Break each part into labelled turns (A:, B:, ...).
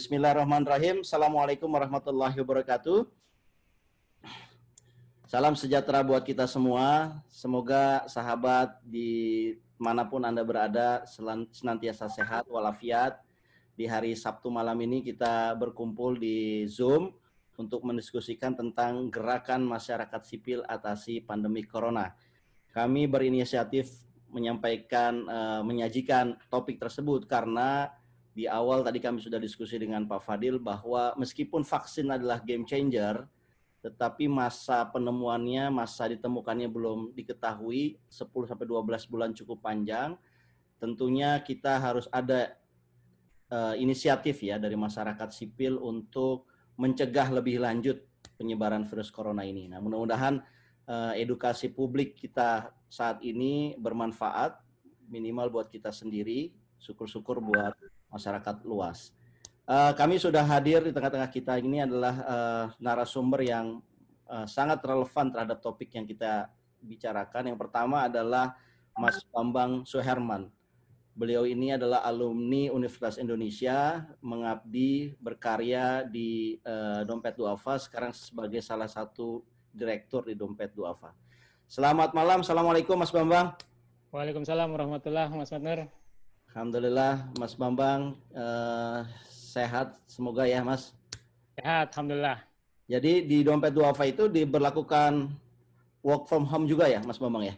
A: Bismillahirrahmanirrahim. Assalamualaikum warahmatullahi wabarakatuh. Salam sejahtera buat kita semua. Semoga sahabat di manapun Anda berada senantiasa sehat walafiat. Di hari Sabtu malam ini kita berkumpul di Zoom untuk mendiskusikan tentang gerakan masyarakat sipil atasi pandemi corona. Kami berinisiatif menyampaikan, eh, menyajikan topik tersebut karena di awal tadi kami sudah diskusi dengan Pak Fadil bahwa meskipun vaksin adalah game changer, tetapi masa penemuannya, masa ditemukannya belum diketahui, 10 sampai 12 bulan cukup panjang. Tentunya kita harus ada uh, inisiatif ya dari masyarakat sipil untuk mencegah lebih lanjut penyebaran virus corona ini. Nah, mudah-mudahan uh, edukasi publik kita saat ini bermanfaat minimal buat kita sendiri, syukur-syukur buat masyarakat luas. Uh, kami sudah hadir di tengah-tengah kita ini adalah uh, narasumber yang uh, sangat relevan terhadap topik yang kita bicarakan. Yang pertama adalah Mas Bambang Suherman. Beliau ini adalah alumni Universitas Indonesia, mengabdi berkarya di uh, Dompet Duafa, sekarang sebagai salah satu direktur di Dompet Duafa. Selamat malam, Assalamualaikum Mas Bambang.
B: Waalaikumsalam warahmatullahi Mas
A: Alhamdulillah Mas Bambang uh, sehat semoga ya Mas. Sehat, Alhamdulillah. Jadi di dompet duafa itu diberlakukan work from home juga ya Mas Bambang ya?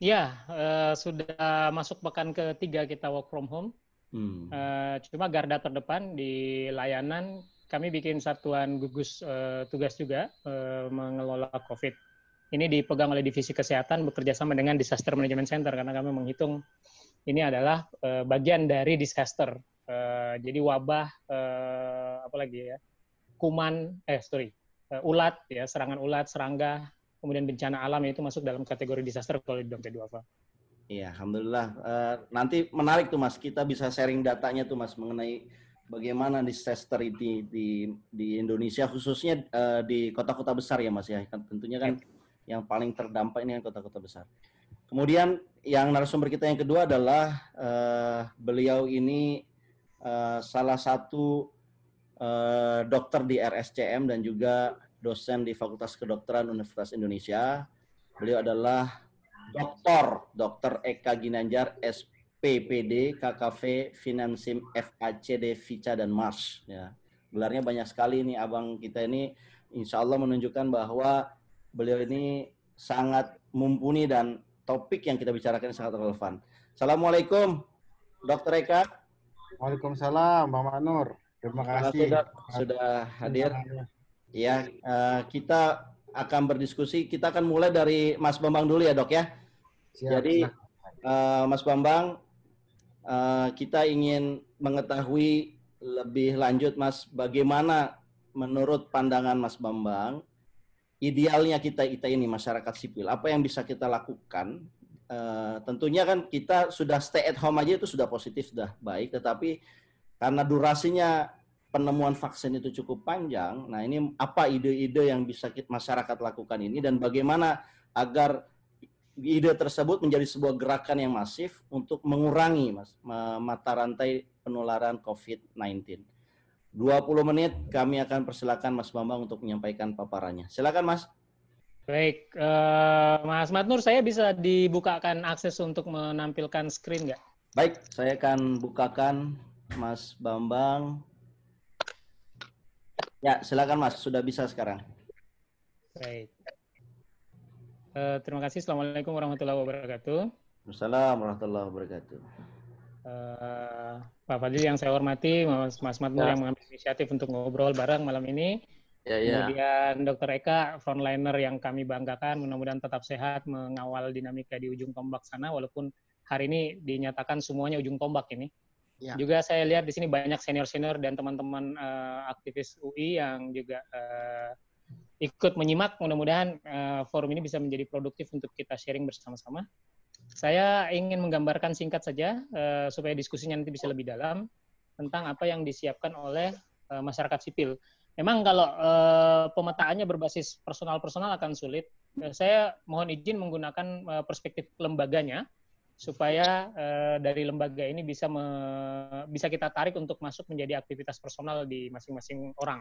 B: Ya, uh, sudah masuk pekan ketiga kita work from home. Hmm. Uh, cuma garda terdepan di layanan kami bikin satuan gugus uh, tugas juga uh, mengelola COVID. Ini dipegang oleh divisi kesehatan bekerja sama dengan disaster management center karena kami menghitung ini adalah uh, bagian dari disaster. Uh, jadi wabah uh, eh, apalagi ya kuman eh sorry uh, ulat ya serangan ulat serangga kemudian bencana alam itu masuk dalam kategori disaster kalau di Dr. Duafa.
A: Iya, alhamdulillah. Uh, nanti menarik tuh Mas, kita bisa sharing datanya tuh Mas mengenai bagaimana disaster di di di Indonesia khususnya uh, di kota-kota besar ya Mas ya. Kan tentunya kan iya. yang paling terdampak ini kan kota-kota besar. Kemudian yang narasumber kita yang kedua adalah uh, beliau ini uh, salah satu uh, dokter di RSCM dan juga dosen di Fakultas Kedokteran Universitas Indonesia. Beliau adalah Doktor Dr. Eka Ginanjar SPPD KKV Finansim FACD Vica dan Mars ya. Gelarnya banyak sekali nih abang kita ini insya Allah menunjukkan bahwa beliau ini sangat mumpuni dan topik yang kita bicarakan sangat relevan. Assalamualaikum, Dokter Eka.
C: Waalaikumsalam, Bang Manur. Terima kasih sudah, sudah
A: hadir. Ya, uh, kita akan berdiskusi. Kita akan mulai dari Mas Bambang dulu ya, Dok ya. Siap, Jadi uh, Mas Bambang, uh, kita ingin mengetahui lebih lanjut, Mas, bagaimana menurut pandangan Mas Bambang idealnya kita kita ini masyarakat sipil apa yang bisa kita lakukan uh, tentunya kan kita sudah stay at home aja itu sudah positif sudah baik tetapi karena durasinya penemuan vaksin itu cukup panjang nah ini apa ide-ide yang bisa kita, masyarakat lakukan ini dan bagaimana agar ide tersebut menjadi sebuah gerakan yang masif untuk mengurangi mas mata rantai penularan COVID-19. 20 menit kami akan persilakan Mas Bambang untuk menyampaikan paparannya. Silakan Mas.
B: Baik, uh, Mas Matnur, saya bisa dibukakan akses untuk menampilkan screen nggak?
A: Baik, saya akan bukakan Mas Bambang. Ya, silakan Mas, sudah bisa sekarang.
B: Baik. Uh, terima kasih. Assalamualaikum warahmatullahi
A: wabarakatuh. Wassalamualaikum warahmatullahi wabarakatuh.
B: Eh, Pak Fadil yang saya hormati, Mas Mas Matmur ya. yang mengambil inisiatif untuk ngobrol bareng malam ini. Ya, ya. Kemudian Dr. Eka, frontliner yang kami banggakan, mudah-mudahan tetap sehat mengawal dinamika di ujung tombak sana, walaupun hari ini dinyatakan semuanya ujung tombak ini. Ya. Juga saya lihat di sini banyak senior-senior dan teman-teman uh, aktivis UI yang juga uh, ikut menyimak. Mudah-mudahan uh, forum ini bisa menjadi produktif untuk kita sharing bersama-sama. Saya ingin menggambarkan singkat saja uh, supaya diskusinya nanti bisa lebih dalam tentang apa yang disiapkan oleh uh, masyarakat sipil. Memang kalau uh, pemetaannya berbasis personal-personal akan sulit. Uh, saya mohon izin menggunakan uh, perspektif lembaganya supaya uh, dari lembaga ini bisa me, bisa kita tarik untuk masuk menjadi aktivitas personal di masing-masing orang.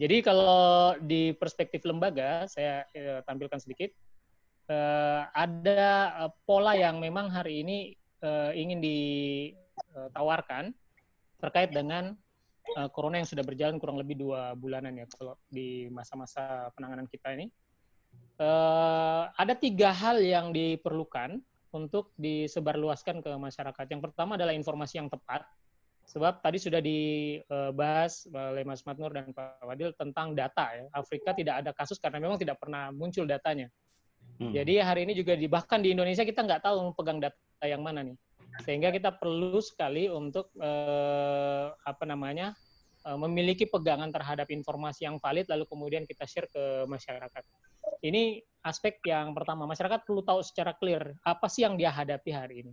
B: Jadi kalau di perspektif lembaga saya uh, tampilkan sedikit uh, ada eh, pola yang memang hari ini uh, ingin ditawarkan terkait dengan uh, corona yang sudah berjalan kurang lebih dua bulanan ya kalau di masa-masa penanganan kita ini. Uh, ada tiga hal yang diperlukan untuk disebarluaskan ke masyarakat. Yang pertama adalah informasi yang tepat, sebab tadi sudah dibahas oleh Mas Matnur dan Pak Wadil tentang data ya. Afrika tidak ada kasus karena memang tidak pernah muncul datanya. Hmm. Jadi hari ini juga di, bahkan di Indonesia kita nggak tahu pegang data yang mana nih. Sehingga kita perlu sekali untuk eh, apa namanya eh, memiliki pegangan terhadap informasi yang valid lalu kemudian kita share ke masyarakat. Ini aspek yang pertama masyarakat perlu tahu secara clear apa sih yang dia hadapi hari ini.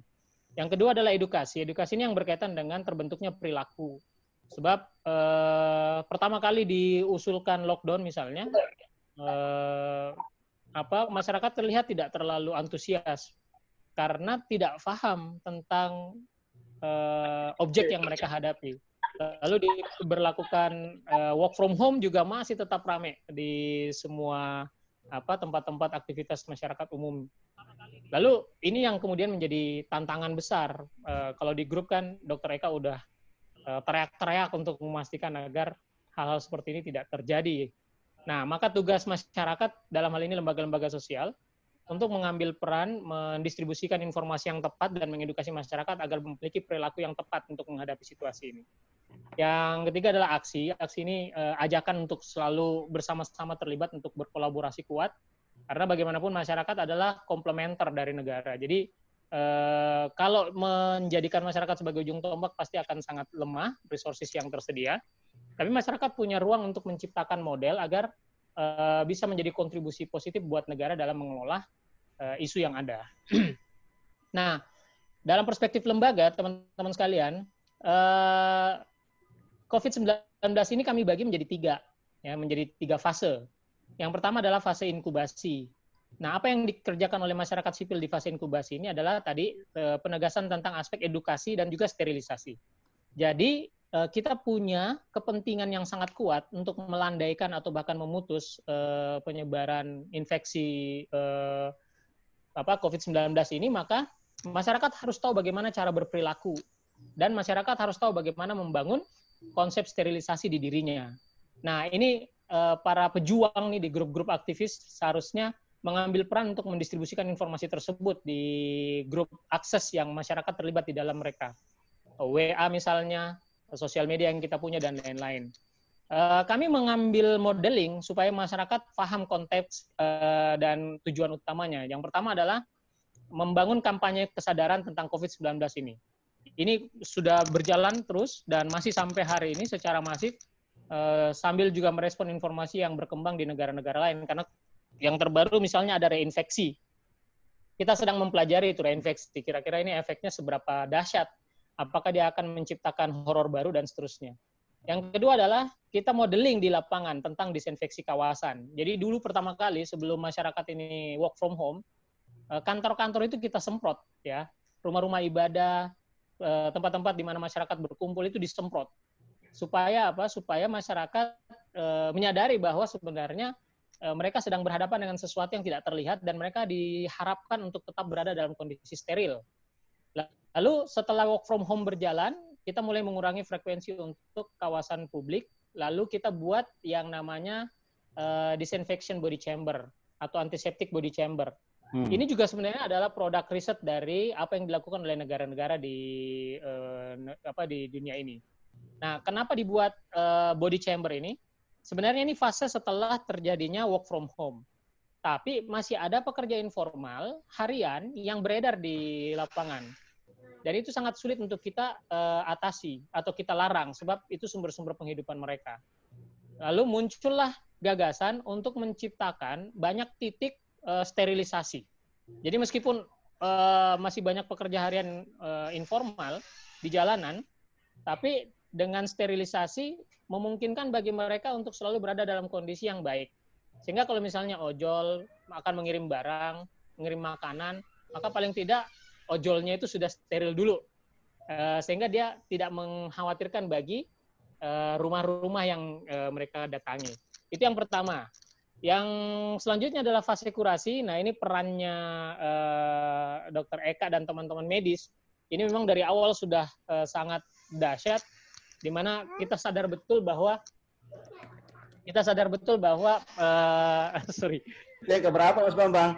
B: Yang kedua adalah edukasi. Edukasi ini yang berkaitan dengan terbentuknya perilaku. Sebab eh, pertama kali diusulkan lockdown misalnya, eh, apa masyarakat terlihat tidak terlalu antusias karena tidak paham tentang uh, objek yang mereka hadapi. Lalu diberlakukan uh, work from home juga masih tetap ramai di semua apa tempat-tempat aktivitas masyarakat umum. Lalu ini yang kemudian menjadi tantangan besar. Uh, kalau di grup kan Dokter Eka udah uh, teriak -teriak untuk memastikan agar hal-hal seperti ini tidak terjadi. Nah, maka tugas masyarakat dalam hal ini lembaga-lembaga sosial untuk mengambil peran mendistribusikan informasi yang tepat dan mengedukasi masyarakat agar memiliki perilaku yang tepat untuk menghadapi situasi ini. Yang ketiga adalah aksi. Aksi ini eh, ajakan untuk selalu bersama-sama terlibat untuk berkolaborasi kuat karena bagaimanapun masyarakat adalah komplementer dari negara. Jadi eh, kalau menjadikan masyarakat sebagai ujung tombak pasti akan sangat lemah resources yang tersedia tapi masyarakat punya ruang untuk menciptakan model agar uh, bisa menjadi kontribusi positif buat negara dalam mengelola uh, isu yang ada. nah, dalam perspektif lembaga, teman-teman sekalian, uh, eh, COVID-19 ini kami bagi menjadi tiga, ya, menjadi tiga fase. Yang pertama adalah fase inkubasi. Nah, apa yang dikerjakan oleh masyarakat sipil di fase inkubasi ini adalah tadi penegasan tentang aspek edukasi dan juga sterilisasi. Jadi Eh, kita punya kepentingan yang sangat kuat untuk melandaikan atau bahkan memutus eh, penyebaran infeksi eh, COVID-19 ini, maka masyarakat harus tahu bagaimana cara berperilaku dan masyarakat harus tahu bagaimana membangun konsep sterilisasi di dirinya. Nah, ini para pejuang nih di grup-grup aktivis seharusnya mengambil peran untuk mendistribusikan informasi tersebut di grup akses yang masyarakat terlibat di dalam mereka. WA misalnya, sosial media yang kita punya dan lain-lain. Eh, kami mengambil modeling supaya masyarakat paham konteks eh, dan tujuan utamanya. Yang pertama adalah membangun kampanye kesadaran tentang COVID-19 ini. Ini sudah berjalan terus dan masih sampai hari ini secara masif eh, sambil juga merespon informasi yang berkembang di negara-negara lain karena yang terbaru misalnya ada reinfeksi. Kita sedang mempelajari itu reinfeksi. Kira-kira ini efeknya seberapa dahsyat apakah dia akan menciptakan horor baru dan seterusnya. Yang kedua adalah kita modeling di lapangan tentang disinfeksi kawasan. Jadi dulu pertama kali sebelum masyarakat ini work from home, eh, kantor-kantor itu kita semprot ya. Rumah-rumah ibadah, eh, tempat-tempat di mana masyarakat berkumpul itu disemprot. Supaya apa? Supaya masyarakat eh, menyadari bahwa sebenarnya mereka sedang berhadapan dengan sesuatu yang tidak terlihat dan mereka diharapkan untuk tetap berada dalam kondisi steril. Lalu setelah work from home berjalan, kita mulai mengurangi frekuensi untuk kawasan publik. Lalu kita buat yang namanya uh, disinfection body chamber atau antiseptik body chamber. Hmm. Ini juga sebenarnya adalah produk riset dari apa yang dilakukan oleh negara-negara di uh, apa di dunia ini. Nah, kenapa dibuat uh, body chamber ini? Sebenarnya ini fase setelah terjadinya work from home. Tapi masih ada pekerja informal harian yang beredar di lapangan. Dan itu sangat sulit untuk kita uh, atasi atau kita larang sebab itu sumber-sumber penghidupan mereka. Lalu muncullah gagasan untuk menciptakan banyak titik uh, sterilisasi. Jadi meskipun uh, masih banyak pekerja harian uh, informal di jalanan, tapi dengan sterilisasi memungkinkan bagi mereka untuk selalu berada dalam kondisi yang baik. Sehingga kalau misalnya ojol akan mengirim barang, mengirim makanan, maka paling tidak ojolnya itu sudah steril dulu uh, sehingga dia tidak mengkhawatirkan bagi eh, rumah-rumah yang eh, mereka datangi. Itu yang pertama. Yang selanjutnya adalah fase kurasi. Nah ini perannya Dokter Eka dan teman-teman medis. Ini memang dari awal sudah sangat dahsyat, di mana kita sadar betul bahwa kita sadar betul bahwa
A: uh, sorry. Ini keberapa Mas Bambang?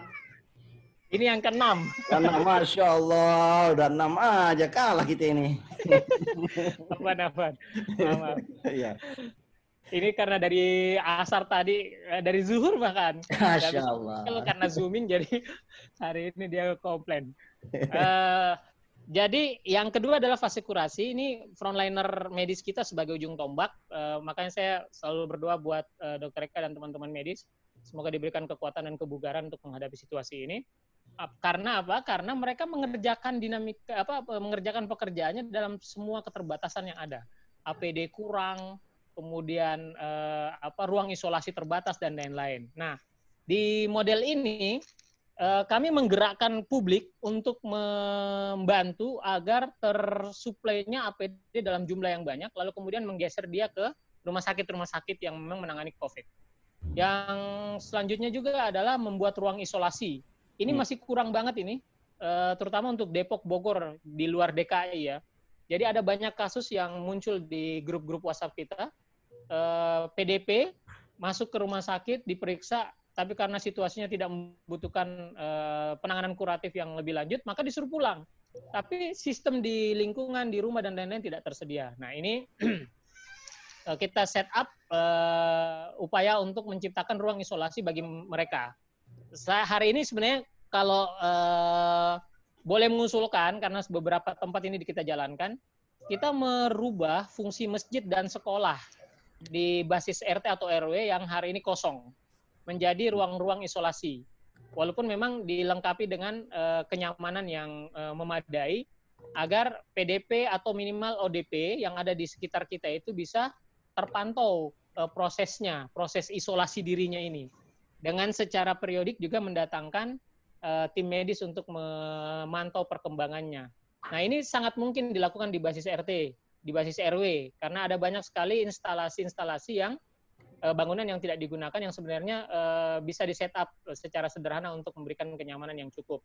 A: Ini yang keenam. Karena masya Allah udah enam aja kalah kita ini.
B: apa apa Iya. Ini karena dari asar tadi, eh, dari zuhur bahkan. Masya Allah. Kalau karena zooming jadi hari ini dia komplain. Uh, jadi yang kedua adalah fase kurasi. Ini frontliner medis kita sebagai ujung tombak. Uh, makanya saya selalu berdoa buat uh, dokter Eka dan teman-teman medis. Semoga diberikan kekuatan dan kebugaran untuk menghadapi situasi ini karena apa? Karena mereka mengerjakan dinamika apa mengerjakan pekerjaannya dalam semua keterbatasan yang ada. APD kurang, kemudian eh, apa ruang isolasi terbatas dan lain-lain. Nah, di model ini eh, kami menggerakkan publik untuk membantu agar tersuplainya APD dalam jumlah yang banyak lalu kemudian menggeser dia ke rumah sakit-rumah sakit yang memang menangani COVID. Yang selanjutnya juga adalah membuat ruang isolasi ini hmm. masih kurang banget ini, uh, terutama untuk Depok Bogor di luar DKI ya. Jadi ada banyak kasus yang muncul di grup-grup WhatsApp kita. Uh, eh, PDP masuk ke rumah sakit diperiksa, tapi karena situasinya tidak membutuhkan uh, penanganan kuratif yang lebih lanjut, maka disuruh pulang. Tapi sistem di lingkungan, di rumah dan lain-lain tidak tersedia. Nah ini kita set up uh, upaya untuk menciptakan ruang isolasi bagi mereka saya hari ini sebenarnya kalau uh, boleh mengusulkan karena beberapa tempat ini kita jalankan, kita merubah fungsi masjid dan sekolah di basis RT atau RW yang hari ini kosong menjadi ruang-ruang isolasi. Walaupun memang dilengkapi dengan uh, kenyamanan yang uh, memadai agar PDP atau minimal ODP yang ada di sekitar kita itu bisa terpantau uh, prosesnya, proses isolasi dirinya ini dengan secara periodik juga mendatangkan uh, tim medis untuk memantau perkembangannya. Nah, ini sangat mungkin dilakukan di basis RT, di basis RW, karena ada banyak sekali instalasi-instalasi yang uh, bangunan yang tidak digunakan yang sebenarnya uh, bisa di setup secara sederhana untuk memberikan kenyamanan yang cukup.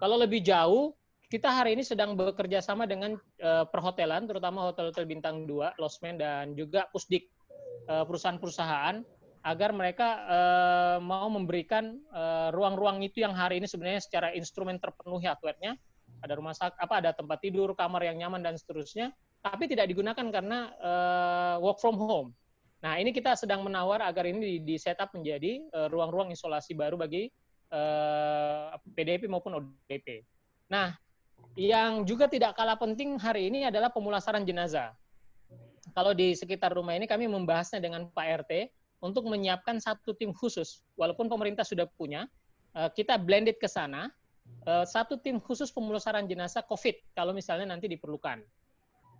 B: Kalau lebih jauh, kita hari ini sedang bekerja sama dengan uh, perhotelan, terutama hotel-hotel bintang 2, losmen, dan juga pusdik, perusahaan-perusahaan, agar mereka uh, mau memberikan eh, ruang-ruang uh, itu yang hari ini sebenarnya secara instrumen terpenuhi aturannya ada rumah sakit apa ada tempat tidur kamar yang nyaman dan seterusnya tapi tidak digunakan karena uh, work from home nah ini kita sedang menawar agar ini di, di setup menjadi ruang-ruang uh, isolasi baru bagi uh, PDP maupun ODP nah yang juga tidak kalah penting hari ini adalah pemulasaran jenazah kalau di sekitar rumah ini kami membahasnya dengan Pak RT untuk menyiapkan satu tim khusus. Walaupun pemerintah sudah punya, eh, kita blended ke sana, eh, satu tim khusus pemulasaran jenazah COVID kalau misalnya nanti diperlukan.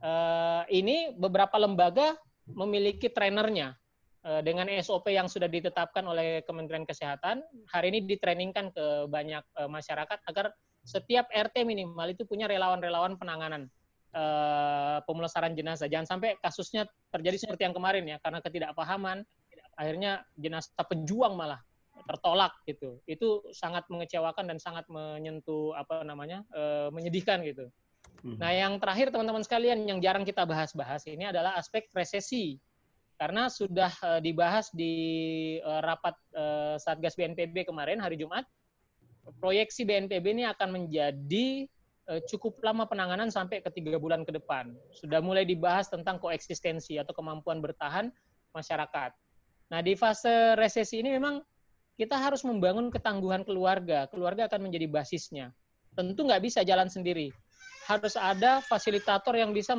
B: Eh, ini beberapa lembaga memiliki trainernya dengan SOP yang sudah ditetapkan oleh Kementerian Kesehatan. Hari ini ditrainingkan ke banyak masyarakat agar setiap RT minimal itu punya relawan-relawan penanganan pemulasaran jenazah. Jangan sampai kasusnya terjadi seperti yang kemarin ya, karena ketidakpahaman akhirnya jenazah pejuang malah tertolak gitu. Itu sangat mengecewakan dan sangat menyentuh apa namanya e, menyedihkan gitu. Hmm. Nah yang terakhir teman-teman sekalian yang jarang kita bahas-bahas ini adalah aspek resesi karena sudah e, dibahas di e, rapat e, Satgas BNPB kemarin hari Jumat proyeksi BNPB ini akan menjadi e, cukup lama penanganan sampai ke tiga bulan ke depan. Sudah mulai dibahas tentang koeksistensi atau kemampuan bertahan masyarakat Nah, di fase resesi ini memang kita harus membangun ketangguhan keluarga. Keluarga akan menjadi basisnya. Tentu nggak bisa jalan sendiri. Harus ada fasilitator yang bisa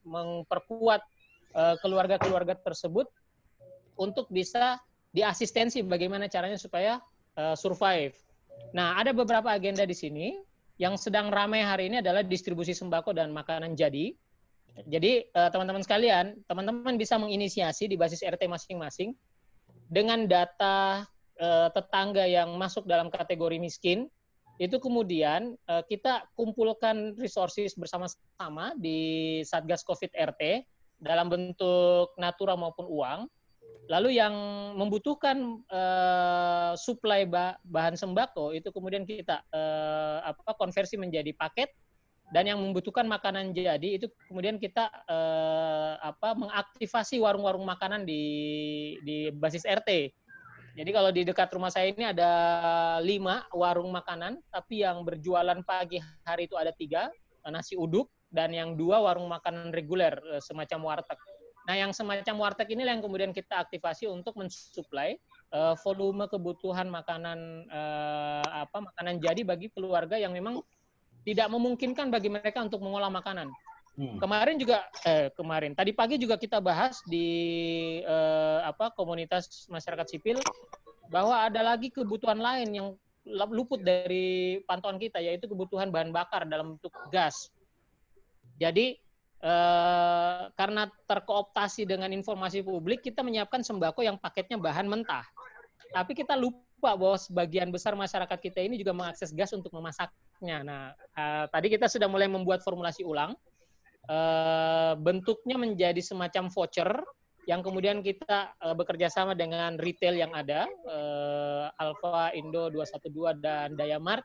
B: memperkuat eh, keluarga-keluarga tersebut untuk bisa diasistensi bagaimana caranya supaya eh, survive. Nah, ada beberapa agenda di sini yang sedang ramai hari ini adalah distribusi sembako dan makanan jadi. Jadi eh, teman-teman uh, sekalian, teman-teman bisa menginisiasi di basis RT masing-masing dengan data uh, tetangga yang masuk dalam kategori miskin. Itu kemudian uh, kita kumpulkan resources bersama-sama di Satgas Covid RT dalam bentuk natura maupun uang. Lalu yang membutuhkan uh, suplai bah bahan sembako itu kemudian kita uh, apa konversi menjadi paket dan yang membutuhkan makanan jadi itu kemudian kita eh, apa mengaktifasi warung-warung makanan di di basis RT. Jadi kalau di dekat rumah saya ini ada lima warung makanan, tapi yang berjualan pagi hari itu ada tiga nasi uduk dan yang dua warung makanan reguler eh, semacam warteg. Nah yang semacam warteg ini yang kemudian kita aktifasi untuk mensuplai eh, volume kebutuhan makanan eh, apa makanan jadi bagi keluarga yang memang tidak memungkinkan bagi mereka untuk mengolah makanan. Hmm. Kemarin juga eh, kemarin tadi pagi juga kita bahas di eh, apa komunitas masyarakat sipil bahwa ada lagi kebutuhan lain yang luput dari pantauan kita yaitu kebutuhan bahan bakar dalam bentuk gas. Jadi eh, karena terkooptasi dengan informasi publik kita menyiapkan sembako yang paketnya bahan mentah. Tapi kita lupa lupa bahwa sebagian besar masyarakat kita ini juga mengakses gas untuk memasaknya. Nah, uh, tadi kita sudah mulai membuat formulasi ulang. Uh, bentuknya menjadi semacam voucher yang kemudian kita uh, bekerja sama dengan retail yang ada, uh, Alfa, Indo 212 dan Dayamart.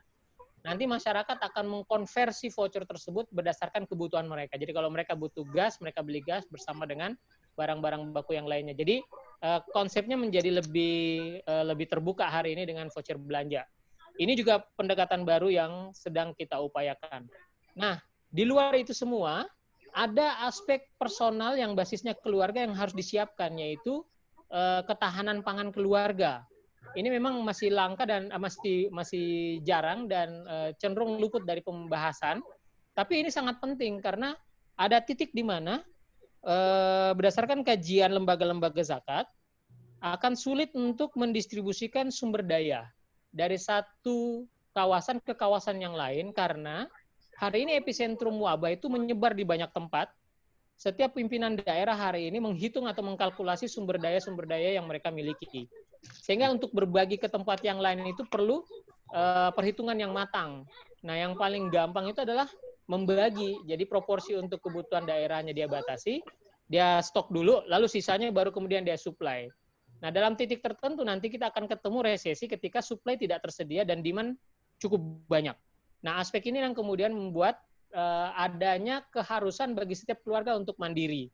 B: Nanti masyarakat akan mengkonversi voucher tersebut berdasarkan kebutuhan mereka. Jadi kalau mereka butuh gas, mereka beli gas bersama dengan barang-barang baku yang lainnya. Jadi Eh, konsepnya menjadi lebih eh, lebih terbuka hari ini dengan voucher belanja. Ini juga pendekatan baru yang sedang kita upayakan. Nah, di luar itu semua ada aspek personal yang basisnya keluarga yang harus disiapkan yaitu eh, ketahanan pangan keluarga. Ini memang masih langka dan masih masih jarang dan cenderung luput dari pembahasan. Tapi ini sangat penting karena ada titik di mana Eh, berdasarkan kajian lembaga-lembaga zakat akan sulit untuk mendistribusikan sumber daya dari satu kawasan ke kawasan yang lain karena hari ini epicentrum wabah itu menyebar di banyak tempat. Setiap pimpinan daerah hari ini menghitung atau mengkalkulasi sumber daya sumber daya yang mereka miliki. Sehingga untuk berbagi ke tempat yang lain itu perlu uh, perhitungan yang matang. Nah, yang paling gampang itu adalah membagi. Jadi proporsi untuk kebutuhan daerahnya dia batasi, dia stok dulu, lalu sisanya baru kemudian dia supply. Nah, dalam titik tertentu nanti kita akan ketemu resesi ketika supply tidak tersedia dan demand cukup banyak. Nah, aspek ini yang kemudian membuat uh, adanya keharusan bagi setiap keluarga untuk mandiri.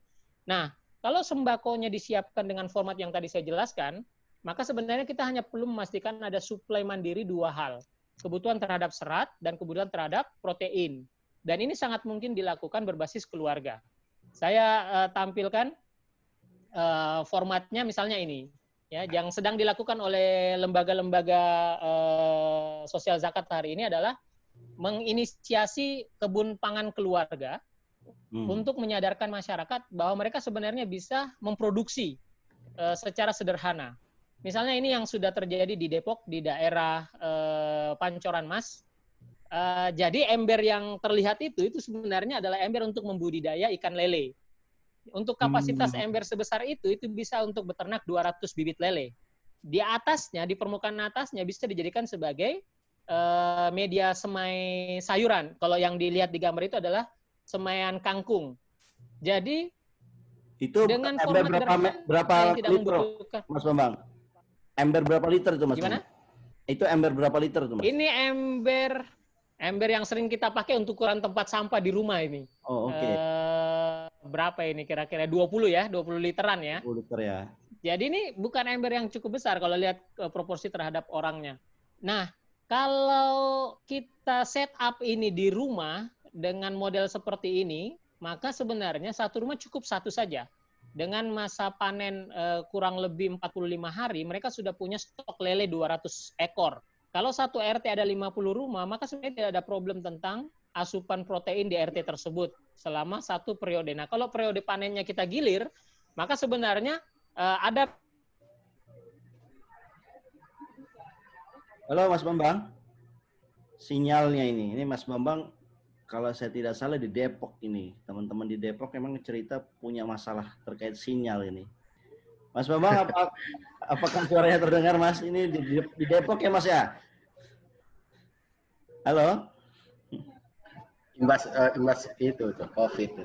B: Nah, kalau sembakonya disiapkan dengan format yang tadi saya jelaskan, maka sebenarnya kita hanya perlu memastikan ada supply mandiri dua hal. Kebutuhan terhadap serat dan kebutuhan terhadap protein. Dan ini sangat mungkin dilakukan berbasis keluarga. Saya uh, tampilkan uh, formatnya misalnya ini, ya, yang sedang dilakukan oleh lembaga-lembaga uh, sosial zakat hari ini adalah menginisiasi kebun pangan keluarga hmm. untuk menyadarkan masyarakat bahwa mereka sebenarnya bisa memproduksi uh, secara sederhana. Misalnya ini yang sudah terjadi di Depok di daerah uh, Pancoran Mas Eh, jadi ember yang terlihat itu itu sebenarnya adalah ember untuk membudidaya ikan lele. Untuk hmm, kapasitas hmm. ember sebesar itu itu bisa untuk beternak 200 bibit lele. Di atasnya, di permukaan atasnya bisa dijadikan sebagai uh, media semai sayuran. Kalau yang dilihat di gambar itu adalah semaian kangkung. Jadi
A: itu dengan ember berapa berapa liter? Mas Bambang. Ember berapa liter itu Mas? Gimana? Itu ember berapa liter itu, Mas?
B: Ini ember Ember yang sering kita pakai untuk ukuran tempat sampah di rumah ini. Oh, oke. Okay. Eh, berapa ini kira-kira? 20 ya, 20 literan ya. 20 liter ya. Jadi ini bukan ember yang cukup besar kalau lihat eh, proporsi terhadap orangnya. Nah, kalau kita setup ini di rumah dengan model seperti ini, maka sebenarnya satu rumah cukup satu saja. Dengan masa panen eh, kurang lebih 45 hari, mereka sudah punya stok lele 200 ekor. Kalau satu RT ada 50 rumah, maka sebenarnya tidak ada problem tentang asupan protein di RT tersebut selama satu periode. Nah, kalau periode panennya kita gilir, maka sebenarnya uh, ada
A: Halo Mas Bambang. Sinyalnya ini. Ini Mas Bambang kalau saya tidak salah di Depok ini. Teman-teman di Depok memang cerita punya masalah terkait sinyal ini. Mas Bambang apakah suaranya terdengar Mas? Ini di, di Depok ya Mas ya? Halo? Imbas uh, imbas itu tuh COVID.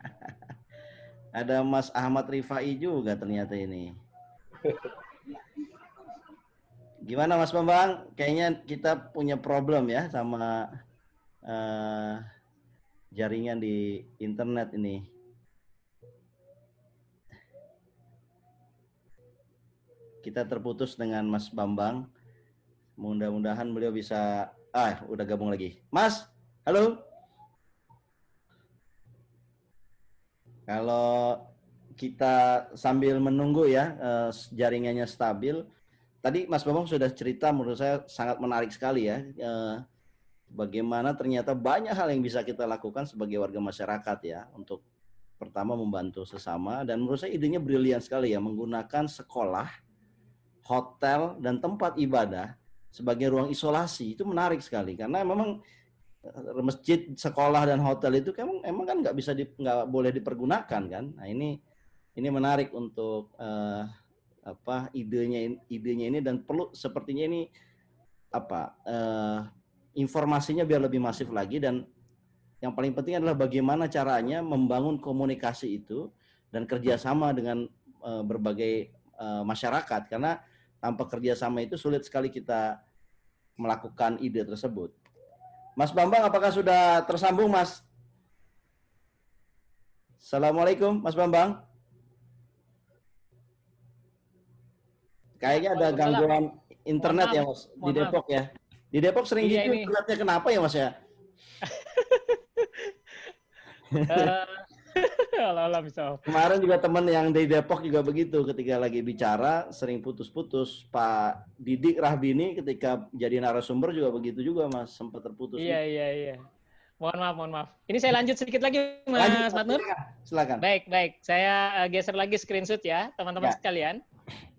A: Ada Mas Ahmad Rifai juga ternyata ini. Gimana Mas Bambang? Kayaknya kita punya problem ya sama uh, jaringan di internet ini. Kita terputus dengan Mas Bambang. Mudah-mudahan beliau bisa ah udah gabung lagi. Mas, halo. Kalau kita sambil menunggu ya eh, jaringannya stabil. Tadi Mas Bambang sudah cerita menurut saya sangat menarik sekali ya. Eh, bagaimana ternyata banyak hal yang bisa kita lakukan sebagai warga masyarakat ya untuk pertama membantu sesama dan menurut saya idenya brilian sekali ya menggunakan sekolah, hotel dan tempat ibadah sebagai ruang isolasi itu menarik sekali karena memang eh, masjid, sekolah dan hotel itu kan emang kan nggak bisa di, nggak boleh dipergunakan kan. Nah ini ini menarik untuk uh, apa idenya idenya ini dan perlu sepertinya ini apa uh, informasinya biar lebih masif lagi dan yang paling penting adalah bagaimana caranya membangun komunikasi itu dan kerjasama dengan uh, berbagai uh, masyarakat karena tanpa kerjasama itu sulit sekali kita melakukan ide tersebut. Mas Bambang, apakah sudah tersambung, Mas? Assalamualaikum, Mas Bambang. Kayaknya ada gangguan internet ya, Mas, di Depok ya. Di Depok sering iya, gitu internetnya kenapa ya, Mas ya? Eh, Alah-alah misal. Kemarin juga teman yang dari Depok juga begitu ketika lagi bicara sering putus-putus. Pak Didik Rahbini ketika jadi narasumber juga begitu juga Mas, sempat terputus. Iya, iya, iya.
B: Mohon maaf, mohon maaf. Ini saya lanjut sedikit lagi Mas lanjut, Matnur. Silakan. Baik, baik. Saya eh, geser lagi screenshot ya, teman-teman ya. sekalian.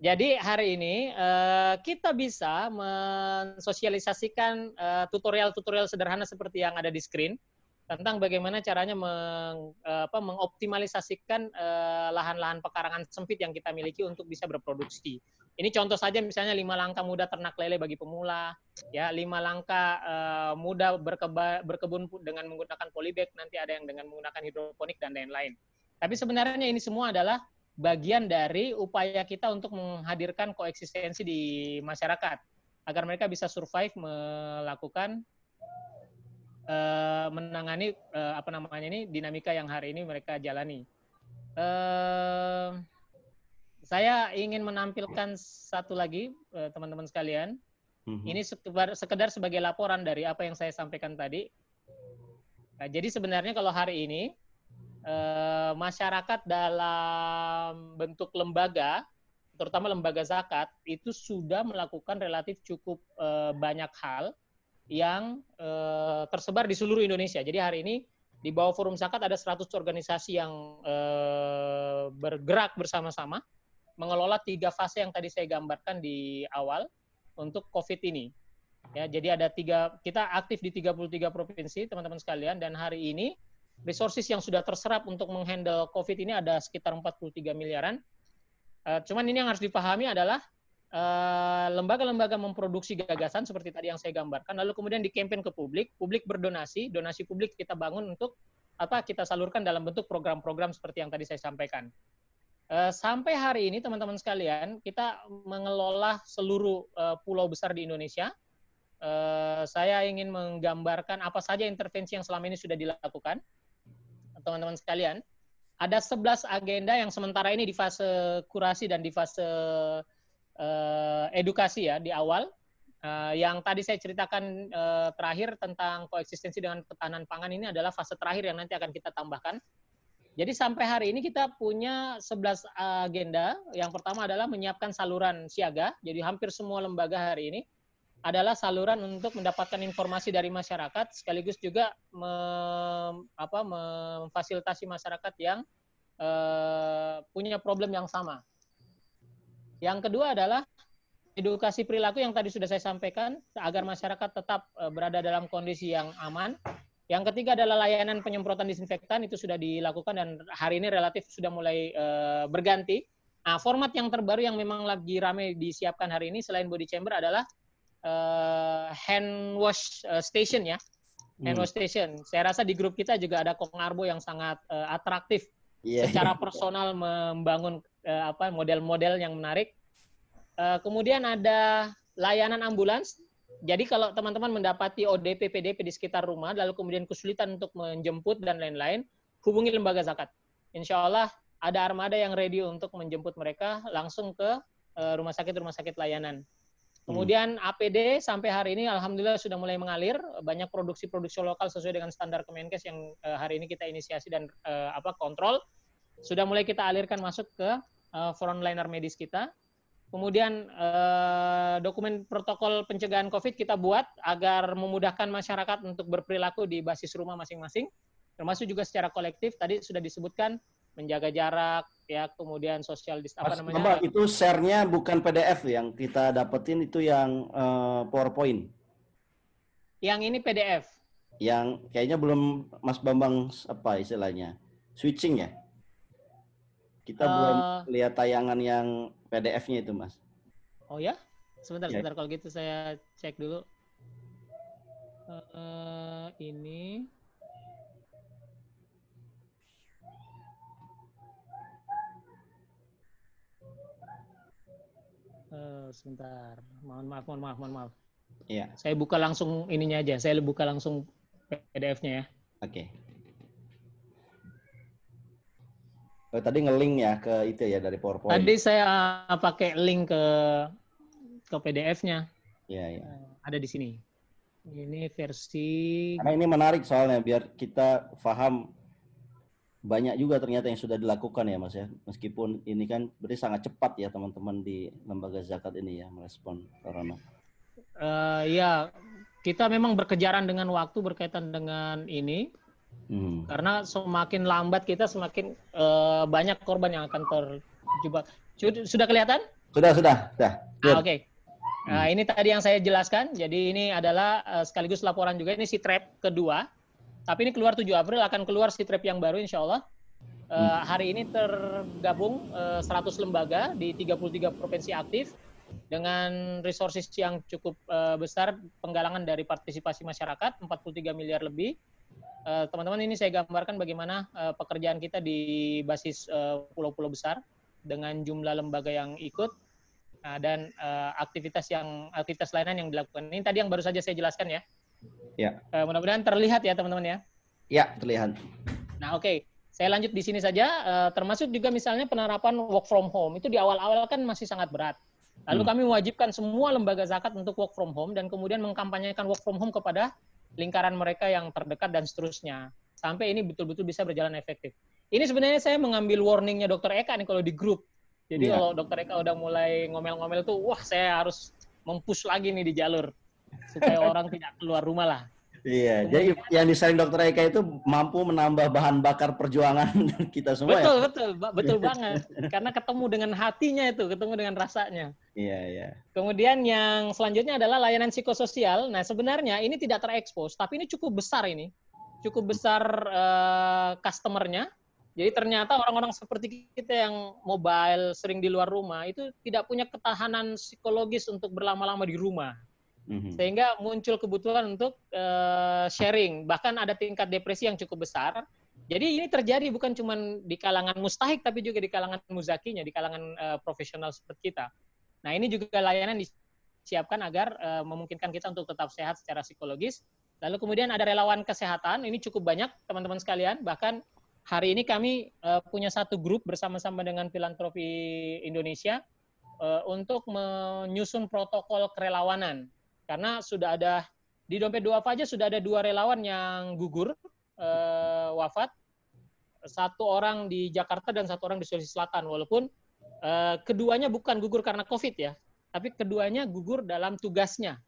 B: Jadi hari ini eh, kita bisa mensosialisasikan eh, tutorial-tutorial sederhana seperti yang ada di screen tentang bagaimana caranya meng, eh, apa, mengoptimalisasikan lahan eh, lahan-lahan pekarangan sempit yang kita miliki untuk bisa berproduksi. Ini contoh saja misalnya lima langkah mudah ternak lele bagi pemula, ya lima langkah eh, mudah berkeba, berkebun dengan menggunakan polybag, nanti ada yang dengan menggunakan hidroponik dan lain-lain. Tapi sebenarnya ini semua adalah bagian dari upaya kita untuk menghadirkan koeksistensi di masyarakat agar mereka bisa survive melakukan Eh, menangani uh, apa namanya ini dinamika yang hari ini mereka jalani. Uh, saya ingin menampilkan satu lagi teman-teman uh, sekalian. Mm -hmm. Ini sekedar, sekedar sebagai laporan dari apa yang saya sampaikan tadi. Nah, jadi sebenarnya kalau hari ini uh, masyarakat dalam bentuk lembaga, terutama lembaga zakat, itu sudah melakukan relatif cukup uh, banyak hal yang eh, tersebar di seluruh Indonesia. Jadi hari ini di bawah Forum Zakat ada 100 organisasi yang eh, bergerak bersama-sama mengelola tiga fase yang tadi saya gambarkan di awal untuk COVID ini. Ya, jadi ada tiga kita aktif di 33 provinsi teman-teman sekalian dan hari ini resources yang sudah terserap untuk menghandle COVID ini ada sekitar 43 miliaran. Eh, cuman ini yang harus dipahami adalah Eh, lembaga-lembaga memproduksi gagasan seperti tadi yang saya gambarkan lalu kemudian dikampen ke publik publik berdonasi donasi publik kita bangun untuk apa kita salurkan dalam bentuk program-program seperti yang tadi saya sampaikan eh, sampai hari ini teman-teman sekalian kita mengelola seluruh eh, pulau besar di Indonesia saya ingin menggambarkan apa saja intervensi yang selama ini sudah dilakukan teman-teman sekalian ada 11 agenda yang sementara ini di fase kurasi dan di fase uh, edukasi ya di awal. Uh, yang tadi saya ceritakan uh, terakhir tentang koeksistensi dengan ketahanan pangan ini adalah fase terakhir yang nanti akan kita tambahkan. Jadi sampai hari ini kita punya 11 agenda. Yang pertama adalah menyiapkan saluran siaga. Jadi hampir semua lembaga hari ini adalah saluran untuk mendapatkan informasi dari masyarakat sekaligus juga mem, apa, memfasilitasi masyarakat yang uh, punya problem yang sama yang kedua adalah edukasi perilaku yang tadi sudah saya sampaikan agar masyarakat tetap e, berada dalam kondisi yang aman. Yang ketiga adalah layanan penyemprotan disinfektan itu sudah dilakukan dan hari ini relatif sudah mulai e, berganti. Nah, format yang terbaru yang memang lagi ramai disiapkan hari ini selain body chamber adalah e, hand wash e, station ya. Hand hmm. wash station. Saya rasa di grup kita juga ada Kong Arbo yang sangat e, atraktif yeah. secara personal membangun uh, apa model-model yang menarik. Uh, kemudian ada layanan ambulans. Jadi kalau teman-teman mendapati ODP PDP di sekitar rumah lalu kemudian kesulitan untuk menjemput dan lain-lain, hubungi lembaga zakat. Insya Allah ada armada yang ready untuk menjemput mereka langsung ke eh, rumah sakit rumah sakit layanan. Kemudian hmm. APD sampai hari ini alhamdulillah sudah mulai mengalir, banyak produksi-produksi lokal sesuai dengan standar Kemenkes yang hari ini kita inisiasi dan apa kontrol sudah mulai kita alirkan masuk ke uh, frontliner medis kita. Kemudian eh, dokumen protokol pencegahan COVID kita buat agar memudahkan masyarakat untuk berperilaku di basis rumah masing-masing, termasuk juga secara kolektif. Tadi sudah disebutkan menjaga jarak, ya kemudian social distancing. Mas, apa namanya? Mbak, itu share-nya
A: bukan PDF yang kita dapetin itu yang eh, PowerPoint.
B: Yang ini PDF.
A: Yang kayaknya belum Mas Bambang apa istilahnya switching ya? Kita uh, belum eh. lihat tayangan yang PDF-nya itu, Mas.
B: Oh ya? Sebentar, ya. sebentar. Kalau gitu saya cek dulu. Uh, ini. Uh, sebentar. Mohon maaf, mohon maaf, mohon maaf. Iya. Saya buka langsung ininya aja. Saya buka langsung PDF-nya ya. Oke. Okay.
A: Oh, tadi nge-link ya ke itu ya dari PowerPoint. Tadi
B: saya pakai link ke ke PDF-nya. Ya, iya. iya. Eh, ada di sini. Ini versi Karena ini menarik
A: soalnya biar kita paham banyak juga ternyata yang sudah dilakukan ya Mas ya. Meskipun ini kan berarti sangat cepat ya teman-teman di lembaga zakat ini ya merespon corona.
B: Uh, ya, kita memang berkejaran dengan waktu berkaitan dengan ini Hmm. Karena semakin lambat kita semakin uh, banyak korban yang akan terjebak. Sudah kelihatan?
A: Sudah, sudah, sudah. Ah, Oke. Okay.
B: Hmm. Nah, ini tadi yang saya jelaskan. Jadi ini adalah uh, sekaligus laporan juga ini si trap kedua. Tapi ini keluar 7 April akan keluar si trap yang baru insya Allah. Uh, hari ini tergabung uh, 100 lembaga di 33 provinsi aktif dengan resources yang cukup uh, besar penggalangan dari partisipasi masyarakat 43 miliar lebih Eh, teman-teman uh, ini saya gambarkan bagaimana uh, pekerjaan kita di basis eh, pulau-pulau uh, besar dengan jumlah lembaga yang ikut uh, dan uh, aktivitas yang aktivitas lainnya yang dilakukan. Ini tadi yang baru saja saya jelaskan ya. Ya. Uh, mudah-mudahan terlihat ya teman-teman ya.
A: Ya terlihat.
B: Nah oke. Okay. Saya lanjut di sini saja, uh, termasuk juga misalnya penerapan work from home. Itu di awal-awal kan masih sangat berat. Lalu hmm. kami mewajibkan semua lembaga zakat untuk work from home dan kemudian mengkampanyekan work from home kepada lingkaran mereka yang terdekat dan seterusnya. Sampai ini betul-betul bisa berjalan efektif. Ini sebenarnya saya mengambil warningnya Dokter Eka nih kalau di grup. Jadi yeah. kalau Dokter Eka udah mulai ngomel-ngomel tuh, wah saya harus mempush lagi nih di jalur supaya orang tidak keluar rumah lah.
A: Iya, jadi yang disaring Dokter Eka itu mampu menambah bahan bakar perjuangan kita semua. Betul, ya?
B: betul, betul banget. Karena ketemu dengan hatinya itu, ketemu dengan rasanya. Iya, iya. Kemudian yang selanjutnya adalah layanan psikososial. Nah, sebenarnya ini tidak terekspos, tapi ini cukup besar ini, cukup besar uh, customernya. Jadi ternyata orang-orang seperti kita yang mobile, sering di luar rumah, itu tidak punya ketahanan psikologis untuk berlama-lama di rumah. Mm-hmm. Sehingga muncul kebutuhan untuk uh, sharing. Bahkan ada tingkat depresi yang cukup besar. Jadi ini terjadi bukan cuma di kalangan mustahik, tapi juga di kalangan muzakinya, di kalangan uh, profesional seperti kita. Nah ini juga layanan disiapkan agar uh, memungkinkan kita untuk tetap sehat secara psikologis. Lalu kemudian ada relawan kesehatan, ini cukup banyak teman-teman sekalian, bahkan hari ini kami uh, punya satu grup bersama-sama dengan Filantropi Indonesia uh, untuk menyusun protokol kerelawanan. Karena sudah ada di dompet Dua aja sudah ada dua relawan yang gugur uh, wafat. Satu orang di Jakarta dan satu orang di Sulawesi Selatan. Walaupun uh, keduanya bukan gugur karena COVID ya, tapi keduanya gugur dalam tugasnya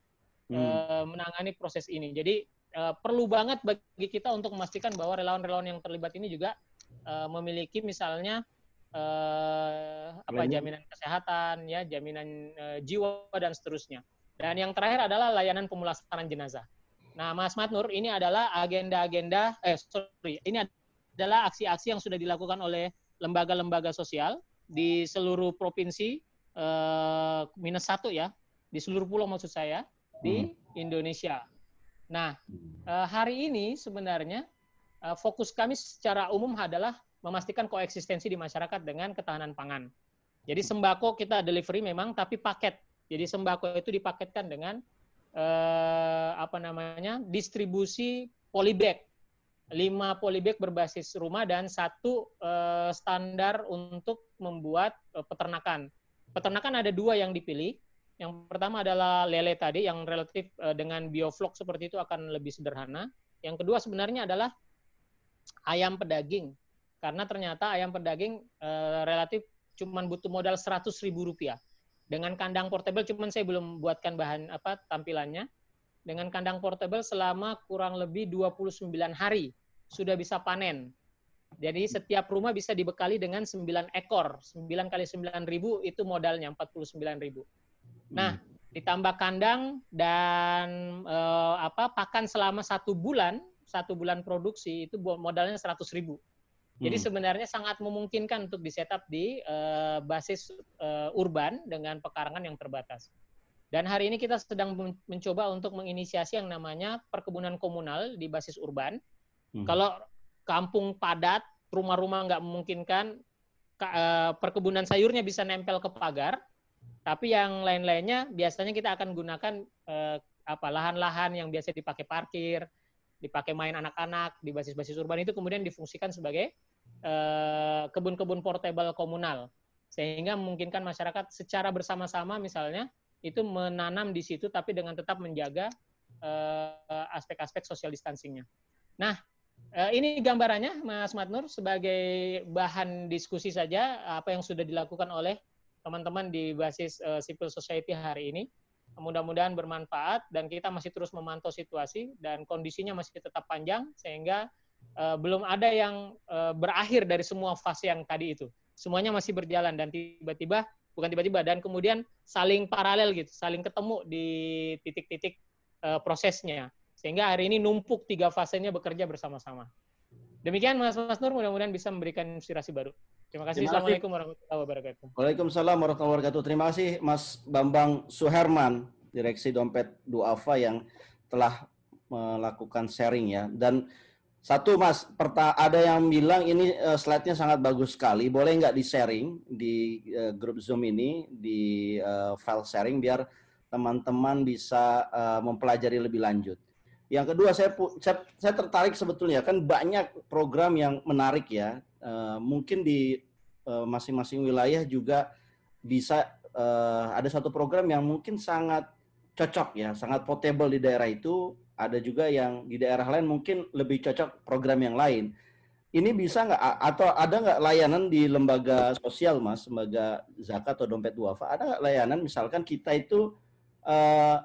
B: hmm. uh, menangani proses ini. Jadi uh, perlu banget bagi kita untuk memastikan bahwa relawan-relawan yang terlibat ini juga uh, memiliki misalnya uh, apa jaminan kesehatan ya jaminan uh, jiwa dan seterusnya dan yang terakhir adalah layanan pemulasaran jenazah. Nah, Mas Matnur, ini adalah agenda-agenda, eh sorry, ini adalah aksi-aksi yang sudah dilakukan oleh lembaga-lembaga sosial di seluruh provinsi eh, minus satu ya, di seluruh pulau maksud saya di hmm. Indonesia. Nah, hmm. eh, hari ini sebenarnya eh, fokus kami secara umum adalah memastikan koeksistensi di masyarakat dengan ketahanan pangan. Jadi sembako kita delivery memang, tapi paket jadi sembako itu dipaketkan dengan eh, apa namanya distribusi polybag. lima polybag berbasis rumah dan satu eh, standar untuk membuat eh, peternakan. Peternakan ada dua yang dipilih. Yang pertama adalah lele tadi yang relatif eh, dengan bioflok seperti itu akan lebih sederhana. Yang kedua sebenarnya adalah ayam pedaging. Karena ternyata ayam pedaging eh, relatif cuma butuh modal seratus ribu rupiah dengan kandang portable cuman saya belum buatkan bahan apa tampilannya. Dengan kandang portable selama kurang lebih 29 hari sudah bisa panen. Jadi setiap rumah bisa dibekali dengan 9 ekor. 9 kali 9 ribu itu modalnya 49 ribu. Nah, hmm. ditambah kandang dan e, apa pakan selama satu bulan, satu bulan produksi itu modalnya 100 ribu jadi hmm. sebenarnya sangat memungkinkan untuk disetup di uh, basis uh, urban dengan pekarangan yang terbatas. Dan hari ini kita sedang mencoba untuk menginisiasi yang namanya perkebunan komunal di basis urban. Hmm. Kalau kampung padat, rumah-rumah nggak memungkinkan, eh, perkebunan sayurnya bisa nempel ke pagar, tapi yang lain-lainnya biasanya kita akan gunakan uh, apa lahan-lahan yang biasa dipakai parkir, dipakai main anak-anak di basis-basis urban itu kemudian difungsikan sebagai Eh, kebun-kebun portable komunal sehingga memungkinkan masyarakat secara bersama-sama misalnya itu menanam di situ tapi dengan tetap menjaga eh, aspek-aspek social distancingnya. Nah eh, ini gambarannya Mas Matnur sebagai bahan diskusi saja apa yang sudah dilakukan oleh teman-teman di basis civil society hari ini. Mudah-mudahan bermanfaat dan kita masih terus memantau situasi dan kondisinya masih tetap panjang sehingga uh, belum ada yang uh, berakhir dari semua fase yang tadi itu. Semuanya masih berjalan dan tiba-tiba bukan tiba-tiba dan kemudian saling paralel gitu, saling ketemu di titik-titik uh, prosesnya. Sehingga hari ini numpuk tiga fasenya bekerja bersama-sama. Demikian Mas Mas Nur mudah-mudahan bisa memberikan inspirasi baru. Terima kasih. Terima kasih. Assalamualaikum warahmatullahi wabarakatuh.
A: Waalaikumsalam warahmatullahi wabarakatuh. Terima kasih Mas Bambang Suherman, Direksi Dompet Duafa yang telah melakukan sharing ya dan satu Mas, ada yang bilang ini eh, slide-nya sangat bagus sekali. Boleh nggak di-sharing di eh, grup Zoom ini, di eh, file sharing biar teman-teman bisa mempelajari lebih lanjut. Yang kedua saya, saya saya tertarik sebetulnya kan banyak program yang menarik ya. mungkin di masing-masing wilayah juga bisa ada satu program yang mungkin sangat cocok ya, sangat potable di daerah itu ada juga yang di daerah lain mungkin lebih cocok program yang lain. Ini bisa nggak atau ada nggak layanan di lembaga sosial mas, lembaga zakat atau dompet duafa? Ada nggak layanan misalkan kita itu uh,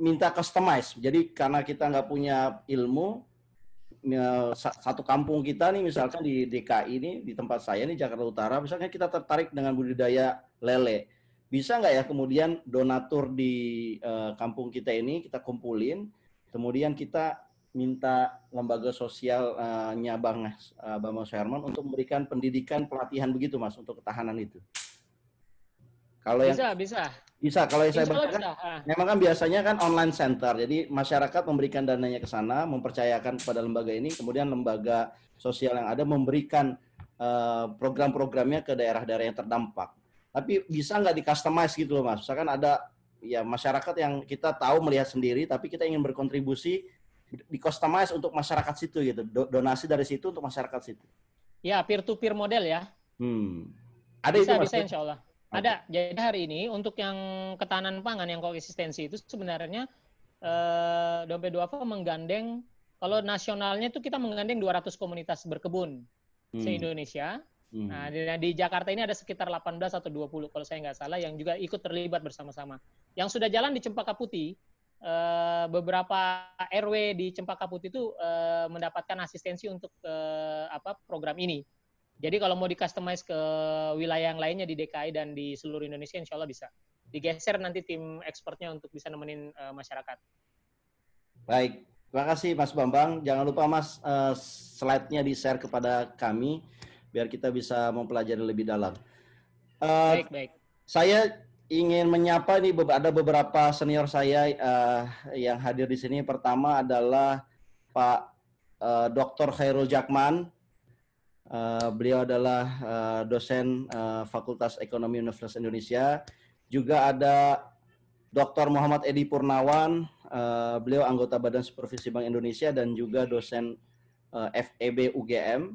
A: minta customize. Jadi karena kita nggak punya ilmu, satu kampung kita nih misalkan di DKI ini di tempat saya nih Jakarta Utara, misalnya kita tertarik dengan budidaya lele bisa nggak ya kemudian donatur di uh, kampung kita ini kita kumpulin Kemudian kita minta lembaga sosialnya Bang eh, Bang Herman untuk memberikan pendidikan pelatihan begitu Mas untuk ketahanan itu. Kalau yang bisa, bisa. Bisa kalau yang saya bacakan, bisa. Ah. memang kan biasanya kan online center. Jadi masyarakat memberikan dananya ke sana, mempercayakan kepada lembaga ini, kemudian lembaga sosial yang ada memberikan eh, program-programnya ke daerah-daerah yang terdampak. Tapi bisa nggak di customize gitu loh mas? Misalkan ada ya masyarakat yang kita tahu melihat sendiri tapi kita ingin berkontribusi di customize untuk masyarakat situ gitu donasi dari situ untuk masyarakat situ
B: ya peer to peer model ya
D: hmm. ada bisa, itu bisa insya
B: Allah okay. ada jadi hari ini untuk yang ketahanan pangan yang koeksistensi itu sebenarnya eh, dompet duafa menggandeng kalau nasionalnya itu kita menggandeng 200 komunitas berkebun hmm. se Indonesia Hmm. Nah, di, Jakarta ini ada sekitar 18 atau 20 kalau saya nggak salah yang juga ikut terlibat bersama-sama. Yang sudah jalan di Cempaka Putih, eh, beberapa RW di Cempaka Putih itu eh, mendapatkan asistensi untuk eh, apa program ini. Jadi kalau mau di ke wilayah yang lainnya di DKI dan di seluruh Indonesia, insya Allah bisa. Digeser nanti tim ekspornya untuk bisa nemenin masyarakat.
A: Baik, terima kasih Mas Bambang. Jangan lupa Mas uh, slide-nya di-share kepada kami biar kita bisa mempelajari lebih dalam. Uh, baik, baik. Saya ingin menyapa nih ada beberapa senior saya uh, yang hadir di sini. Pertama adalah Pak uh, eh, Dr. Khairul Jakman. Uh, beliau adalah uh, dosen uh, Fakultas Ekonomi Universitas Indonesia. Juga ada Dr. Muhammad Edi Purnawan, uh, beliau anggota Badan Supervisi Bank Indonesia dan juga dosen uh, FEB UGM.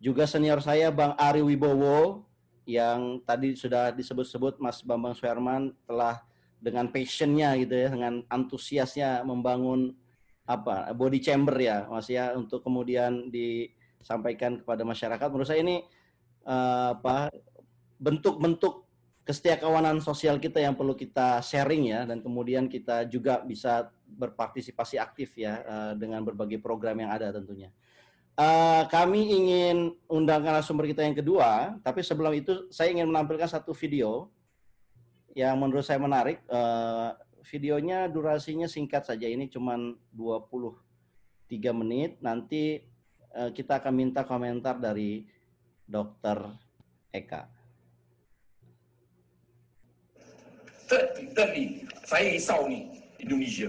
A: Juga senior saya Bang Ari Wibowo yang tadi sudah disebut-sebut Mas Bambang Suherman telah dengan passionnya gitu ya, dengan antusiasnya membangun apa body chamber ya Mas ya untuk kemudian disampaikan kepada masyarakat. Menurut saya ini uh, apa bentuk-bentuk kesetiakawanan sosial kita yang perlu kita sharing ya dan kemudian kita juga bisa berpartisipasi aktif ya eh, dengan berbagai program yang ada tentunya. Eh, kami ingin undangkan narasumber kita yang kedua, tapi sebelum itu saya ingin menampilkan satu video yang menurut saya menarik. Uh, videonya durasinya singkat saja, ini cuma 23 menit. Nanti uh, kita akan minta komentar dari Dokter Eka.
E: Tetapi, saya risau nih Indonesia.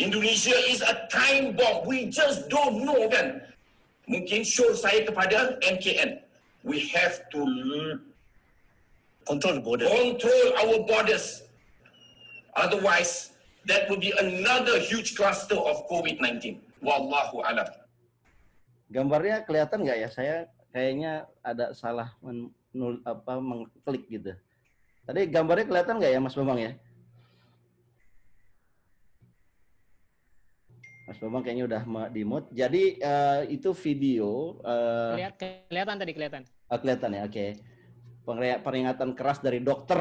E: Indonesia is a time bomb. We just don't know kan. Mungkin show saya kepada MKN. We have to control the border. Control our borders. Otherwise, that will be another huge cluster of COVID-19. Wallahu alam.
A: Gambarnya kelihatan nggak ya? Saya kayaknya ada salah menul, apa mengklik gitu. Tadi gambarnya kelihatan nggak ya, Mas Bambang ya? Mas Bambang kayaknya udah di mute. Jadi uh, itu video. Uh,
B: kelihatan tadi kelihatan.
A: Uh, kelihatan ya, oke. Okay. Peringatan keras dari dokter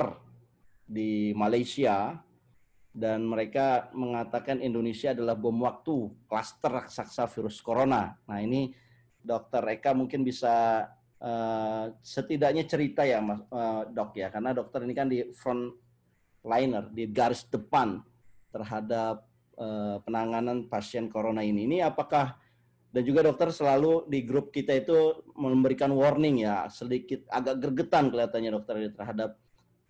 A: di Malaysia dan mereka mengatakan Indonesia adalah bom waktu klaster raksasa virus corona. Nah ini Dokter Eka mungkin bisa uh, setidaknya cerita ya, Mas uh, Dok ya, karena dokter ini kan di front liner, di garis depan terhadap Eh, penanganan pasien corona ini. Ini apakah dan juga dokter selalu di grup kita itu memberikan warning ya sedikit agak gergetan kelihatannya dokter ya, terhadap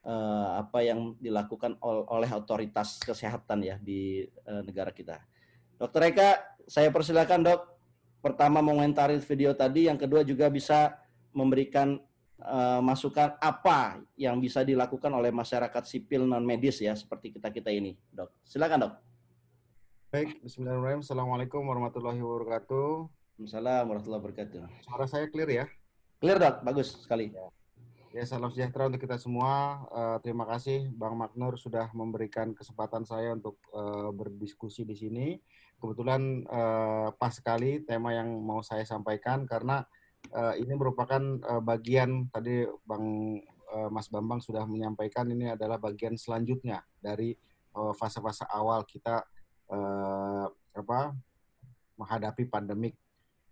A: uh, apa yang dilakukan ol oleh otoritas kesehatan ya di uh, negara kita. Dokter Eka, saya persilakan dok. Pertama mengomentari video tadi, yang kedua juga bisa memberikan uh, masukan apa yang bisa dilakukan oleh masyarakat sipil non medis ya seperti kita kita ini, dok. Silakan dok. Baik,
C: bismillahirrahmanirrahim. Assalamualaikum warahmatullahi wabarakatuh. Waalaikumsalam warahmatullahi wabarakatuh. Suara saya clear ya? Clear, Dok. Bagus sekali. Ya, ya salam sejahtera untuk kita semua. Uh, terima kasih Bang Maknur sudah memberikan kesempatan saya untuk uh, berdiskusi di sini. Kebetulan uh, pas sekali tema yang mau saya sampaikan karena uh, ini merupakan uh, bagian tadi Bang uh, Mas Bambang sudah menyampaikan ini adalah bagian selanjutnya dari fase-fase uh, fase -fase awal kita eh, apa menghadapi pandemik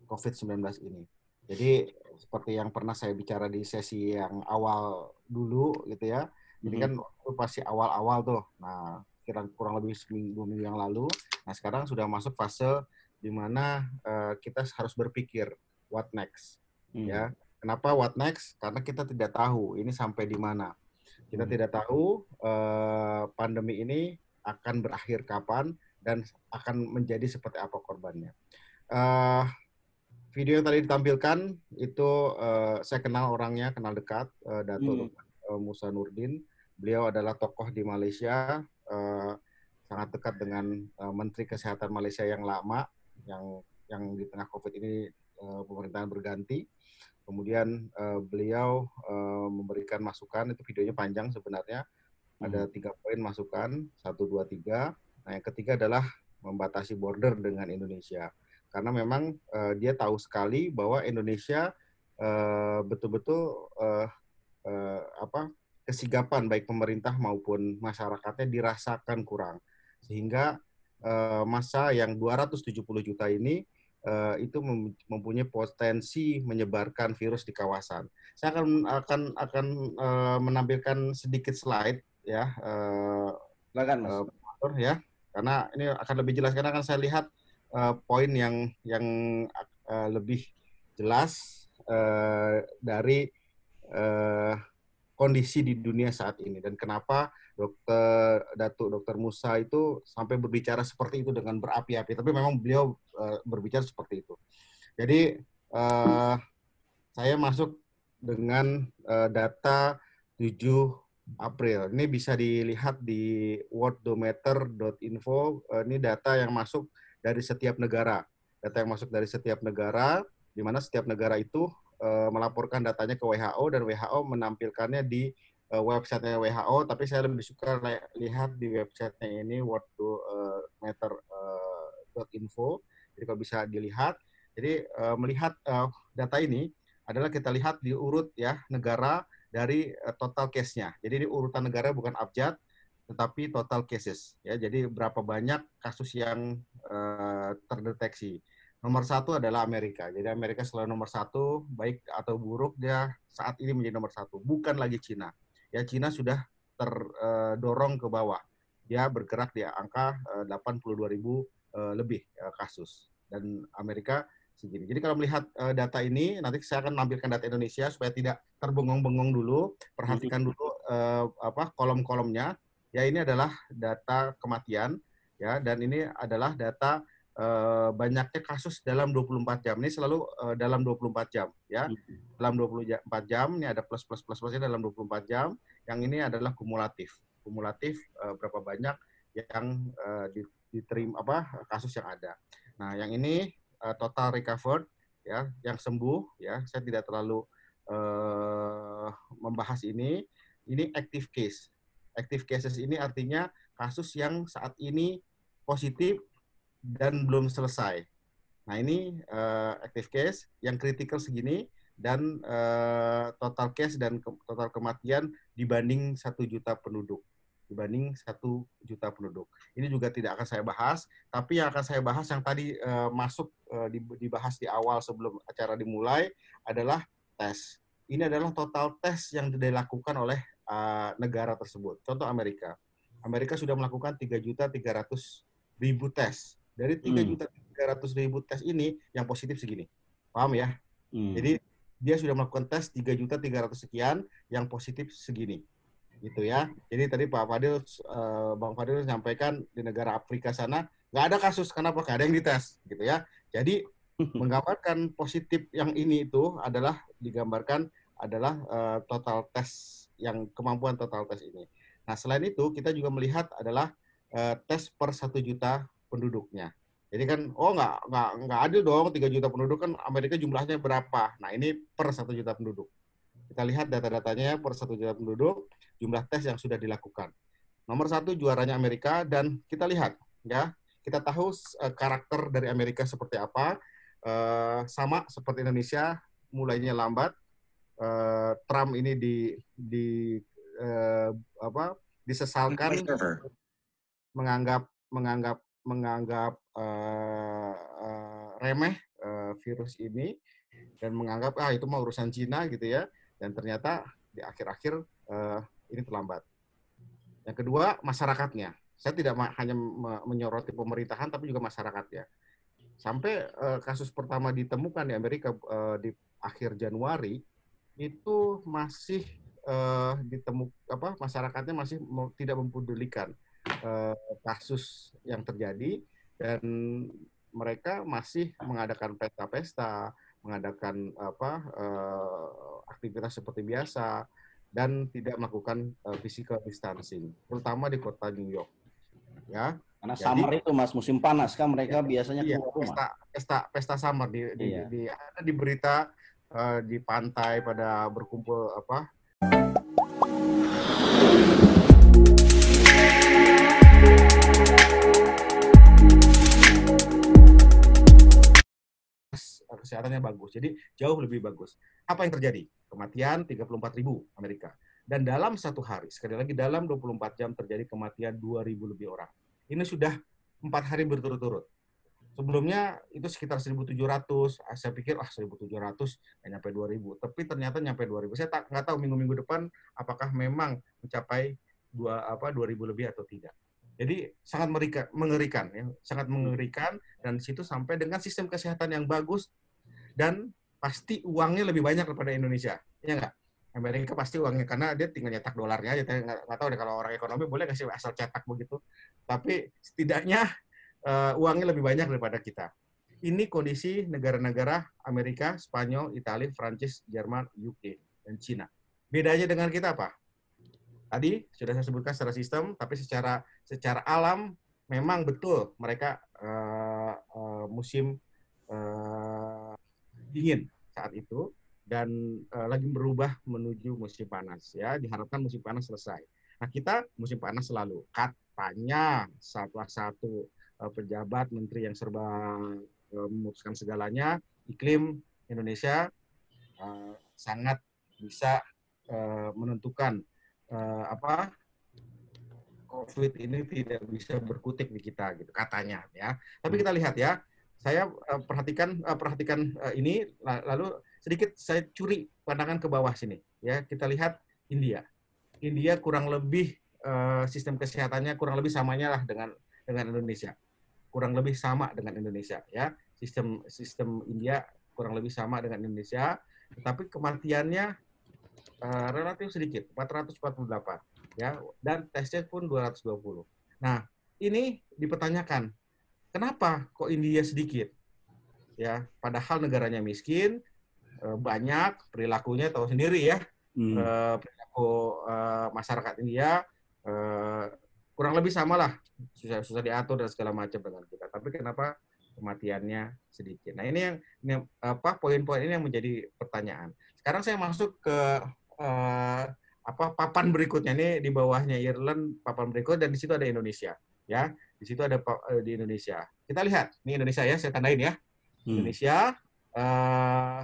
C: COVID-19 ini. Jadi seperti yang pernah saya bicara di sesi yang awal dulu gitu ya. ini mm-hmm. kan waktu pasti awal-awal tuh. Nah, kira kurang lebih seminggu minggu yang lalu. Nah, sekarang sudah masuk fase di mana uh, kita harus berpikir what next. Hmm. Ya. Kenapa what next? Karena kita tidak tahu ini sampai di mana. Kita hmm. tidak tahu uh, pandemi ini akan berakhir kapan dan akan menjadi seperti apa korbannya. Uh, video yang tadi ditampilkan itu uh, saya kenal orangnya, kenal dekat, uh, eh, Dato' hmm. Musa Nurdin. Beliau adalah tokoh di Malaysia, uh, sangat dekat dengan uh, Menteri Kesehatan Malaysia yang lama, yang yang di tengah COVID ini uh, pemerintahan berganti. Kemudian uh, beliau uh, memberikan masukan, itu videonya panjang sebenarnya, ada hmm. tiga poin masukan, satu, dua, tiga Nah, yang ketiga adalah membatasi border dengan Indonesia. Karena memang uh, dia tahu sekali bahwa Indonesia betul eh, betul-betul uh, uh, apa kesigapan baik pemerintah maupun masyarakatnya dirasakan kurang. Sehingga uh, masa yang 270 juta ini uh, itu mempunyai potensi menyebarkan virus di kawasan. Saya akan akan akan uh, menampilkan sedikit slide ya. Uh, Silakan Mas. Uh, ya karena ini akan lebih jelas karena akan saya lihat uh, poin yang yang uh, lebih jelas uh, dari uh, kondisi di dunia saat ini dan kenapa dokter Datuk Dokter Musa itu sampai berbicara seperti itu dengan berapi-api. Tapi memang beliau uh, berbicara seperti itu. Jadi uh, saya masuk dengan uh, data tujuh April. Ini bisa dilihat di worldometer.info. Eh, ini data yang masuk dari setiap negara. Data yang masuk dari setiap negara, di mana setiap negara itu eh, melaporkan datanya ke WHO dan WHO menampilkannya di eh, websitenya WHO. Tapi saya lebih suka lihat di websitenya ini worldometer.info. Jadi kalau bisa dilihat. Jadi melihat data ini adalah kita lihat di urut ya negara dari uh, total case-nya. Jadi ini urutan negara bukan abjad, tetapi total cases. Ya, jadi berapa banyak kasus yang uh, terdeteksi. Nomor satu adalah Amerika. Jadi Amerika selalu nomor satu, baik atau buruk dia saat ini menjadi nomor satu. Bukan lagi Cina. Ya Cina sudah terdorong eh, uh, ke bawah. Dia bergerak di angka uh, 82 ribu uh, lebih uh, kasus. Dan Amerika segini. Jadi kalau melihat uh, data ini, nanti saya akan nampilkan data Indonesia supaya tidak terbengong-bengong dulu. Perhatikan dulu uh, apa kolom-kolomnya. Ya ini adalah data kematian, ya dan ini adalah data uh, banyaknya kasus dalam 24 jam. Ini selalu uh, dalam 24 jam, ya. Dalam 24 jam ini ada plus plus plus plusnya dalam 24 jam. Yang ini adalah kumulatif, kumulatif uh, berapa banyak yang uh, diterima apa kasus yang ada. Nah, yang ini uh, total recovered ya yang sembuh ya saya tidak terlalu uh, membahas ini ini active case active cases ini artinya kasus yang saat ini positif dan belum selesai nah ini uh, active case yang critical segini dan uh, total case dan ke total kematian dibanding satu juta penduduk dibanding satu juta penduduk. Ini juga tidak akan saya bahas, tapi yang akan saya bahas yang tadi uh, masuk uh, dibahas di awal sebelum acara dimulai adalah tes. Ini adalah total tes yang dilakukan oleh uh, negara tersebut. Contoh Amerika. Amerika sudah melakukan 3.300.000 tes. Dari 3.300.000 hmm. tes ini yang positif segini. Paham ya? Hmm. Jadi dia sudah melakukan tes 3.300 sekian, yang positif segini gitu ya. Jadi tadi Pak Fadil, uh, Bang Fadil sampaikan di negara Afrika sana nggak ada kasus, kenapa nggak ada yang dites, gitu ya. Jadi menggambarkan positif yang ini itu adalah digambarkan adalah uh, total tes yang kemampuan total tes ini. Nah selain itu kita juga melihat adalah uh, tes per satu juta penduduknya. Jadi kan, oh nggak nggak nggak adil dong, 3 juta penduduk kan Amerika jumlahnya berapa? Nah ini per satu juta penduduk. Kita lihat data-datanya ya, per satu juta penduduk, jumlah tes yang sudah dilakukan. Nomor satu juaranya Amerika dan kita lihat ya kita tahu eh, karakter dari Amerika seperti apa uh, sama seperti Indonesia mulainya lambat uh, Trump ini di di uh, apa disesalkan menganggap menganggap menganggap uh, uh, remeh uh, virus ini dan menganggap ah itu mau urusan Cina gitu ya dan ternyata di akhir-akhir uh, ini terlambat. Yang kedua, masyarakatnya. Saya tidak hanya menyoroti pemerintahan, tapi juga masyarakatnya. Sampai uh, kasus pertama ditemukan di Amerika uh, di akhir Januari, itu masih uh, ditemuk apa masyarakatnya masih tidak mempedulikan uh, kasus yang terjadi dan mereka masih mengadakan pesta-pesta, mengadakan apa uh, aktivitas seperti biasa dan tidak melakukan uh, physical distancing, terutama di kota New York. Ya. Karena Jadi, summer itu mas musim panas kan mereka ya, biasanya iya, rumah. Pesta, pesta summer di di, iya. di, ada di berita uh, di pantai pada berkumpul apa. kesehatannya bagus. Jadi jauh lebih bagus. Apa yang terjadi? Kematian 34 ribu Amerika. Dan dalam satu hari, sekali lagi dalam 24 jam terjadi kematian 2 ribu lebih orang. Ini sudah empat hari berturut-turut. Sebelumnya itu sekitar 1.700. Saya pikir, ah 1.700, nggak nyampe 2.000. Tapi ternyata nyampe 2.000. Saya tak, nggak tahu minggu-minggu depan apakah memang mencapai dua apa 2.000 lebih atau tidak. Jadi sangat mengerikan, ya, sangat mengerikan dan situ sampai dengan sistem kesehatan yang bagus dan pasti uangnya lebih banyak daripada Indonesia. Iya nggak? Amerika pasti uangnya karena dia tinggal nyetak dolarnya aja. Nggak, tahu deh kalau orang ekonomi boleh nggak sih asal cetak begitu. Tapi setidaknya uh, uangnya lebih banyak daripada kita. Ini kondisi negara-negara Amerika, Spanyol, Italia, Prancis, Jerman, UK, dan Cina. Bedanya dengan kita apa? Tadi sudah saya sebutkan secara sistem, tapi secara secara alam memang betul mereka uh, uh, musim dingin saat itu dan uh, lagi berubah menuju musim panas ya diharapkan musim panas selesai. Nah kita musim panas selalu katanya salah satu uh, pejabat menteri yang serba uh, memutuskan segalanya iklim Indonesia uh, sangat bisa uh, menentukan uh, apa COVID ini tidak bisa berkutik di kita gitu katanya ya. Tapi kita lihat ya saya eh, perhatikan eh, perhatikan eh, ini lalu sedikit saya curi pandangan ke bawah sini ya kita lihat India India kurang lebih sistem kesehatannya kurang lebih samanya lah dengan dengan Indonesia kurang lebih sama dengan Indonesia ya sistem sistem India kurang lebih sama dengan Indonesia tetapi kematiannya relatif sedikit 448 ya dan tesnya pun 220 nah ini dipertanyakan Kenapa kok India sedikit? Ya, padahal negaranya miskin, eh, banyak perilakunya tahu sendiri ya.
F: Hmm. Eh,
C: perilaku eh, masyarakat India kurang lebih sama lah, susah susah diatur dan segala macam dengan kita. Tapi kenapa kematiannya sedikit. Nah ini yang ini, apa poin-poin ini yang menjadi pertanyaan. Sekarang saya masuk ke apa papan berikutnya ini di bawahnya Ireland, papan berikut dan di situ ada Indonesia ya. Di situ ada eh, di Indonesia. Kita lihat, ini Indonesia ya, saya tandain ya. Hmm. Indonesia, uh,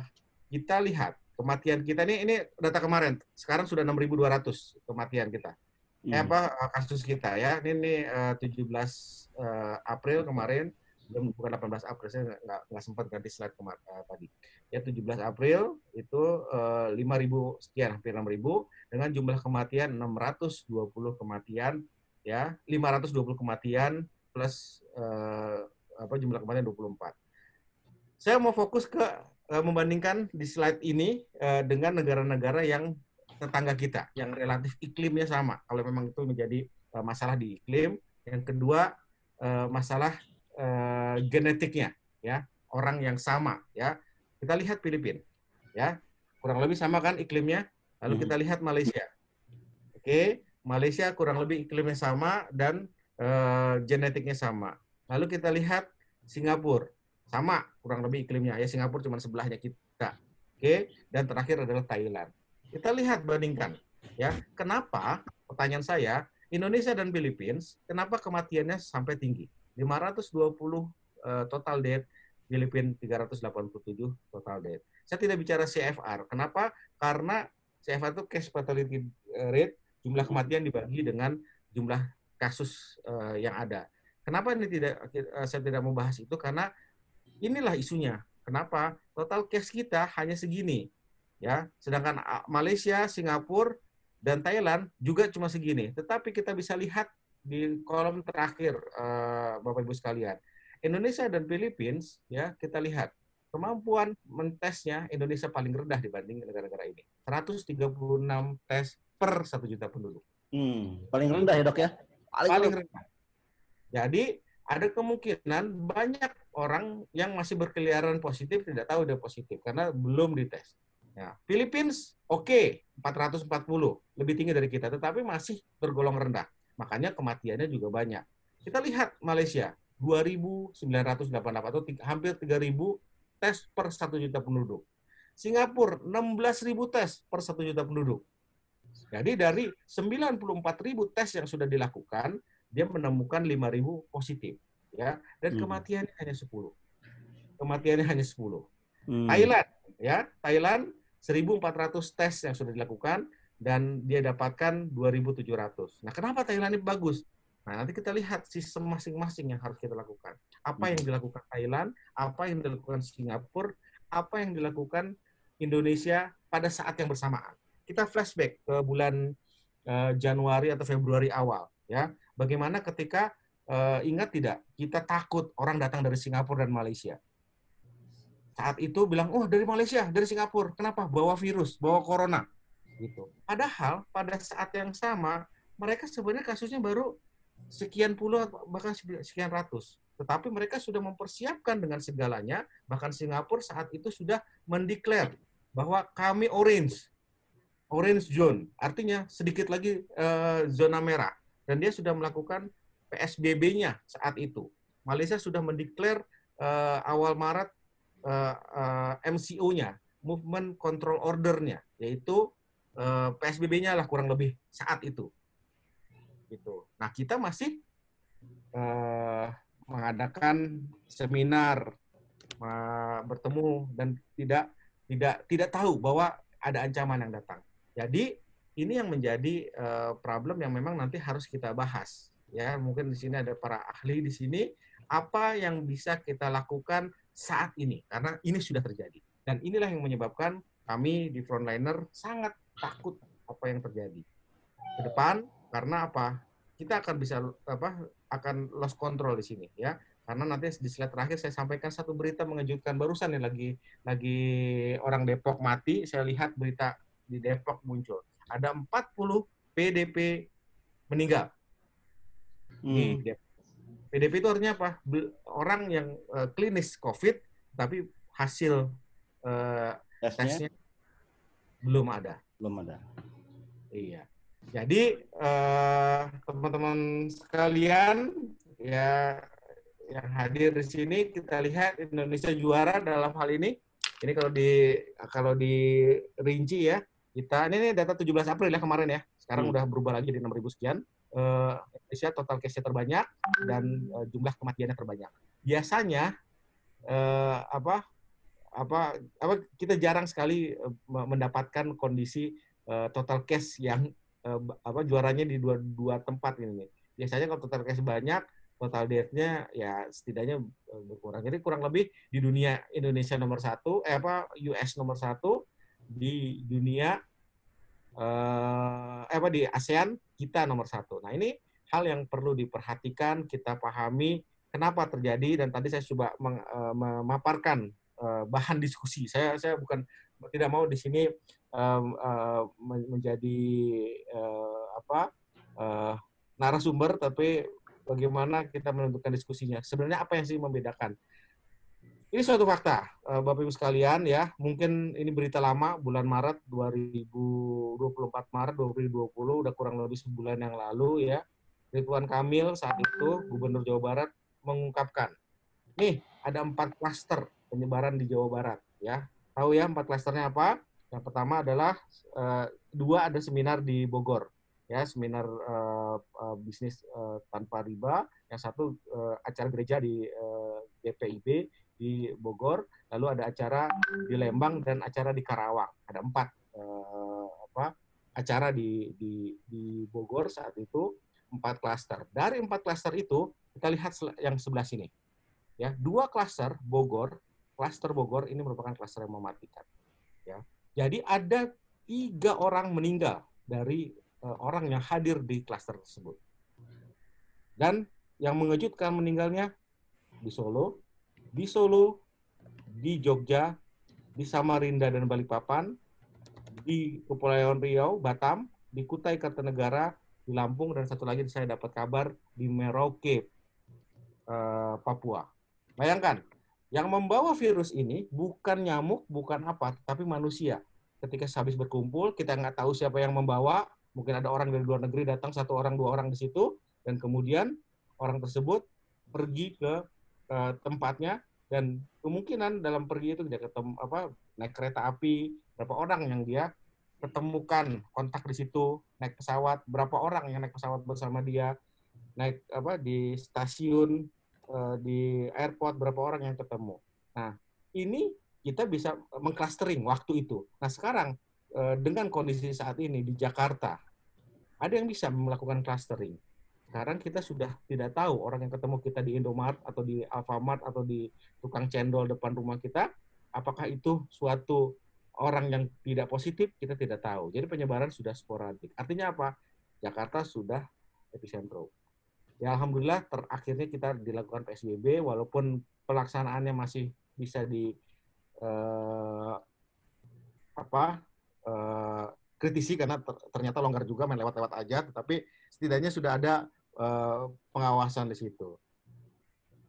C: kita lihat kematian kita ini ini data kemarin. Sekarang sudah 6.200 kematian kita. Eh, hmm. Eh, apa kasus kita ya? Ini, ini uh, 17 uh, April kemarin bukan 18 April saya nggak nggak sempat ganti slide kemar uh, tadi ya 17 April itu uh, 5.000 sekian hampir 6.000 dengan jumlah kematian 620 kematian ya 520 kematian plus uh, apa jumlah kematian 24. Saya mau fokus ke uh, membandingkan di slide ini uh, dengan negara-negara yang tetangga kita yang relatif iklimnya sama kalau memang itu menjadi uh, masalah di iklim. Yang kedua uh, masalah uh, genetiknya ya, orang yang sama ya. Kita lihat Filipin, ya. Kurang lebih sama kan iklimnya. Lalu hmm. kita lihat Malaysia. Oke, okay Malaysia kurang lebih iklimnya sama dan e, genetiknya sama. Lalu kita lihat Singapura, sama kurang lebih iklimnya. Ya Singapura cuma sebelahnya kita. Oke, dan terakhir adalah Thailand. Kita lihat bandingkan ya. Kenapa pertanyaan saya Indonesia dan Filipina kenapa kematiannya sampai tinggi? 520 e, eh, total death, Filipina 387 total death. Saya tidak bicara CFR. Kenapa? Karena CFR itu case fatality eh, rate jumlah iya. kematian dibagi dengan jumlah kasus uh, yang ada. Kenapa ini tidak uh, saya tidak membahas itu karena inilah isunya. Kenapa total case kita hanya segini, ya? Sedangkan ah, Malaysia, Singapura, dan Thailand juga cuma segini. Tetapi kita bisa lihat di kolom terakhir, uh, Bapak Ibu sekalian, Indonesia dan Philippines, ya kita lihat kemampuan mentesnya Indonesia paling rendah dibanding negara-negara ini. 136 tes per satu juta penduduk. Hmm, paling rendah ya dok ya? Paling, paling rendah. Jadi ada kemungkinan banyak orang yang masih berkeliaran positif tidak tahu dia positif karena belum dites. Ya. Philippines oke okay, 440 lebih tinggi dari kita tetapi masih tergolong rendah. Makanya kematiannya juga banyak. Kita lihat Malaysia 2.988 atau hampir 3.000 tes per satu juta penduduk. Singapura 16.000 tes per satu juta penduduk. Jadi dari 94.000 tes yang sudah dilakukan, dia menemukan 5.000 positif, ya. Dan hmm. kematiannya hanya 10. Kematiannya hanya 10. Hmm. Thailand, ya. Thailand 1.400 tes yang sudah dilakukan dan dia dapatkan 2.700. Nah, kenapa Thailand ini bagus? Nah, nanti kita lihat sistem masing-masing yang harus kita lakukan. Apa yang hmm. dilakukan Thailand, apa yang dilakukan Singapura, apa yang dilakukan Indonesia pada saat yang bersamaan kita flashback ke bulan uh, Januari atau Februari awal ya. Bagaimana ketika uh, ingat tidak kita takut orang datang dari Singapura dan Malaysia. Saat itu bilang, "Oh, dari Malaysia, dari Singapura. Kenapa? Bawa virus, bawa corona." gitu. Padahal pada saat yang sama mereka sebenarnya kasusnya baru sekian puluh bahkan sekian ratus. Tetapi mereka sudah mempersiapkan dengan segalanya, bahkan Singapura saat itu sudah mendeklar bahwa kami orange, orange zone, artinya sedikit lagi eh, zona merah. Dan dia sudah melakukan PSBB-nya saat itu. Malaysia sudah mendeklar eh, awal Maret eh, eh MCO-nya, Movement Control Order-nya, yaitu PSBB-nya lah kurang lebih saat itu. Gitu. Nah kita masih mengadakan seminar, bertemu dan tidak tidak tidak tahu bahwa ada ancaman yang datang. Jadi ini yang menjadi uh, problem yang memang nanti harus kita bahas. Ya, mungkin di sini ada para ahli di sini apa yang bisa kita lakukan saat ini karena ini sudah terjadi. Dan inilah yang menyebabkan kami di frontliner sangat takut apa yang terjadi ke depan karena apa? Kita akan bisa apa? akan lost control di sini ya. Karena nanti di slide terakhir saya sampaikan satu berita mengejutkan barusan nih lagi lagi orang Depok mati, saya lihat berita di Depok muncul. Ada 40 PDP meninggal. Hmm. Di Depok. PDP itu artinya apa? Orang yang uh, klinis COVID, tapi hasil uh, tesnya? tesnya belum ada. Belum ada. Iya. Jadi teman eh, teman-teman sekalian ya yang hadir di sini kita lihat Indonesia juara dalam hal ini. Ini kalau di kalau dirinci ya kita ini, ini data 17 April ya kemarin ya. Sekarang hmm. udah berubah lagi di 6.000 sekian. Uh, Indonesia total case-nya terbanyak dan uh, jumlah kematiannya terbanyak. Biasanya uh, apa apa apa kita jarang sekali uh, mendapatkan kondisi uh, total case yang uh, apa juaranya di dua dua tempat ini nih. Biasanya kalau total case banyak total death-nya ya setidaknya berkurang. Jadi kurang lebih di dunia Indonesia nomor satu, eh apa US nomor satu, di dunia eh, eh, apa di ASEAN kita nomor satu. Nah ini hal yang perlu diperhatikan kita pahami kenapa terjadi dan tadi saya coba eh, memaparkan eh, bahan diskusi. Saya saya bukan tidak mau di sini eh, eh, menjadi eh, apa eh, narasumber tapi bagaimana kita menentukan diskusinya. Sebenarnya apa yang sih membedakan? Ini suatu fakta, eh, Bapak Ibu sekalian ya. Mungkin ini berita lama, bulan Maret 2024 Maret 2020 udah kurang lebih sebulan yang lalu ya. Ridwan Kamil saat itu Gubernur Jawa Barat mengungkapkan, nih ada empat klaster penyebaran di Jawa Barat ya. Tahu ya empat klasternya apa? Yang pertama adalah eh, dua ada seminar di Bogor ya seminar uh, uh, bisnis uh, tanpa riba yang satu uh, acara gereja di uh, GPIB di Bogor, lalu ada acara di Lembang dan acara di Karawang. Ada empat eh, apa, acara di, di, di Bogor saat itu, empat klaster. Dari empat klaster itu, kita lihat yang sebelah sini. Ya, dua klaster Bogor, klaster Bogor ini merupakan klaster yang mematikan. Ya, jadi ada tiga orang meninggal dari eh, orang yang hadir di klaster tersebut. Dan yang mengejutkan meninggalnya di Solo, di Solo, di Jogja, di Samarinda dan Balikpapan, di Kepulauan Riau, Batam, di Kutai Kartanegara, di Lampung dan satu lagi saya dapat kabar di Merauke, eh, Papua. Bayangkan, yang membawa virus ini bukan nyamuk, bukan apa, tapi manusia. Ketika habis berkumpul, kita nggak tahu siapa yang membawa. Mungkin ada orang dari luar negeri datang satu orang dua orang di situ, dan kemudian orang tersebut pergi ke Eh, tempatnya dan kemungkinan dalam pergi itu dia ketemu apa naik kereta api berapa orang yang dia ketemukan kontak di situ naik pesawat berapa orang yang naik pesawat bersama dia naik apa di stasiun eh, di airport berapa orang yang ketemu nah ini kita bisa mengclustering waktu itu nah sekarang eh, dengan kondisi saat ini di Jakarta ada yang bisa melakukan clustering sekarang kita sudah tidak tahu orang yang ketemu kita di Indomart atau di Alfamart atau di tukang cendol depan rumah kita, apakah itu suatu orang yang tidak positif, kita tidak tahu. Jadi penyebaran sudah sporadik. Artinya apa? Jakarta sudah epicentrum. Ya Alhamdulillah terakhirnya kita dilakukan PSBB, walaupun pelaksanaannya masih bisa di eh, apa eh, kritisi karena ternyata longgar juga main lewat-lewat aja tetapi setidaknya sudah ada Eh, pengawasan di situ.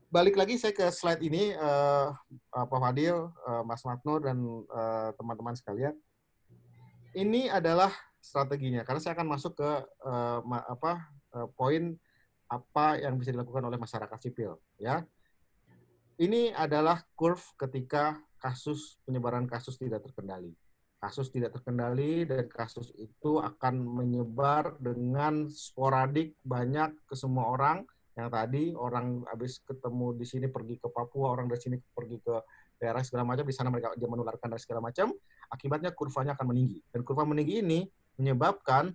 C: Balik lagi saya ke slide ini, uh, Pak Fadil, uh, Mas Matno, dan teman-teman uh, sekalian. Ini adalah strateginya, karena saya akan masuk ke uh, apa uh, poin apa yang bisa dilakukan oleh masyarakat sipil. Ya, ini adalah kurve ketika kasus penyebaran kasus tidak terkendali kasus tidak terkendali dan kasus itu akan menyebar dengan sporadik banyak ke semua orang yang tadi orang habis ketemu di sini pergi ke Papua, orang dari sini pergi ke daerah segala macam, di sana mereka dia menularkan dari segala macam, akibatnya kurvanya akan meninggi. Dan kurva meninggi ini menyebabkan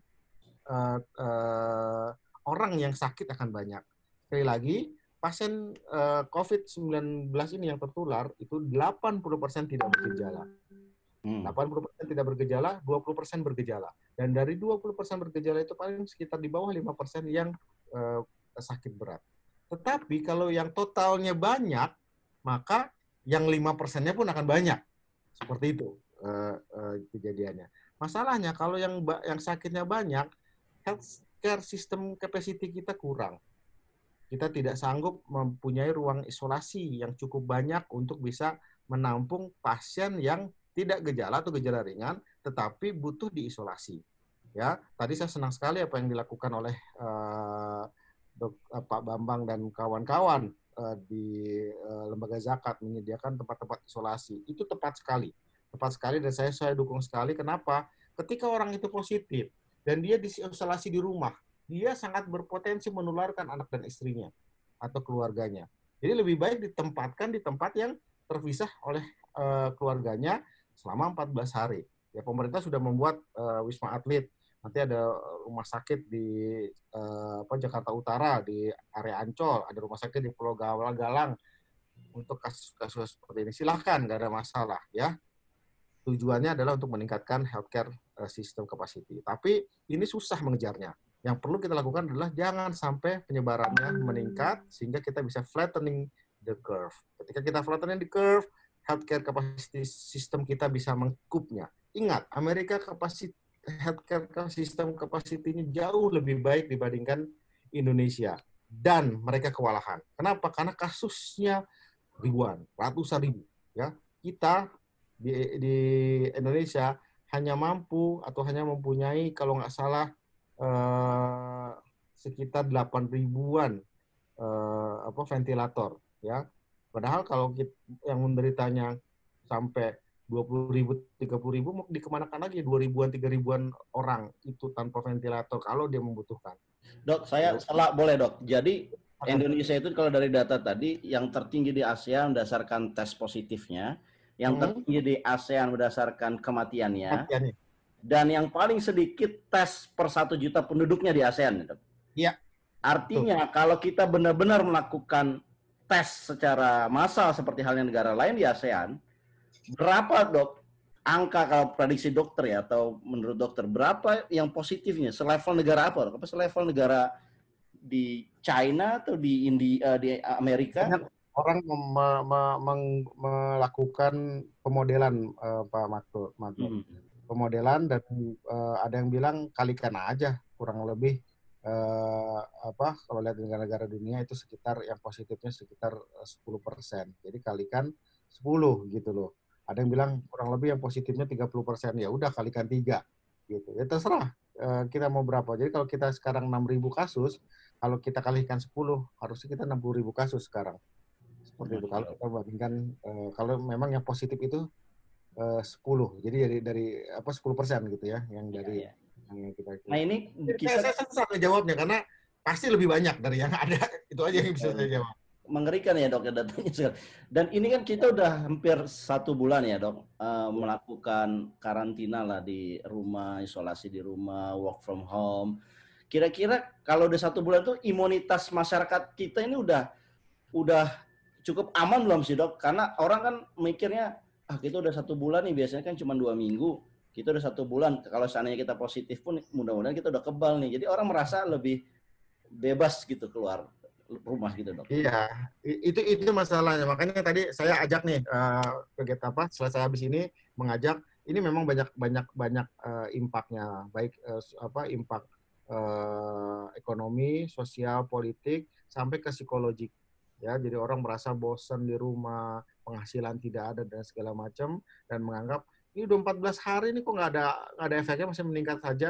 C: uh, uh, orang yang sakit akan banyak. Sekali lagi, pasien uh, eh, COVID-19 ini yang tertular itu 80% tidak bergejala. Hmm. 80% tidak bergejala, 20% bergejala. Dan dari 20% bergejala itu paling sekitar di bawah 5% yang uh, sakit berat. Tetapi kalau yang totalnya banyak, maka yang 5 persennya pun akan banyak. Seperti itu
F: uh, uh, kejadiannya.
C: Masalahnya kalau yang yang sakitnya banyak, healthcare system capacity kita kurang. Kita tidak sanggup mempunyai ruang isolasi yang cukup banyak untuk bisa menampung pasien yang tidak gejala atau gejala ringan tetapi butuh diisolasi. Ya, tadi saya senang sekali apa yang dilakukan oleh uh, Dok, uh, Pak Bambang dan kawan-kawan uh, di uh, lembaga zakat menyediakan tempat-tempat isolasi. Itu tepat sekali. Tepat sekali dan saya saya dukung sekali kenapa? Ketika orang itu positif dan dia diisolasi di rumah, dia sangat berpotensi menularkan anak dan istrinya atau keluarganya. Jadi lebih baik ditempatkan di tempat yang terpisah oleh uh, keluarganya selama 14 hari. Ya pemerintah sudah membuat uh, wisma atlet, nanti ada eh, rumah sakit di uh, apa Jakarta Utara di area Ancol, ada rumah sakit di Pulau Galang untuk kasus-kasus seperti ini. Silahkan, nggak ada masalah ya. Tujuannya adalah untuk meningkatkan healthcare system capacity. Tapi ini susah mengejarnya. Yang perlu kita lakukan adalah jangan sampai penyebarannya meningkat sehingga kita bisa flattening the curve. Ketika kita flattening the curve, healthcare capacity system kita bisa mengkupnya. Ingat, Amerika kapasitas healthcare system capacity ini jauh lebih baik dibandingkan Indonesia. Dan mereka kewalahan. Kenapa? Karena kasusnya ribuan, ratusan ribu. Ya, kita di, di Indonesia hanya mampu atau hanya mempunyai kalau nggak salah eh, sekitar delapan ribuan eh, apa ventilator ya Padahal kalau kita, yang menderitanya sampai 20 ribu, 30 ribu, mau dikemanakan lagi 2 ribuan, 3 ribuan orang itu tanpa ventilator kalau dia membutuhkan.
A: Dok, saya salah boleh dok. Jadi Indonesia itu kalau dari data tadi yang tertinggi di ASEAN berdasarkan tes positifnya, yang hmm. tertinggi di ASEAN berdasarkan kematiannya, kematiannya, dan yang paling sedikit tes per satu juta penduduknya di ASEAN. Dok. Iya. Artinya Tuh. kalau kita benar-benar melakukan tes secara massal seperti halnya negara lain di ASEAN, berapa dok angka kalau prediksi dokter ya atau menurut dokter berapa yang positifnya selevel negara apa? Apa selevel negara di China atau di India eh, di Amerika? Orang me, me,
C: meng, melakukan pemodelan uh, Pak Makro, Hmm. pemodelan dan uh, ada yang bilang kalikan aja kurang lebih eh, apa kalau lihat negara-negara dunia itu sekitar yang positifnya sekitar 10 eh, persen. Jadi kalikan 10 gitu loh. Ada yang bilang kurang lebih yang positifnya 30 persen ya udah kalikan tiga gitu. Ya terserah eh, kita mau berapa. Jadi kalau kita sekarang 6.000 kasus, kalau kita kalikan 10 harusnya kita 60.000 kasus sekarang. Seperti itu kalau kita bandingkan eh, kalau memang yang positif itu 10. Jadi dari dari apa 10%
A: gitu ya yang iya, dari iya
F: yang Nah ini
A: kisah... saya, saya susah jawabnya karena pasti lebih banyak dari yang ada itu aja yang bisa saya iya. jawab. Mengerikan ya dok ya datanya Dan ini kan kita udah hampir satu bulan ya dok eh, iya. melakukan karantina lah di rumah, isolasi di rumah, work from home. Kira-kira kalau udah satu bulan tuh imunitas masyarakat kita ini udah udah cukup aman belum sih dok? Karena orang kan mikirnya ah kita udah satu bulan nih biasanya kan cuma dua minggu itu udah satu bulan. Kalau seandainya kita positif pun mudah-mudahan kita udah kebal nih. Jadi orang merasa lebih bebas gitu keluar rumah gitu dok. Iya, itu itu masalahnya. Makanya tadi
C: saya ajak nih uh, eh, kegiatan apa saya habis ini mengajak ini memang banyak banyak banyak uh, impactnya baik uh, apa impact uh, ekonomi, sosial, politik sampai ke psikologik ya jadi orang merasa bosan di rumah penghasilan tidak ada dan segala macam dan menganggap ini udah 14 hari ini kok nggak ada nggak ada efeknya masih meningkat saja.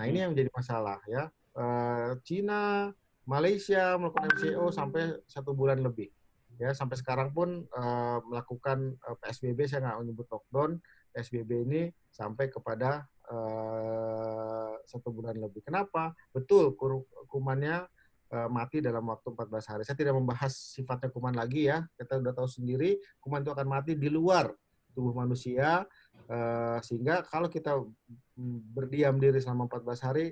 C: Nah ini hmm. yang menjadi masalah ya. Eh, Cina, Malaysia melakukan MCO sampai satu bulan lebih. Ya sampai sekarang pun eh, melakukan eh, PSBB saya nggak menyebut lockdown. PSBB ini sampai kepada satu bulan lebih. Kenapa? Betul kumannya mati dalam waktu 14 hari. Saya tidak membahas sifatnya kuman lagi ya. Kita sudah tahu sendiri, kuman itu akan mati di luar tubuh manusia Uh, sehingga kalau kita berdiam diri selama 14 hari,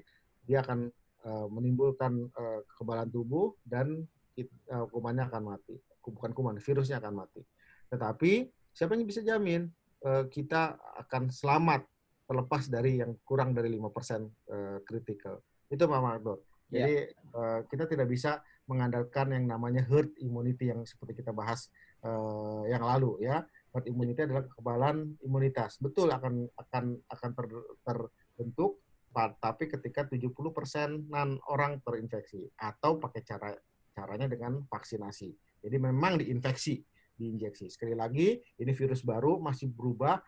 C: dia akan uh, menimbulkan uh, kekebalan tubuh dan kita, uh, kumannya akan mati. Bukan kuman, virusnya akan mati. Tetapi siapa yang bisa jamin uh, kita akan selamat terlepas dari yang kurang dari 5% uh, critical. Itu Pak Mardor. Ya. Jadi yeah. uh, kita tidak bisa mengandalkan yang namanya herd immunity yang seperti kita bahas uh, yang lalu ya herd immunity adalah kekebalan imunitas. Betul akan akan akan ter, terbentuk tapi ketika 70% nan orang terinfeksi atau pakai cara caranya dengan vaksinasi. Jadi memang diinfeksi, diinjeksi. Sekali lagi, ini virus baru masih berubah.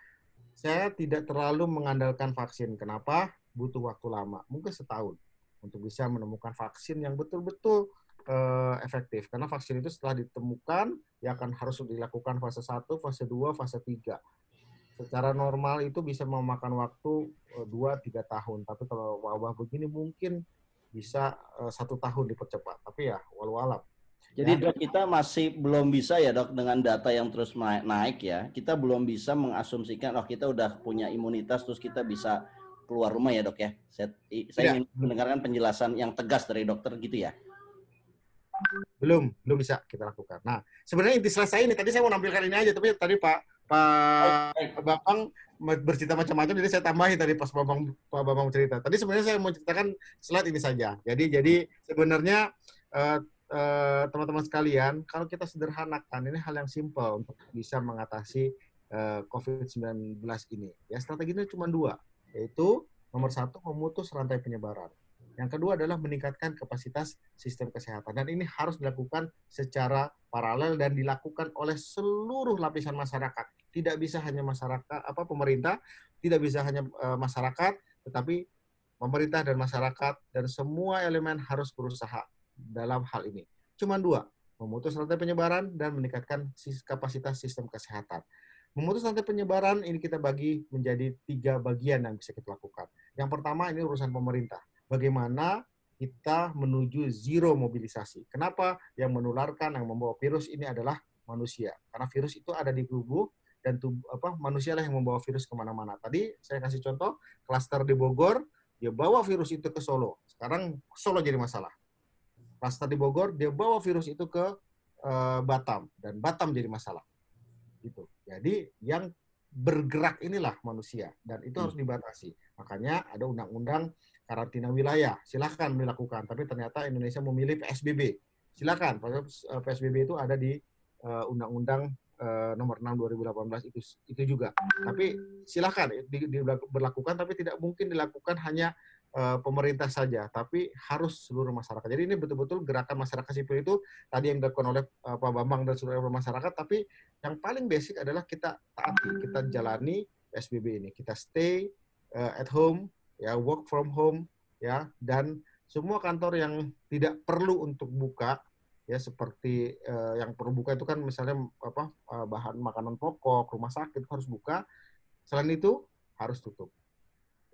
C: Saya tidak terlalu mengandalkan vaksin. Kenapa? Butuh waktu lama, mungkin setahun untuk bisa menemukan vaksin yang betul-betul uh, efektif karena vaksin itu setelah ditemukan ya akan harus dilakukan fase 1, fase 2, fase 3. Secara normal itu bisa memakan waktu uh, 2 3 tahun, tapi kalau wabah begini mungkin bisa eh, satu uh, tahun dipercepat. Tapi ya walau alam.
A: Jadi ya. dok kita masih belum bisa ya dok dengan data yang terus naik, naik ya. Kita belum bisa mengasumsikan oh kita udah punya imunitas terus kita bisa keluar rumah ya dok ya. Saya, saya ya. ingin mendengarkan penjelasan yang tegas dari dokter gitu ya.
C: Belum, belum bisa kita lakukan. Nah,
A: sebenarnya inti selesai ini tadi saya mau
C: nampilkan ini aja, tapi tadi Pak Pak Bapang bercerita macam-macam, jadi saya tambahin tadi pas Bapang Pak Bambang cerita. Tadi sebenarnya saya mau ceritakan slide ini saja. Jadi jadi sebenarnya eh, eh, teman-teman sekalian, kalau kita sederhanakan ini hal yang simpel untuk bisa mengatasi uh, eh, COVID-19 ini. Ya strateginya cuma dua, yaitu nomor satu memutus rantai penyebaran. Yang kedua adalah meningkatkan kapasitas sistem kesehatan. Dan ini harus dilakukan secara paralel dan dilakukan oleh seluruh lapisan masyarakat. Tidak bisa hanya masyarakat apa pemerintah, tidak bisa hanya e, masyarakat, tetapi pemerintah dan masyarakat dan semua elemen harus berusaha dalam hal ini. Cuma dua, memutus rantai penyebaran dan meningkatkan kapasitas sistem kesehatan. Memutus rantai penyebaran ini kita bagi menjadi tiga bagian yang bisa kita lakukan. Yang pertama ini urusan pemerintah bagaimana kita menuju zero mobilisasi. Kenapa? Yang menularkan, yang membawa virus ini adalah manusia. Karena virus itu ada di tubuh dan tubuh, apa manusialah yang membawa virus kemana-mana. Tadi saya kasih contoh, klaster di Bogor, dia bawa virus itu ke Solo. Sekarang Solo jadi masalah. Klaster di Bogor, dia bawa virus itu ke uh, Batam. Dan Batam jadi masalah. Gitu. Jadi yang bergerak inilah manusia. Dan itu hmm. harus dibatasi. Makanya ada undang-undang karantina wilayah. Silahkan dilakukan, tapi ternyata Indonesia memilih PSBB. Silahkan, PSBB eh, itu ada di eh, Undang-Undang eh, nomor 6 2018 itu itu juga. Tapi silahkan diberlakukan, tapi tidak mungkin dilakukan hanya pemerintah saja, tapi harus seluruh masyarakat. Jadi ini betul-betul gerakan masyarakat sipil itu tadi yang dilakukan oleh Pak Bambang dan seluruh masyarakat, tapi yang paling basic adalah kita taati, kita jalani SBB ini. Kita stay at home, ya work from home ya dan semua kantor yang tidak perlu untuk buka ya seperti eh, yang perlu buka itu kan misalnya apa eh, bahan makanan pokok rumah sakit harus buka selain itu harus tutup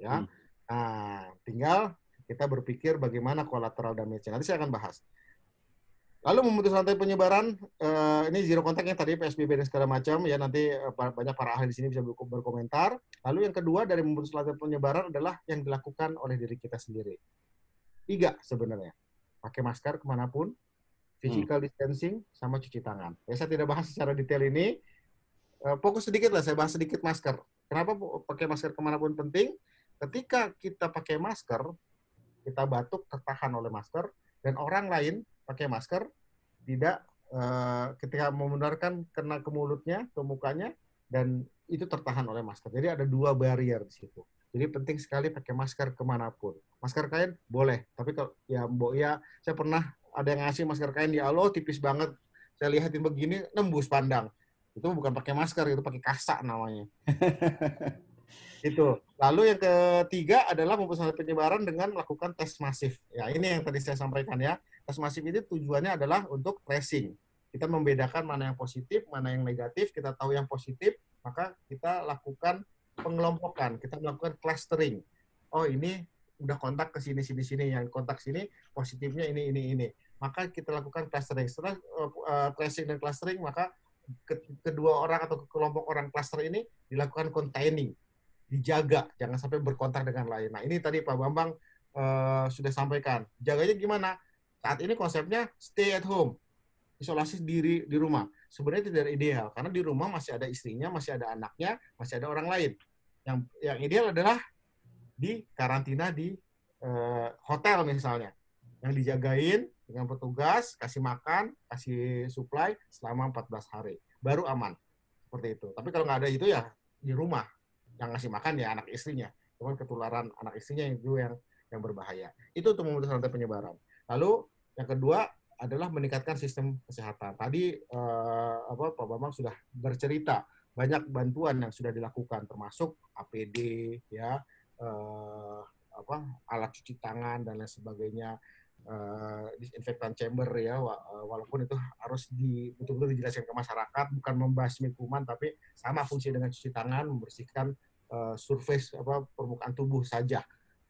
C: ya hmm. nah tinggal kita berpikir bagaimana kolateral damage nanti saya akan bahas Lalu memutus rantai penyebaran, eh, ini zero contact yang tadi PSBB dan segala macam ya nanti eh, banyak para ahli di sini bisa berkomentar. Lalu yang kedua dari memutus rantai penyebaran adalah yang dilakukan oleh diri kita sendiri. Tiga sebenarnya, pakai masker kemanapun, physical distancing, sama cuci tangan. Ya, saya tidak bahas secara detail ini. Eh, fokus sedikit lah, saya bahas sedikit masker. Kenapa pakai masker kemanapun penting? Ketika kita pakai masker, kita batuk tertahan oleh masker, dan orang lain pakai masker, tidak uh, ketika membenarkan kena ke mulutnya, ke mukanya, dan itu tertahan oleh masker. Jadi ada dua barrier di situ. Jadi penting sekali pakai masker kemanapun. Masker kain boleh, tapi kalau ya mbok ya saya pernah ada yang ngasih masker kain di alo tipis banget. Saya lihatin begini nembus pandang. Itu bukan pakai masker, itu pakai kasa namanya.
F: itu.
C: Lalu yang ketiga adalah mempersempit penyebaran dengan melakukan tes masif. Ya ini yang tadi saya sampaikan ya tes masif ini tujuannya adalah untuk tracing. Kita membedakan mana yang positif, mana yang negatif, kita tahu yang positif, maka kita lakukan pengelompokan, kita melakukan clustering. Oh, ini udah kontak ke sini sini sini, yang kontak sini positifnya ini ini ini. Maka kita lakukan clustering. Setelah uh, tracing dan clustering, maka kedua orang atau kelompok orang cluster ini dilakukan containing, dijaga, jangan sampai berkontak dengan lain. Nah, ini tadi Pak Bambang uh, sudah sampaikan. Jaganya gimana? Saat ini konsepnya stay at home, isolasi diri di rumah. Sebenarnya tidak ideal karena di rumah masih ada istrinya, masih ada anaknya, masih ada orang lain. Yang yang ideal adalah di karantina di eh, hotel misalnya, yang dijagain dengan petugas, kasih makan, kasih suplai selama 14 hari, baru aman seperti itu. Tapi kalau nggak ada itu ya di rumah yang ngasih makan ya anak istrinya. Cuman ketularan anak istrinya itu yang yang berbahaya. Itu untuk memutus rantai penyebaran. Lalu yang kedua adalah meningkatkan sistem kesehatan. Tadi eh, apa Pak Bambang sudah bercerita banyak bantuan yang sudah dilakukan termasuk APD ya eh, apa alat cuci tangan dan lain sebagainya Uh, disinfektan chamber ya eh, walaupun itu harus di betul-betul dijelaskan ke masyarakat bukan membasmi kuman tapi sama fungsi dengan cuci tangan membersihkan uh, surface apa permukaan tubuh saja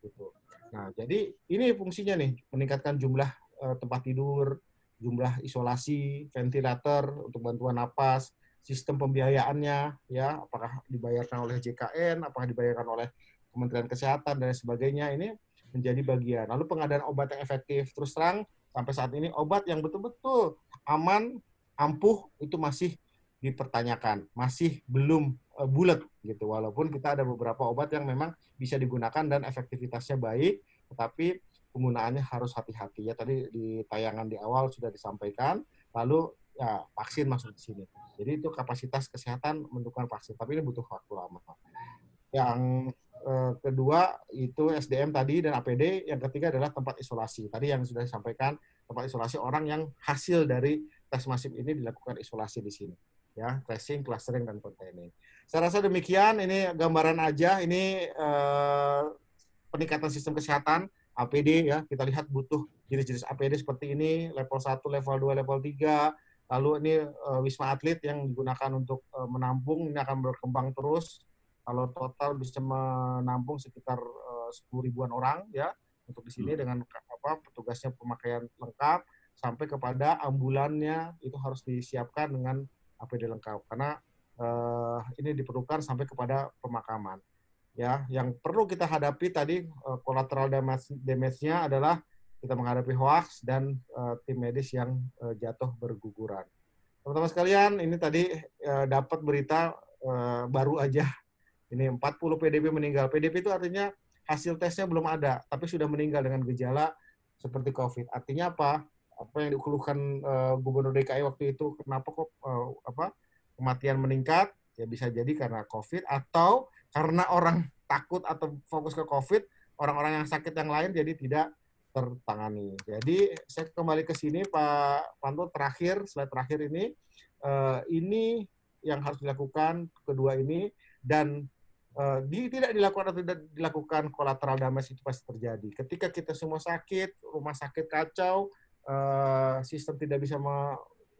C: gitu Nah, jadi ini fungsinya nih, meningkatkan jumlah uh, tempat tidur, jumlah isolasi, ventilator untuk bantuan napas, sistem pembiayaannya ya, apakah dibayarkan oleh JKN, apakah dibayarkan oleh Kementerian Kesehatan dan sebagainya ini menjadi bagian. Lalu pengadaan obat yang efektif terus terang sampai saat ini obat yang betul-betul aman, ampuh itu masih dipertanyakan, masih belum Eh, bulat gitu walaupun kita ada beberapa obat yang memang bisa digunakan dan efektivitasnya baik tetapi penggunaannya harus hati-hati ya tadi di tayangan di awal sudah disampaikan lalu ya vaksin masuk di sini jadi itu kapasitas kesehatan mendukung vaksin tapi ini butuh waktu lama yang eh, kedua itu SDM tadi dan APD yang ketiga adalah tempat isolasi tadi yang sudah disampaikan tempat isolasi orang yang hasil dari tes masif ini dilakukan isolasi di sini ya tracing, clustering dan containing. Saya rasa demikian ini gambaran aja ini eh, peningkatan sistem kesehatan APD ya kita lihat butuh jenis-jenis APD seperti ini level 1, level 2, level 3. Lalu ini eh, wisma atlet yang digunakan untuk eh, menampung ini akan berkembang terus. Kalau total bisa menampung sekitar eh, ribuan orang ya untuk di sini hmm. dengan apa petugasnya pemakaian lengkap sampai kepada ambulannya itu harus disiapkan dengan apa lengkap karena uh, ini diperlukan sampai kepada pemakaman. Ya, yang perlu kita hadapi tadi uh, kolateral damage-nya adalah kita menghadapi hoax dan uh, tim medis yang uh, jatuh berguguran. Teman-teman sekalian, ini tadi uh, dapat berita uh, baru aja. Ini 40 PDP meninggal. PDP itu artinya hasil tesnya belum ada, tapi sudah meninggal dengan gejala seperti COVID. Artinya apa? apa yang dikeluhkan uh, Gubernur DKI waktu itu kenapa kok uh, apa kematian meningkat ya bisa jadi karena COVID atau karena orang takut atau fokus ke COVID orang-orang yang sakit yang lain jadi tidak tertangani. Jadi saya kembali ke sini Pak Panto terakhir slide terakhir ini uh, ini yang harus dilakukan kedua ini dan di, tidak dilakukan atau tidak dilakukan kolateral damage itu pasti terjadi. Ketika kita semua sakit, rumah sakit kacau, Eh, sistem tidak bisa me,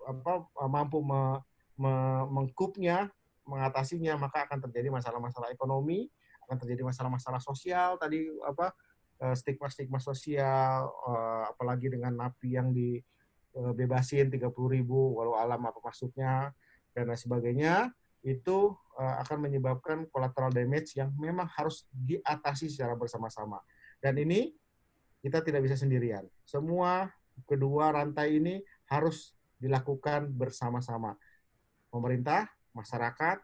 C: apa, mampu me, me, mengkupnya, mengatasinya, maka akan terjadi masalah-masalah ekonomi, akan terjadi masalah-masalah sosial tadi apa eh, stigma-stigma sosial, eh, apalagi dengan napi yang dibebasin 30 ribu, walau alam apa maksudnya, dan lain sebagainya, itu akan menyebabkan collateral damage yang memang harus diatasi secara bersama-sama. Dan ini kita tidak bisa sendirian. Semua kedua rantai ini harus dilakukan bersama-sama. Pemerintah, masyarakat,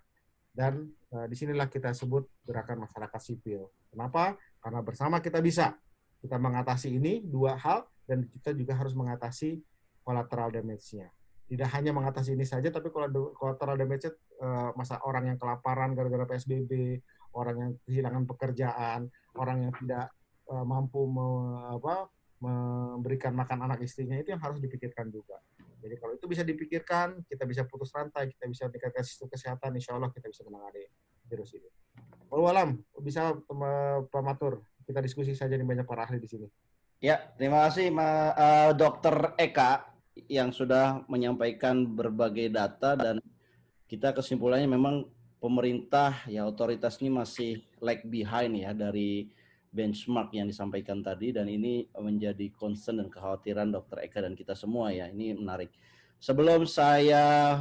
C: dan e, disinilah kita sebut gerakan masyarakat sipil. Kenapa? Karena bersama kita bisa. Kita mengatasi ini dua hal, dan kita juga harus mengatasi collateral damage-nya. Tidak hanya mengatasi ini saja, tapi collateral damage e, eh, masa orang yang kelaparan gara-gara PSBB, orang yang kehilangan pekerjaan, orang yang tidak e, mampu me, apa, memberikan makan anak istrinya itu yang harus dipikirkan juga. Jadi kalau itu bisa dipikirkan, kita bisa putus rantai, kita bisa meningkatkan sistem kesehatan, insya Allah kita bisa menangani virus ini. Walau alam, bisa pematur, kita diskusi saja nih banyak para ahli di sini.
A: Ya, terima kasih Ma, uh, eh, Dr. Eka yang sudah menyampaikan berbagai data dan kita kesimpulannya memang pemerintah ya otoritas ini masih lag behind ya dari benchmark yang disampaikan tadi dan ini menjadi concern dan kekhawatiran Dr. Eka dan kita semua ya. Ini menarik. Sebelum saya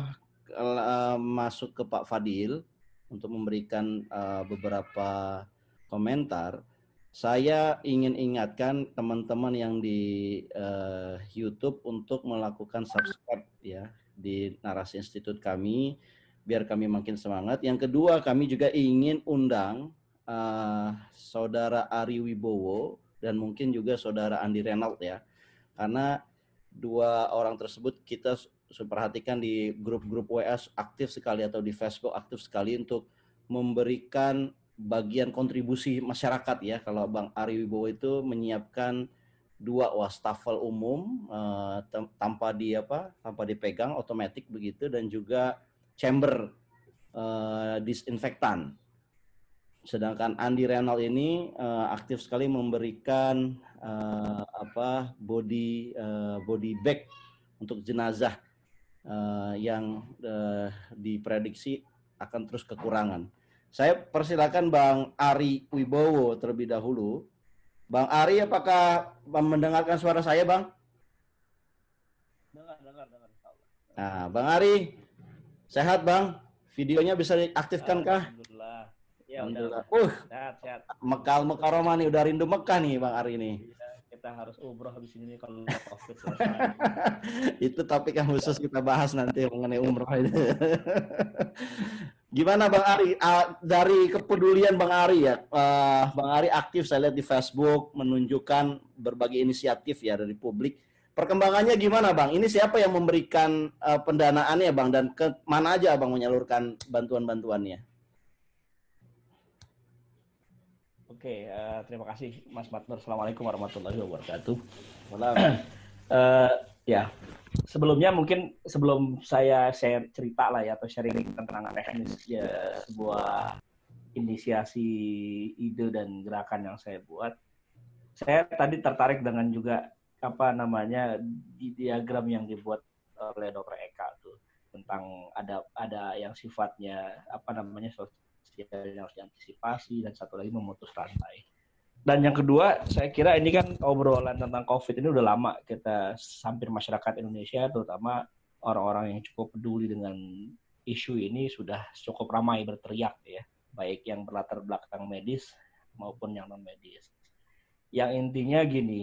A: eh, masuk ke Pak Fadil untuk memberikan eh, beberapa komentar, saya ingin ingatkan teman-teman yang di eh, YouTube untuk melakukan subscribe ya di Narasi Institut kami biar kami makin semangat. Yang kedua, kami juga ingin undang uh, saudara Ari Wibowo dan mungkin juga saudara Andi Renald ya. Karena dua orang tersebut kita perhatikan di grup-grup WS aktif sekali atau di Facebook aktif sekali untuk memberikan bagian kontribusi masyarakat ya. Kalau Bang Ari Wibowo itu menyiapkan dua wastafel umum uh, tanpa di apa tanpa dipegang otomatis begitu dan juga chamber uh, disinfektan sedangkan Andi Renal ini uh, aktif sekali memberikan uh, apa body uh, body bag untuk jenazah uh, yang uh, diprediksi akan terus kekurangan. Saya persilakan Bang Ari Wibowo terlebih dahulu. Bang Ari, apakah mendengarkan suara saya, Bang?
F: Dengar, dengar, dengar.
A: Nah, Bang Ari, sehat, Bang? Videonya bisa diaktifkan kah?
F: Ya, Udah, uh, sehat, sehat.
A: Mekal Roma nih, udah rindu Mekah nih Bang Ari ini.
E: Ya, kita harus umroh habis ini kalau COVID selesai.
A: itu topik yang khusus kita bahas nanti mengenai umroh itu. Gimana Bang Ari? Dari kepedulian Bang Ari ya, eh, Bang Ari aktif saya lihat di Facebook menunjukkan berbagai inisiatif ya dari publik. Perkembangannya gimana Bang? Ini siapa yang memberikan eh, pendanaannya Bang dan ke mana aja Bang menyalurkan bantuan-bantuannya?
E: Oke, uh, terima kasih Mas Matnur. Assalamualaikum warahmatullahi wabarakatuh. uh, ya, sebelumnya mungkin sebelum saya share cerita lah ya atau sharing tentang teknis ya, sebuah inisiasi ide dan gerakan yang saya buat. Saya tadi tertarik dengan juga apa namanya di diagram yang dibuat oleh Dr. Eka tuh tentang ada ada yang sifatnya apa namanya yang harus diantisipasi dan satu lagi memutus rantai. Dan yang kedua, saya kira ini kan obrolan tentang COVID ini udah lama kita hampir masyarakat Indonesia, terutama orang-orang yang cukup peduli dengan isu ini sudah cukup ramai berteriak ya, baik yang berlatar belakang medis maupun yang non medis. Yang intinya gini,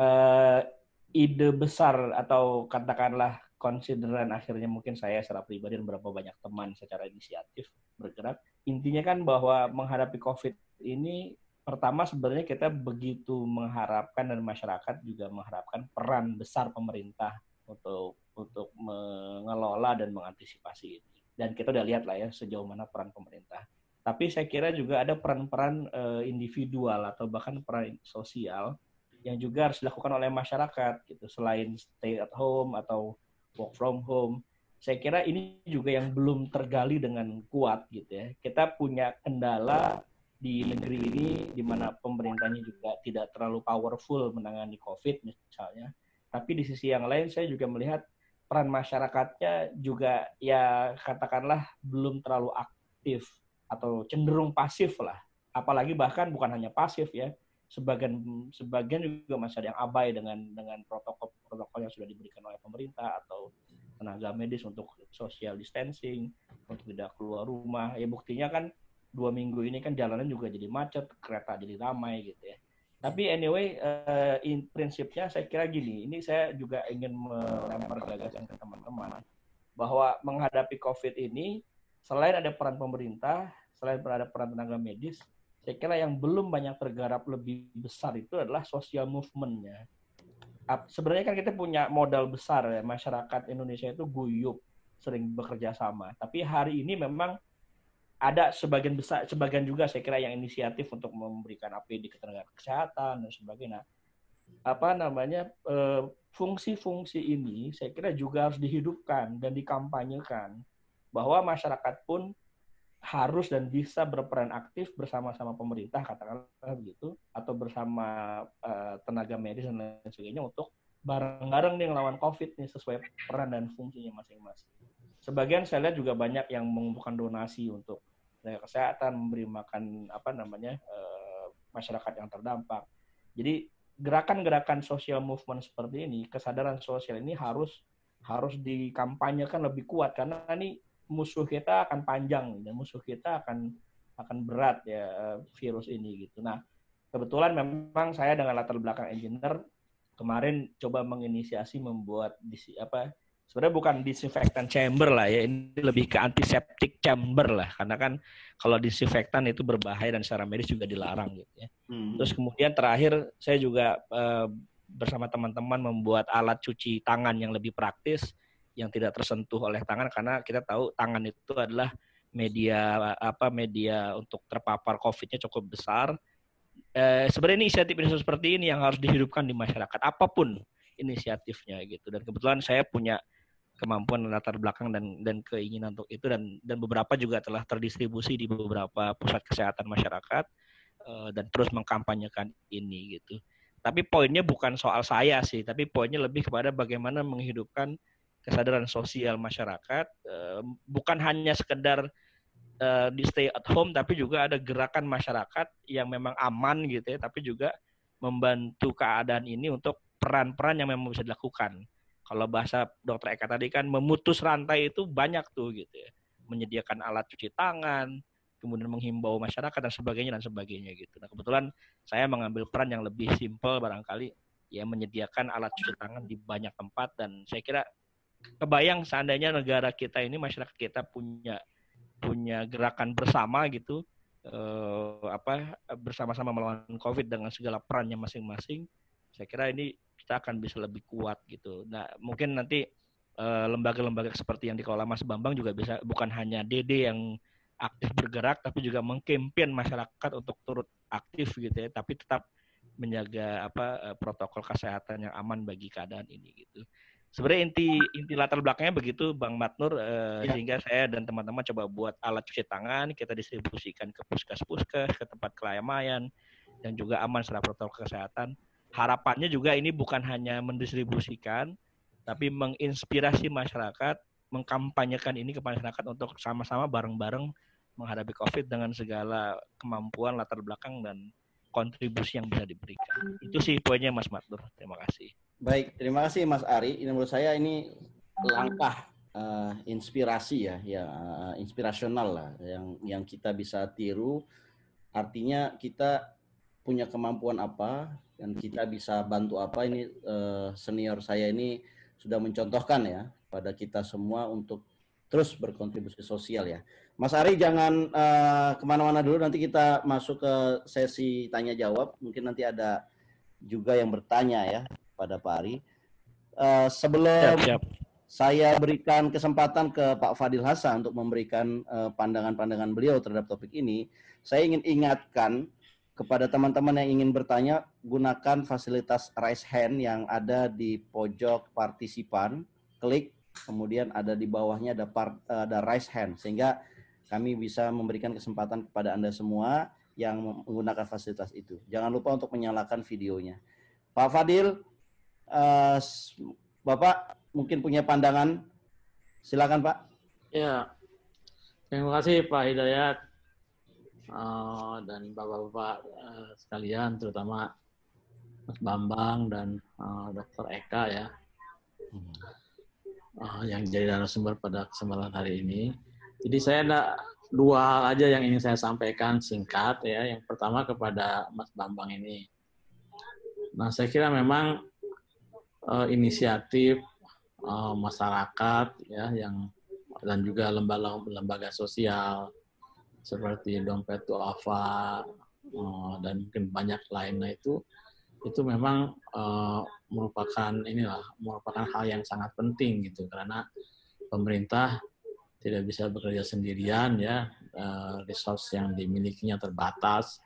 E: uh, ide besar atau katakanlah konsideran akhirnya mungkin saya secara pribadi dan beberapa banyak teman secara inisiatif bergerak intinya kan bahwa menghadapi COVID ini pertama sebenarnya kita begitu mengharapkan dan masyarakat juga mengharapkan peran besar pemerintah untuk untuk mengelola dan mengantisipasi ini. Dan kita udah lihat lah ya sejauh mana peran pemerintah. Tapi saya kira juga ada peran-peran eh, individual atau bahkan peran sosial yang juga harus dilakukan oleh masyarakat gitu selain stay at home atau work from home saya kira ini juga yang belum tergali dengan kuat gitu ya. Kita punya kendala di negeri ini di mana pemerintahnya juga tidak terlalu powerful menangani COVID misalnya. Tapi di sisi yang lain saya juga melihat peran masyarakatnya juga ya katakanlah belum terlalu aktif atau cenderung pasif lah. Apalagi bahkan bukan hanya pasif ya, sebagian sebagian juga masih ada yang abai dengan dengan protokol protokol yang sudah diberikan oleh pemerintah atau tenaga medis untuk social distancing, untuk tidak keluar rumah. Ya buktinya kan dua minggu ini kan jalanan juga jadi macet, kereta jadi ramai gitu ya. Tapi anyway, uh, in prinsipnya saya kira gini, ini saya juga ingin melempar gagasan ke teman-teman bahwa menghadapi COVID ini selain ada peran pemerintah, selain ada peran tenaga medis, saya kira yang belum banyak tergarap lebih besar itu adalah social movement-nya sebenarnya kan kita punya modal besar ya masyarakat Indonesia itu guyup sering bekerja sama. Tapi hari ini memang ada sebagian besar sebagian juga saya kira yang inisiatif untuk memberikan APD ketenaga kesehatan dan sebagainya. Apa namanya eh, fungsi-fungsi ini saya kira juga harus dihidupkan dan dikampanyekan bahwa masyarakat pun harus dan bisa berperan aktif bersama-sama pemerintah katakanlah begitu atau bersama uh, tenaga medis dan lain sebagainya untuk
B: bareng-bareng
E: nih melawan COVID nih sesuai peran dan fungsinya masing-masing. Sebagian saya lihat juga banyak yang mengumpulkan donasi untuk tenaga kesehatan, memberi makan apa namanya uh, masyarakat yang terdampak. Jadi gerakan-gerakan sosial movement seperti ini, kesadaran sosial ini harus harus dikampanyekan lebih kuat karena ini musuh kita akan panjang dan musuh kita akan akan berat ya eh, virus ini gitu. Nah, kebetulan memang saya dengan latar belakang engineer kemarin coba menginisiasi membuat disi, apa sebenarnya bukan disinfektan chamber lah ya, ini lebih ke antiseptik chamber lah karena kan kalau disinfektan itu berbahaya dan secara medis juga dilarang gitu ya. Hmm. Terus kemudian terakhir saya juga eh, bersama teman-teman membuat alat cuci tangan yang lebih praktis yang tidak tersentuh oleh tangan karena kita tahu tangan itu adalah media apa media untuk terpapar COVID-nya cukup besar. Eh, sebenarnya ini inisiatif ini seperti ini yang harus dihidupkan di masyarakat apapun inisiatifnya gitu. Dan kebetulan saya punya kemampuan latar belakang dan dan keinginan untuk itu dan dan beberapa juga telah terdistribusi di beberapa pusat kesehatan masyarakat eh, dan terus mengkampanyekan ini gitu. Tapi poinnya bukan soal saya sih, tapi poinnya lebih kepada bagaimana menghidupkan kesadaran sosial masyarakat eh, bukan hanya sekedar eh, di stay at home tapi juga ada gerakan masyarakat yang memang aman gitu ya tapi juga membantu keadaan ini untuk peran-peran yang memang bisa dilakukan. Kalau bahasa dokter Eka tadi kan memutus rantai itu banyak tuh gitu ya. Menyediakan alat cuci tangan, kemudian menghimbau masyarakat dan sebagainya dan sebagainya gitu. Nah, kebetulan saya mengambil peran yang lebih simpel barangkali ya menyediakan alat cuci tangan di banyak tempat dan saya kira kebayang seandainya negara kita ini masyarakat kita punya punya gerakan bersama gitu eh, apa bersama-sama melawan COVID dengan segala perannya masing-masing, saya kira ini kita akan bisa lebih kuat gitu. Nah mungkin nanti eh, lembaga-lembaga seperti yang dikelola Mas Bambang juga bisa bukan hanya DD yang aktif bergerak tapi juga mengkampen masyarakat untuk turut aktif gitu ya tapi tetap menjaga apa eh, protokol kesehatan yang aman bagi keadaan ini gitu sebenarnya inti inti latar belakangnya begitu Bang Matnur eh, ya. sehingga saya dan teman-teman coba buat alat cuci tangan kita distribusikan ke puskes-puskes ke tempat kelayamayan dan juga aman secara protokol kesehatan harapannya juga ini bukan hanya mendistribusikan tapi menginspirasi masyarakat mengkampanyekan ini kepada masyarakat untuk sama-sama bareng-bareng menghadapi COVID dengan segala kemampuan latar belakang dan
A: kontribusi yang bisa diberikan. Itu sih
E: poinnya Mas Matnur Terima kasih.
A: Baik, terima kasih Mas Ari. Ini menurut saya ini langkah uh, inspirasi ya, ya uh, inspirasional lah yang yang kita bisa tiru. Artinya kita punya kemampuan apa dan kita bisa bantu apa ini uh, senior saya ini sudah mencontohkan ya pada kita semua untuk terus berkontribusi sosial ya. Mas Ari jangan uh, kemana-mana dulu nanti kita masuk ke sesi tanya jawab mungkin nanti ada juga yang bertanya ya kepada Pak Ari. Uh, sebelum siap, siap. saya berikan kesempatan ke Pak Fadil Hasan untuk memberikan eh, pandangan-pandangan uh, beliau terhadap topik ini, saya ingin ingatkan kepada teman-teman yang ingin bertanya, gunakan fasilitas raise hand yang ada di pojok partisipan, klik, kemudian ada di bawahnya ada part, eh, ada raise hand, sehingga kami bisa memberikan kesempatan kepada Anda semua yang menggunakan fasilitas itu. Jangan lupa untuk menyalakan videonya. Pak Fadil, uh, Bapak mungkin punya pandangan. Silakan Pak.
D: Ya, terima kasih Pak Hidayat uh, dan Bapak-Bapak uh, sekalian, terutama Mas Bambang dan uh, Dr. Eka ya, uh, yang jadi narasumber pada kesempatan hari ini. Jadi saya ada dua hal aja yang ingin saya sampaikan singkat ya. Yang pertama kepada Mas Bambang ini. Nah, saya kira memang uh, inisiatif uh, masyarakat ya yang dan juga lembaga-lembaga sosial seperti dompet tuafa uh, eh, dan mungkin banyak lainnya itu itu memang uh, merupakan inilah merupakan hal yang sangat penting gitu karena pemerintah tidak bisa bekerja sendirian ya uh, resource yang dimilikinya terbatas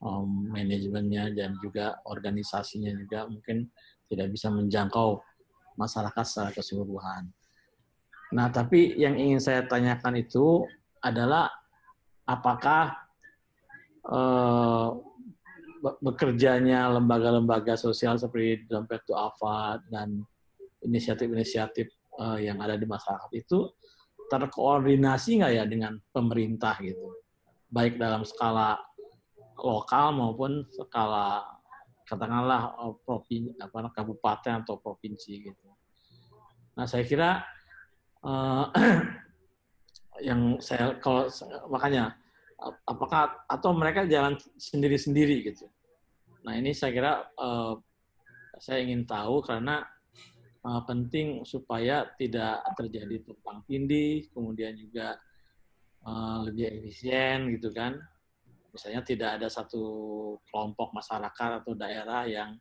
D: um, manajemennya dan juga organisasinya juga mungkin tidak bisa menjangkau masyarakat secara keseluruhan. Nah, tapi yang ingin saya tanyakan itu adalah apakah eh, bekerjanya lembaga-lembaga sosial seperti Dompet to Afad dan inisiatif-inisiatif eh, yang ada di masyarakat itu terkoordinasi nggak ya dengan pemerintah gitu, baik dalam skala lokal maupun skala katakanlah oh, provinsi apa kabupaten atau provinsi gitu. Nah, saya kira uh, yang saya kalau makanya apakah atau mereka jalan sendiri-sendiri gitu. Nah, ini saya kira uh, saya ingin tahu karena uh, penting supaya tidak terjadi tumpang tindih, kemudian juga uh, lebih efisien gitu kan. Misalnya tidak ada satu kelompok masyarakat atau daerah yang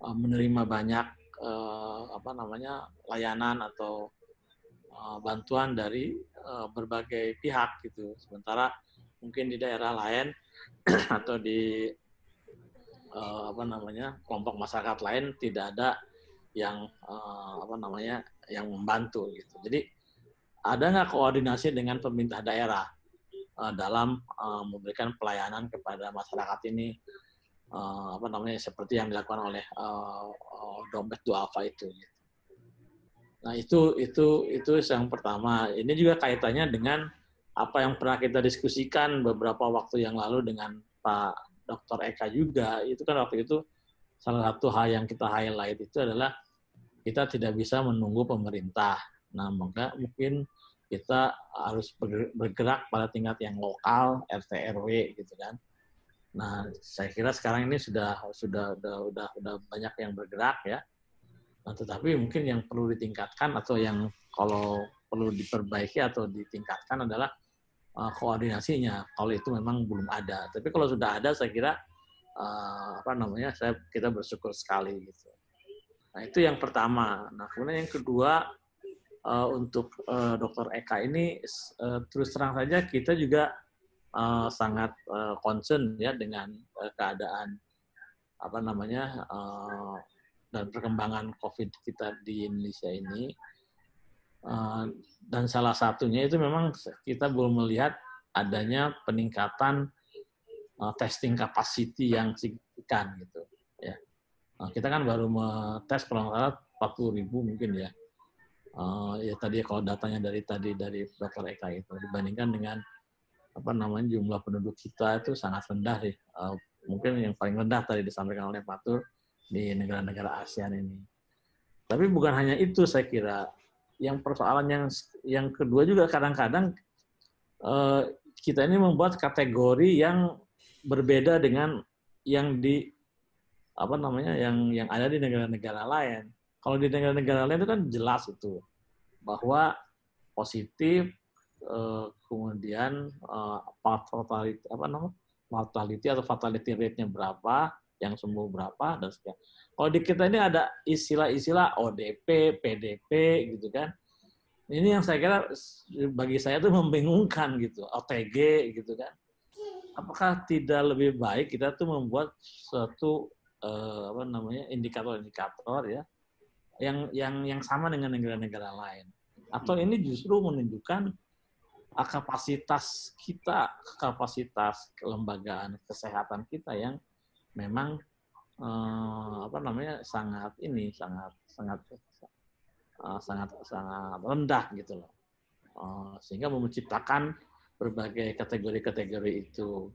D: eh, menerima banyak eh, apa namanya layanan atau eh, bantuan dari berbagai pihak gitu. Sementara mungkin di daerah lain atau di apa namanya kelompok masyarakat lain tidak ada yang apa namanya yang membantu gitu. Jadi ada nggak koordinasi dengan pemerintah daerah? Eh, dalam eh, memberikan pelayanan kepada masyarakat ini eh, apa namanya seperti yang dilakukan oleh uh, dompet duafa itu. Gitu. Nah itu itu itu yang pertama. Ini juga kaitannya dengan apa yang pernah kita diskusikan beberapa waktu yang lalu dengan Pak Dr. Eka juga. Itu kan waktu itu salah satu hal yang kita highlight itu adalah kita tidak bisa menunggu pemerintah. Nah maka mungkin kita harus bergerak pada tingkat yang lokal RT RW gitu kan nah saya kira sekarang ini sudah sudah sudah sudah, banyak yang bergerak ya nah, tetapi mungkin yang perlu ditingkatkan atau yang kalau perlu diperbaiki atau ditingkatkan adalah uh, koordinasinya kalau itu memang belum ada tapi kalau sudah ada saya kira uh, apa namanya saya kita bersyukur sekali gitu nah itu yang pertama nah kemudian yang kedua uh, untuk uh, eh, Dr. Eka ini uh, terus terang saja kita juga uh, sangat uh, concern ya dengan uh, keadaan apa namanya uh, dan perkembangan COVID kita di Indonesia ini. Uh, dan salah satunya itu memang kita belum melihat adanya peningkatan uh, testing capacity yang signifikan gitu ya. Nah, kita kan baru tes kalau nggak salah 40 ribu mungkin ya uh, ya tadi kalau datanya dari tadi dari Dr. Eka itu dibandingkan dengan apa namanya jumlah penduduk kita itu sangat rendah sih. Uh, mungkin yang paling rendah tadi disampaikan oleh Pak Tur di negara-negara ASEAN ini. Tapi bukan hanya itu saya kira. Yang persoalan yang yang kedua juga kadang-kadang uh, kita ini membuat kategori yang berbeda dengan yang di apa namanya yang yang ada di negara-negara lain kalau di negara-negara lain itu kan jelas itu bahwa positif eh, kemudian eh, fatality apa namanya mortality atau fatality rate-nya berapa, yang sembuh berapa dan sebagainya. Kalau di kita ini ada istilah-istilah ODP, PDP gitu kan. Ini yang saya kira bagi saya itu membingungkan gitu, OTG gitu kan. Apakah tidak lebih baik kita tuh membuat suatu eh, apa namanya indikator-indikator ya yang yang yang sama dengan negara-negara lain atau ini justru menunjukkan kapasitas kita kapasitas kelembagaan kesehatan kita yang memang eh, apa namanya sangat ini sangat sangat eh, sangat sangat rendah gitu loh eh, sehingga menciptakan berbagai kategori-kategori itu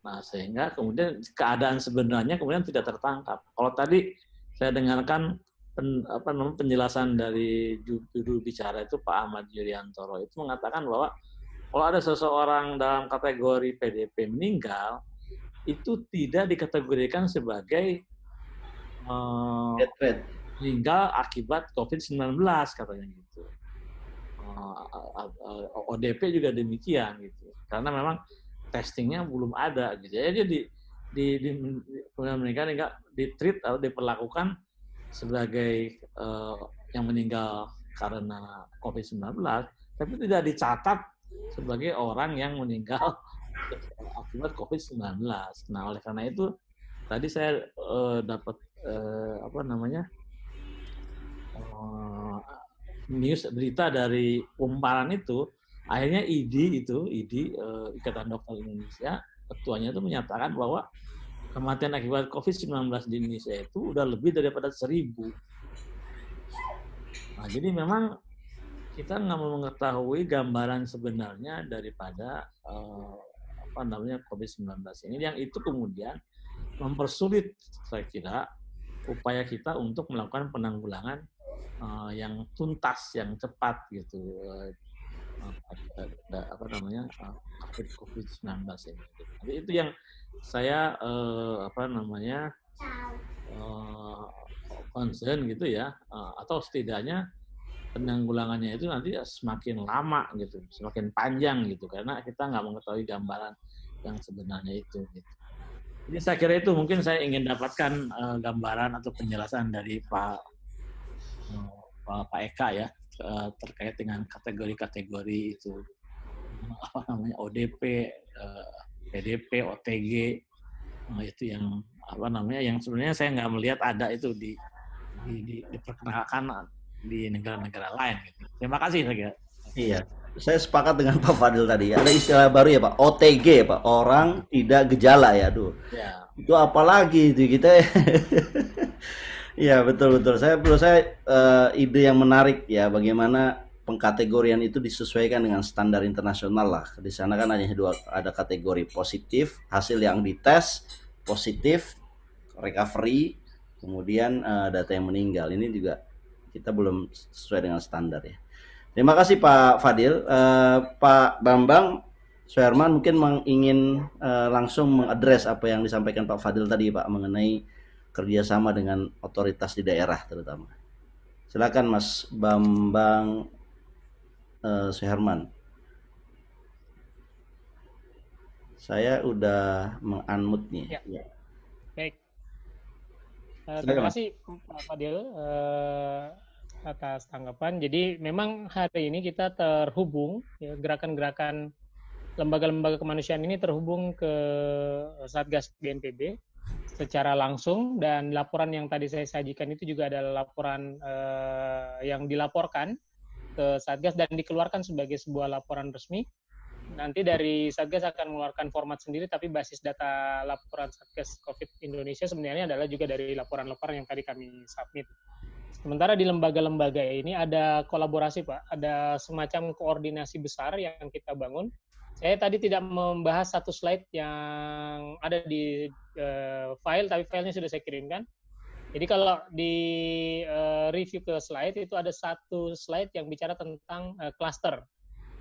D: nah sehingga kemudian keadaan sebenarnya kemudian tidak tertangkap kalau tadi saya dengarkan pen, apa namanya penjelasan dari judul bicara itu Pak Ahmad Yuryanto itu mengatakan bahwa kalau ada seseorang dalam kategori PDP meninggal itu tidak dikategorikan sebagai uh, meninggal akibat COVID-19 katanya gitu. Uh, eh, ODP juga demikian gitu. Karena memang testingnya belum ada gitu. Jadi di di, di di, mereka di, di treat atau diperlakukan sebagai uh, yang meninggal karena COVID-19, tapi tidak dicatat sebagai orang yang meninggal akibat COVID-19. Nah, oleh karena itu tadi saya uh, dapat uh, apa namanya uh, news berita dari umparan itu, akhirnya ID itu ID uh, Ikatan Dokter Indonesia ketuanya itu menyatakan bahwa kematian akibat COVID-19 di Indonesia itu udah lebih daripada seribu. Nah, jadi memang kita nggak mengetahui gambaran sebenarnya daripada eh, apa namanya COVID-19 ini yang itu kemudian mempersulit saya kira upaya kita untuk melakukan penanggulangan uh, yang tuntas, yang cepat gitu apa namanya eh, covid covid 19 ini tapi itu yang saya uh, apa namanya uh, concern gitu ya uh, atau setidaknya penanggulangannya itu nanti semakin lama gitu semakin panjang gitu karena kita nggak mengetahui gambaran yang sebenarnya itu gitu. Jadi saya kira itu mungkin saya ingin dapatkan uh, gambaran atau penjelasan dari Pak uh, Pak Eka ya Eh, terkait dengan kategori-kategori itu apa namanya ODP, eh, PDP, OTG eh, itu yang apa namanya yang sebenarnya saya nggak melihat ada itu di di, di diperkenalkan di negara-negara lain. Gitu. Terima kasih saya
A: Iya, saya sepakat dengan Pak Fadil tadi. Ada istilah baru ya Pak, OTG Pak, orang tidak gejala ya, tuh. Ya. Itu apalagi itu kita. Iya betul betul. Saya perlu saya uh, ide yang menarik ya bagaimana pengkategorian itu disesuaikan dengan standar internasional lah. Di sana kan hanya dua ada kategori positif, hasil yang dites positif, recovery, kemudian uh, data yang meninggal. Ini juga kita belum sesuai dengan standar ya. Terima kasih Pak Fadil, uh, Pak Bambang, Suherman mungkin ingin uh, langsung mengadres apa yang disampaikan Pak Fadil tadi Pak mengenai kerjasama dengan otoritas di daerah terutama. Silakan Mas Bambang uh, Suherman. Saya udah mengunmute nih. Ya. ya.
B: Baik. Uh, terima kasih Pak Fadil uh, atas tanggapan. Jadi memang hari ini kita terhubung ya, gerakan-gerakan lembaga-lembaga kemanusiaan ini terhubung ke Satgas BNPB secara langsung dan laporan yang tadi saya sajikan itu juga adalah laporan uh, yang dilaporkan ke Satgas dan dikeluarkan sebagai sebuah laporan resmi. Nanti dari Satgas akan mengeluarkan format sendiri tapi basis data laporan Satgas COVID Indonesia sebenarnya adalah juga dari laporan-laporan yang tadi kami submit. Sementara di lembaga-lembaga ini ada kolaborasi Pak, ada semacam koordinasi besar yang kita bangun saya tadi tidak membahas satu slide yang ada di uh, file, tapi filenya sudah saya kirimkan. Jadi kalau di uh, review ke slide itu ada satu slide yang bicara tentang uh, cluster.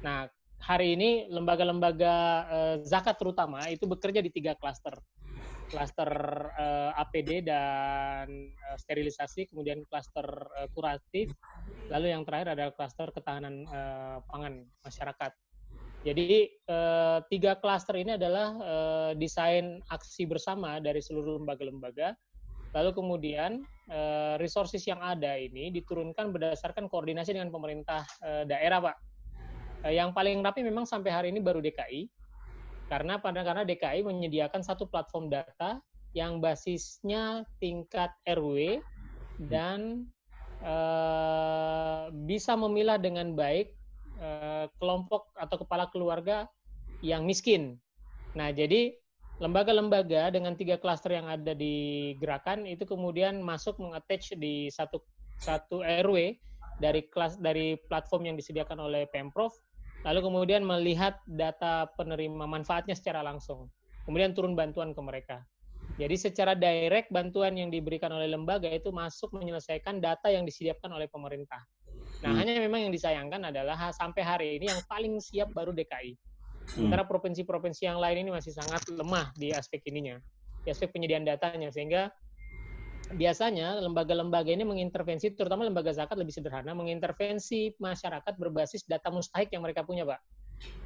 B: Nah, hari ini lembaga-lembaga uh, zakat terutama itu bekerja di tiga cluster. Cluster uh, APD dan uh, sterilisasi, kemudian cluster uh, kuratif, lalu yang terakhir adalah cluster ketahanan uh, pangan masyarakat. Jadi eh, tiga klaster ini adalah eh, desain aksi bersama dari seluruh lembaga-lembaga. Lalu kemudian eh, resources yang ada ini diturunkan berdasarkan koordinasi dengan pemerintah eh, daerah, Pak. Eh, yang paling rapi memang sampai hari ini baru DKI, karena pada karena DKI menyediakan satu platform data yang basisnya tingkat RW dan eh, bisa memilah dengan baik Eh, kelompok atau kepala keluarga yang miskin. Nah, jadi lembaga-lembaga dengan tiga klaster yang ada di gerakan itu kemudian masuk mengattach di satu satu RW dari kelas dari platform yang disediakan oleh Pemprov lalu kemudian melihat data penerima manfaatnya secara langsung kemudian turun bantuan ke mereka. Jadi secara direct bantuan yang diberikan oleh lembaga itu masuk menyelesaikan data yang disediakan oleh pemerintah. Nah, hmm. hanya memang yang disayangkan adalah sampai hari ini yang paling siap baru DKI. Sementara hmm. provinsi-provinsi yang lain ini masih sangat lemah di aspek ininya, di aspek penyediaan datanya sehingga biasanya lembaga-lembaga ini mengintervensi terutama lembaga zakat lebih sederhana mengintervensi masyarakat berbasis data mustahik yang mereka punya, Pak.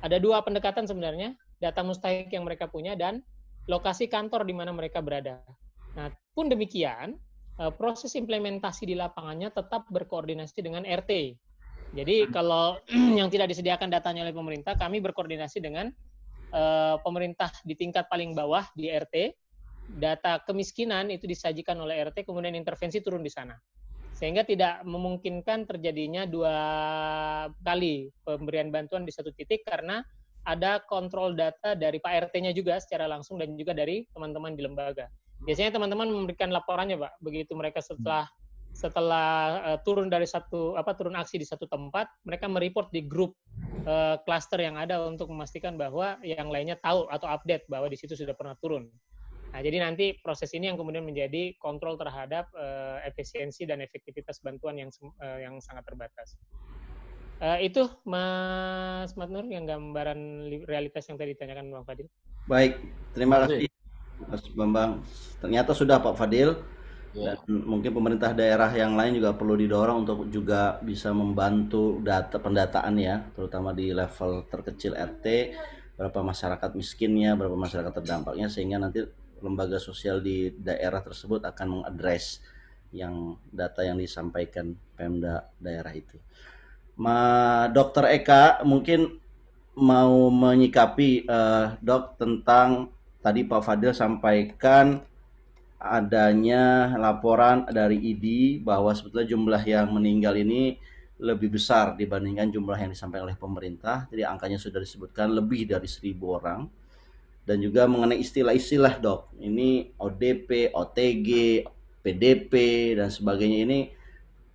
B: Ada dua pendekatan sebenarnya, data mustahik yang mereka punya dan lokasi kantor di mana mereka berada. Nah, pun demikian, Eh, proses implementasi di lapangannya tetap berkoordinasi dengan RT. Jadi hmm. kalau yang tidak disediakan datanya oleh pemerintah, kami berkoordinasi dengan eh, pemerintah di tingkat paling bawah di RT. Data kemiskinan itu disajikan oleh RT, kemudian intervensi turun di sana. Sehingga tidak memungkinkan terjadinya dua kali pemberian bantuan di satu titik karena ada kontrol data dari Pak RT-nya juga secara langsung dan juga dari teman-teman di lembaga. Biasanya teman-teman memberikan laporannya, Pak. Begitu mereka setelah setelah uh, turun dari satu apa turun aksi di satu tempat, mereka mereport di grup uh, yang ada untuk memastikan bahwa yang lainnya tahu atau update bahwa di situ sudah pernah turun. Nah, jadi nanti proses ini yang kemudian menjadi kontrol terhadap uh, efisiensi dan efektivitas bantuan yang uh, yang sangat terbatas. Uh, itu Mas Matnur yang gambaran realitas yang tadi ditanyakan Bang Fadil.
A: Baik, terima kasih. Mas Bambang. Ternyata sudah Pak Fadil ya. dan mungkin pemerintah daerah yang lain juga perlu didorong untuk juga bisa membantu data pendataan ya terutama di level terkecil RT berapa masyarakat miskinnya berapa masyarakat terdampaknya sehingga nanti lembaga sosial di daerah tersebut akan mengadres yang data yang disampaikan Pemda daerah itu. Ma Dokter Eka mungkin mau menyikapi uh, dok tentang Tadi Pak Fadil sampaikan adanya laporan dari ID bahwa sebetulnya jumlah yang meninggal ini lebih besar dibandingkan jumlah yang disampaikan oleh pemerintah. Jadi angkanya sudah disebutkan lebih dari seribu orang. Dan juga mengenai istilah-istilah dok, ini ODP, OTG, PDP dan sebagainya ini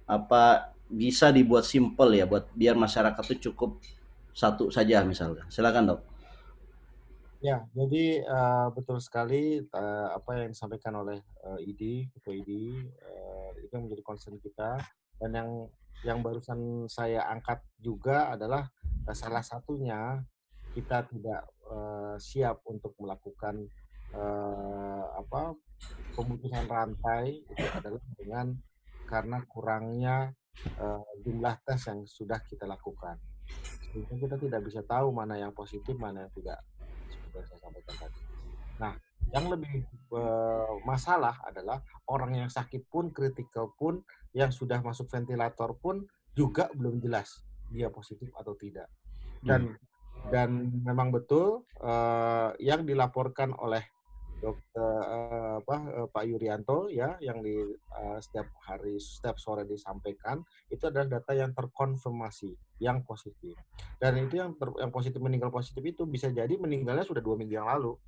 A: apa bisa dibuat simple ya buat biar masyarakat itu cukup satu saja misalnya. Silakan dok.
C: Ya, jadi uh, betul sekali uh, apa yang disampaikan oleh uh, ID, Ketua ID, uh, itu yang menjadi concern kita. Dan yang yang barusan saya angkat juga adalah uh, salah satunya kita tidak uh, siap untuk melakukan uh, apa pemutusan rantai itu adalah dengan karena kurangnya uh, jumlah tes yang sudah kita lakukan. Sehingga kita tidak bisa tahu mana yang positif, mana yang tidak
F: sudah saya sampaikan tadi.
C: Nah, yang lebih eh, masalah adalah orang yang sakit pun, kritikal pun, yang sudah masuk ventilator pun juga belum jelas dia positif atau tidak. Dan hmm. dan memang betul eh, yang dilaporkan oleh dokter uh, apa uh, Pak Yuryanto ya yang di uh, setiap hari setiap sore disampaikan itu adalah data yang terkonfirmasi yang positif dan itu yang ter, yang positif meninggal positif itu bisa jadi meninggalnya sudah dua minggu yang lalu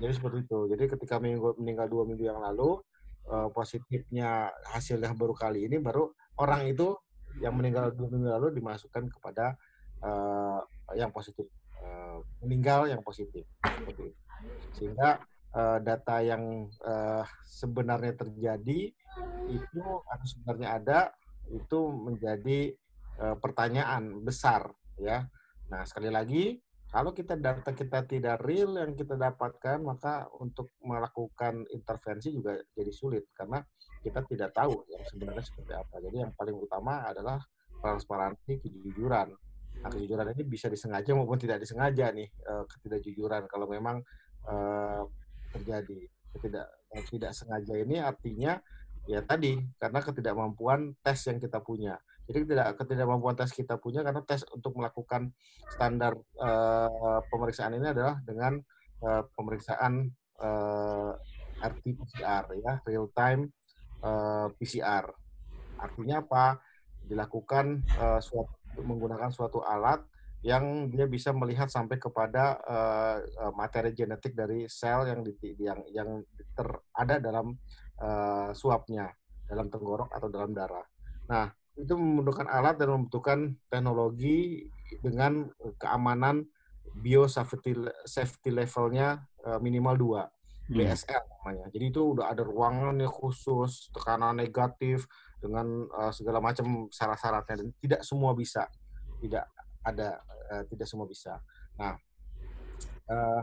C: jadi seperti itu jadi ketika minggu, meninggal dua minggu yang lalu uh, positifnya hasilnya baru kali ini baru orang itu yang meninggal dua minggu lalu dimasukkan kepada uh, yang positif uh, meninggal yang positif seperti itu. sehingga uh, data yang uh, sebenarnya terjadi itu atau sebenarnya ada itu menjadi uh, pertanyaan besar ya. Nah, sekali lagi kalau kita data kita tidak real yang kita dapatkan, maka untuk melakukan intervensi juga jadi sulit karena kita tidak tahu yang sebenarnya seperti apa. Jadi yang paling utama adalah transparansi, kejujuran. Nah, kejujuran ini bisa disengaja maupun tidak disengaja nih ketidakjujuran. Kalau memang terjadi ketidak eh, tidak sengaja ini artinya ya tadi karena ketidakmampuan tes yang kita punya jadi tidak ketidakmampuan tes kita punya karena tes untuk melakukan standar
E: uh,
C: pemeriksaan ini adalah dengan uh, pemeriksaan uh, RT-PCR ya real time uh, PCR artinya apa dilakukan uh, suatu, menggunakan suatu alat yang dia bisa melihat sampai kepada uh, materi genetik dari sel yang di, yang yang terada dalam uh, suapnya dalam tenggorok atau dalam darah. Nah, itu membutuhkan alat dan membutuhkan teknologi dengan keamanan bio safety safety levelnya uh, minimal dua hmm. BSL namanya. Jadi itu udah ada yang khusus, tekanan negatif dengan uh, segala macam syarat-syaratnya dan tidak semua bisa. Tidak ada Eh, tidak semua bisa. Nah, uh,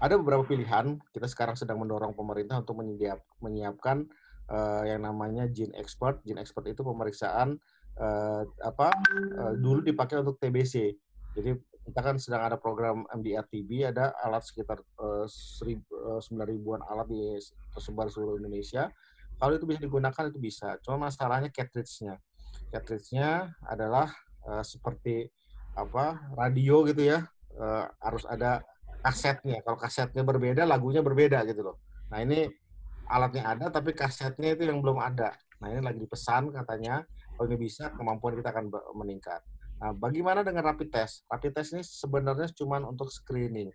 C: ada beberapa pilihan. Kita sekarang sedang mendorong pemerintah untuk menyiap, menyiapkan uh, yang namanya gene expert. Gene expert itu pemeriksaan uh, apa uh, dulu dipakai untuk TBC. Jadi kita kan sedang ada program MDR TB. ada alat sekitar uh, sembilan ribuan alat di tersebar seluruh Indonesia. Kalau itu bisa digunakan itu bisa. Cuma masalahnya cartridge-nya. Cartridge-nya adalah uh, seperti apa radio gitu ya uh, harus ada kasetnya. Kalau kasetnya berbeda, lagunya berbeda gitu loh. Nah ini alatnya ada, tapi kasetnya itu yang belum ada. Nah ini lagi dipesan katanya, kalau ini bisa kemampuan kita akan meningkat. Nah bagaimana dengan rapid test? Rapid test ini sebenarnya cuma untuk screening.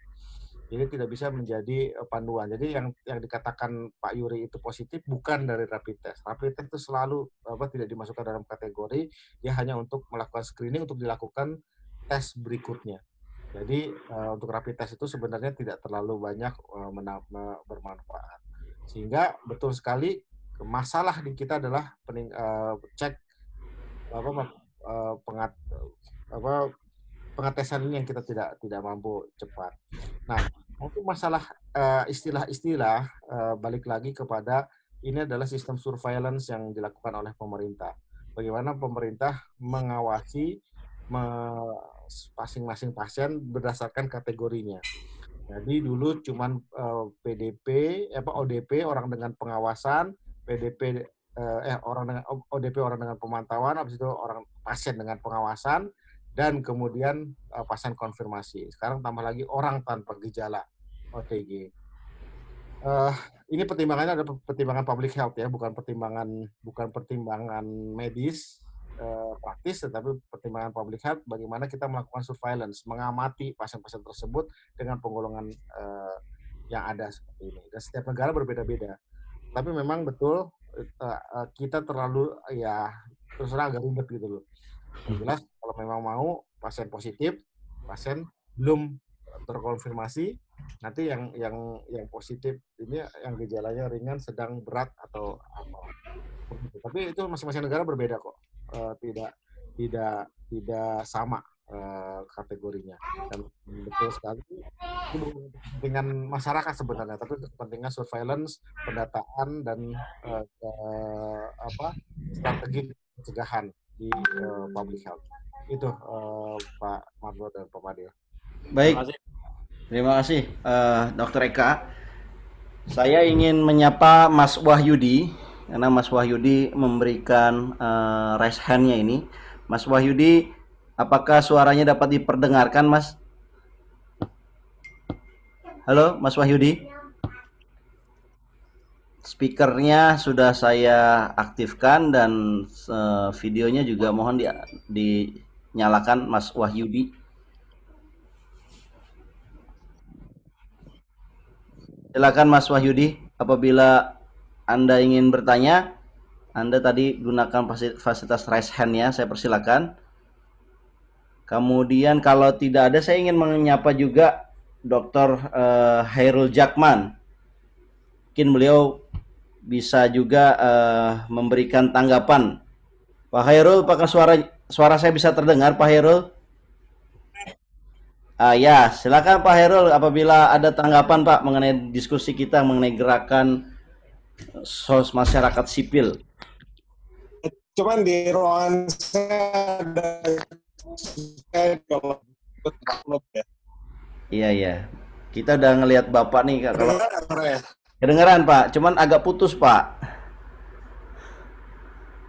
C: Jadi tidak bisa menjadi eh, panduan. Jadi yang yang dikatakan Pak Yuri itu positif bukan dari rapid test. Rapid test itu selalu apa tidak dimasukkan dalam kategori. ya hanya untuk melakukan screening untuk dilakukan tes berikutnya. Jadi uh, untuk rapid test itu sebenarnya tidak terlalu banyak uh, bermanfaat. Sehingga betul sekali masalah di kita adalah pening, uh, cek apa uh, pengat apa pengetesan ini yang kita tidak tidak mampu cepat. Nah, untuk masalah istilah-istilah uh, uh, balik lagi kepada ini adalah sistem surveillance yang dilakukan oleh pemerintah. Bagaimana pemerintah mengawasi me, masing-masing pasien berdasarkan kategorinya. Jadi dulu cuma uh, eh, PDP apa ODP orang dengan pengawasan, PDP uh, eh, eh orang dengan ODP orang dengan pemantauan, habis itu orang pasien dengan pengawasan dan kemudian uh, pasien konfirmasi. Sekarang tambah lagi orang tanpa gejala OTG. Uh, ini pertimbangannya ada pertimbangan public health ya, bukan pertimbangan bukan pertimbangan medis Eh, praktis tetapi pertimbangan public health bagaimana kita melakukan surveillance mengamati pasien-pasien tersebut dengan penggolongan uh, yang ada seperti ini dan setiap negara berbeda-beda tapi memang betul uh, kita terlalu ya terus terang agak ribet gitu loh hmm. jelas kalau memang mau pasien positif pasien belum terkonfirmasi nanti yang yang yang positif ini yang gejalanya ringan sedang berat atau apa tapi itu masing-masing negara berbeda kok uh, tidak tidak tidak sama uh, kategorinya dan betul sekali dengan masyarakat sebenarnya tapi kepentingan surveillance pendataan dan uh, eh, ke, apa strategi pencegahan di uh, public health itu uh, Pak Marlo dan Pak Madio.
A: Baik. Terima kasih, Terima uh, Dr. Eka. Saya ingin menyapa Mas Wahyudi karena Mas Wahyudi memberikan uh, raise handnya ini. Mas Wahyudi, apakah suaranya dapat diperdengarkan, Mas? Halo, Mas Wahyudi. Speakernya sudah saya aktifkan dan uh, videonya juga mohon di, dinyalakan, Mas Wahyudi. Silakan Mas Wahyudi, apabila anda ingin bertanya, Anda tadi gunakan fasilitas raise hand ya, saya persilakan. Kemudian kalau tidak ada, saya ingin menyapa juga Dr. Eh, Hairul Jackman, Mungkin beliau bisa juga eh, memberikan tanggapan. Pak Hairul, apakah suara suara saya bisa terdengar, Pak Hairul? Ah ya, silakan Pak Hairul, apabila ada tanggapan Pak mengenai diskusi kita mengenai gerakan sos masyarakat sipil.
G: Cuman di ruangan saya ada
A: Iya iya. Kita udah ngelihat Bapak nih Kak. Kalau... Ya? Kedengeran Pak, cuman agak putus Pak.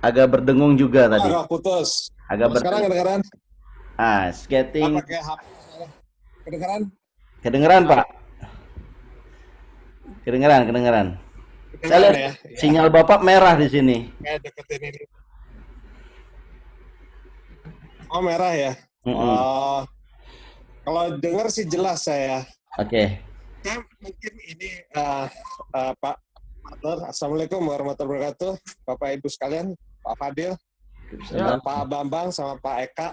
A: Agak berdengung juga tadi. Agak
G: putus.
A: Agak ber... Sekarang kedengeran? Ah, skating. Kedengeran? Kedengeran Pak. Kedengeran, kedengeran. Kan saya lihat ya. sinyal Bapak merah di sini.
F: Ya, deketin ini.
G: Oh, merah ya. Mm -hmm. uh, kalau dengar sih jelas saya.
F: Oke. Okay. Saya
G: mungkin ini uh, uh, Pak Adler. Assalamualaikum warahmatullahi wabarakatuh. Bapak Ibu sekalian, Pak Fadil, ya. Pak Bambang sama Pak Eka.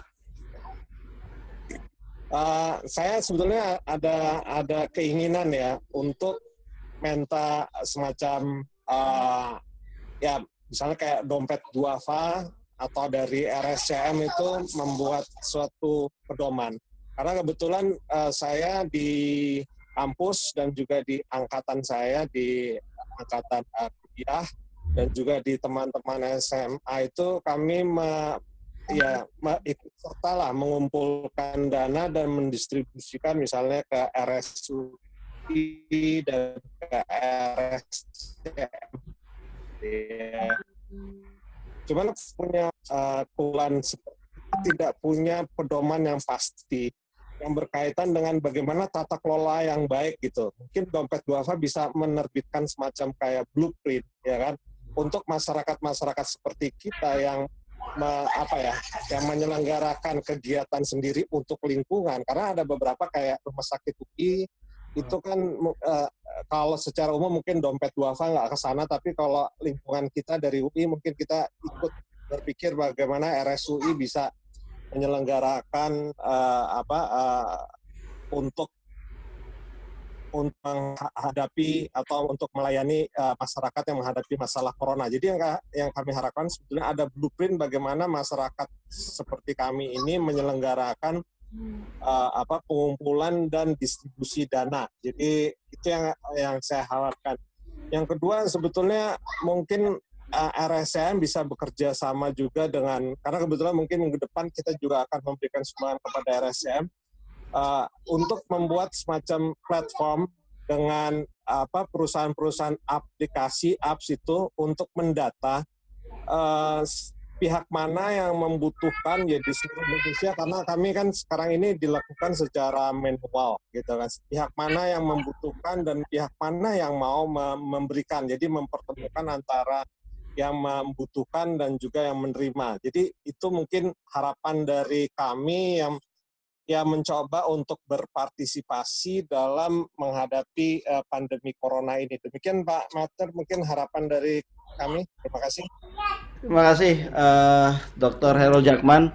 G: Uh, saya sebetulnya ada ada keinginan ya untuk menta semacam uh, ya misalnya kayak dompet duafa atau dari RSCM itu membuat suatu pedoman. Karena kebetulan uh, saya di kampus dan juga di angkatan saya di angkatan eh, kuliah dan juga di teman-teman SMA itu kami me, ya me, ikut serta lah mengumpulkan dana dan mendistribusikan misalnya ke RSU dan iya. KRSCM.
F: Yeah.
G: Cuman punya uh, tidak punya pedoman yang pasti yang berkaitan dengan bagaimana tata kelola yang baik gitu. Mungkin dompet duafa bisa menerbitkan semacam kayak blueprint ya kan untuk masyarakat-masyarakat seperti kita yang me, apa ya yang menyelenggarakan kegiatan sendiri untuk lingkungan karena ada beberapa kayak rumah sakit UI itu kan uh, kalau secara umum mungkin dompet duafa nggak ke sana, tapi kalau lingkungan kita dari UI mungkin kita ikut berpikir bagaimana RSUI bisa menyelenggarakan uh, apa uh, untuk untuk menghadapi atau untuk melayani uh, masyarakat yang menghadapi masalah corona. Jadi yang yang kami harapkan sebetulnya ada blueprint bagaimana masyarakat seperti kami ini menyelenggarakan uh, apa pengumpulan dan distribusi dana. Jadi itu yang yang saya harapkan. Yang kedua sebetulnya mungkin uh, eh, RSM bisa bekerja sama juga dengan karena kebetulan mungkin ke depan kita juga akan memberikan sumbangan kepada RSM uh, eh, untuk membuat semacam platform dengan apa perusahaan-perusahaan aplikasi apps itu untuk mendata uh, pihak mana yang membutuhkan ya di seluruh Indonesia karena kami kan sekarang ini dilakukan secara manual gitu kan pihak mana yang membutuhkan dan pihak mana yang mau memberikan jadi mempertemukan antara yang membutuhkan dan juga yang menerima jadi itu mungkin harapan dari kami yang ya mencoba untuk berpartisipasi dalam menghadapi eh, pandemi corona ini demikian Pak Mater mungkin harapan dari kami terima kasih
A: Terima kasih uh, eh, Dr. Hero Jackman.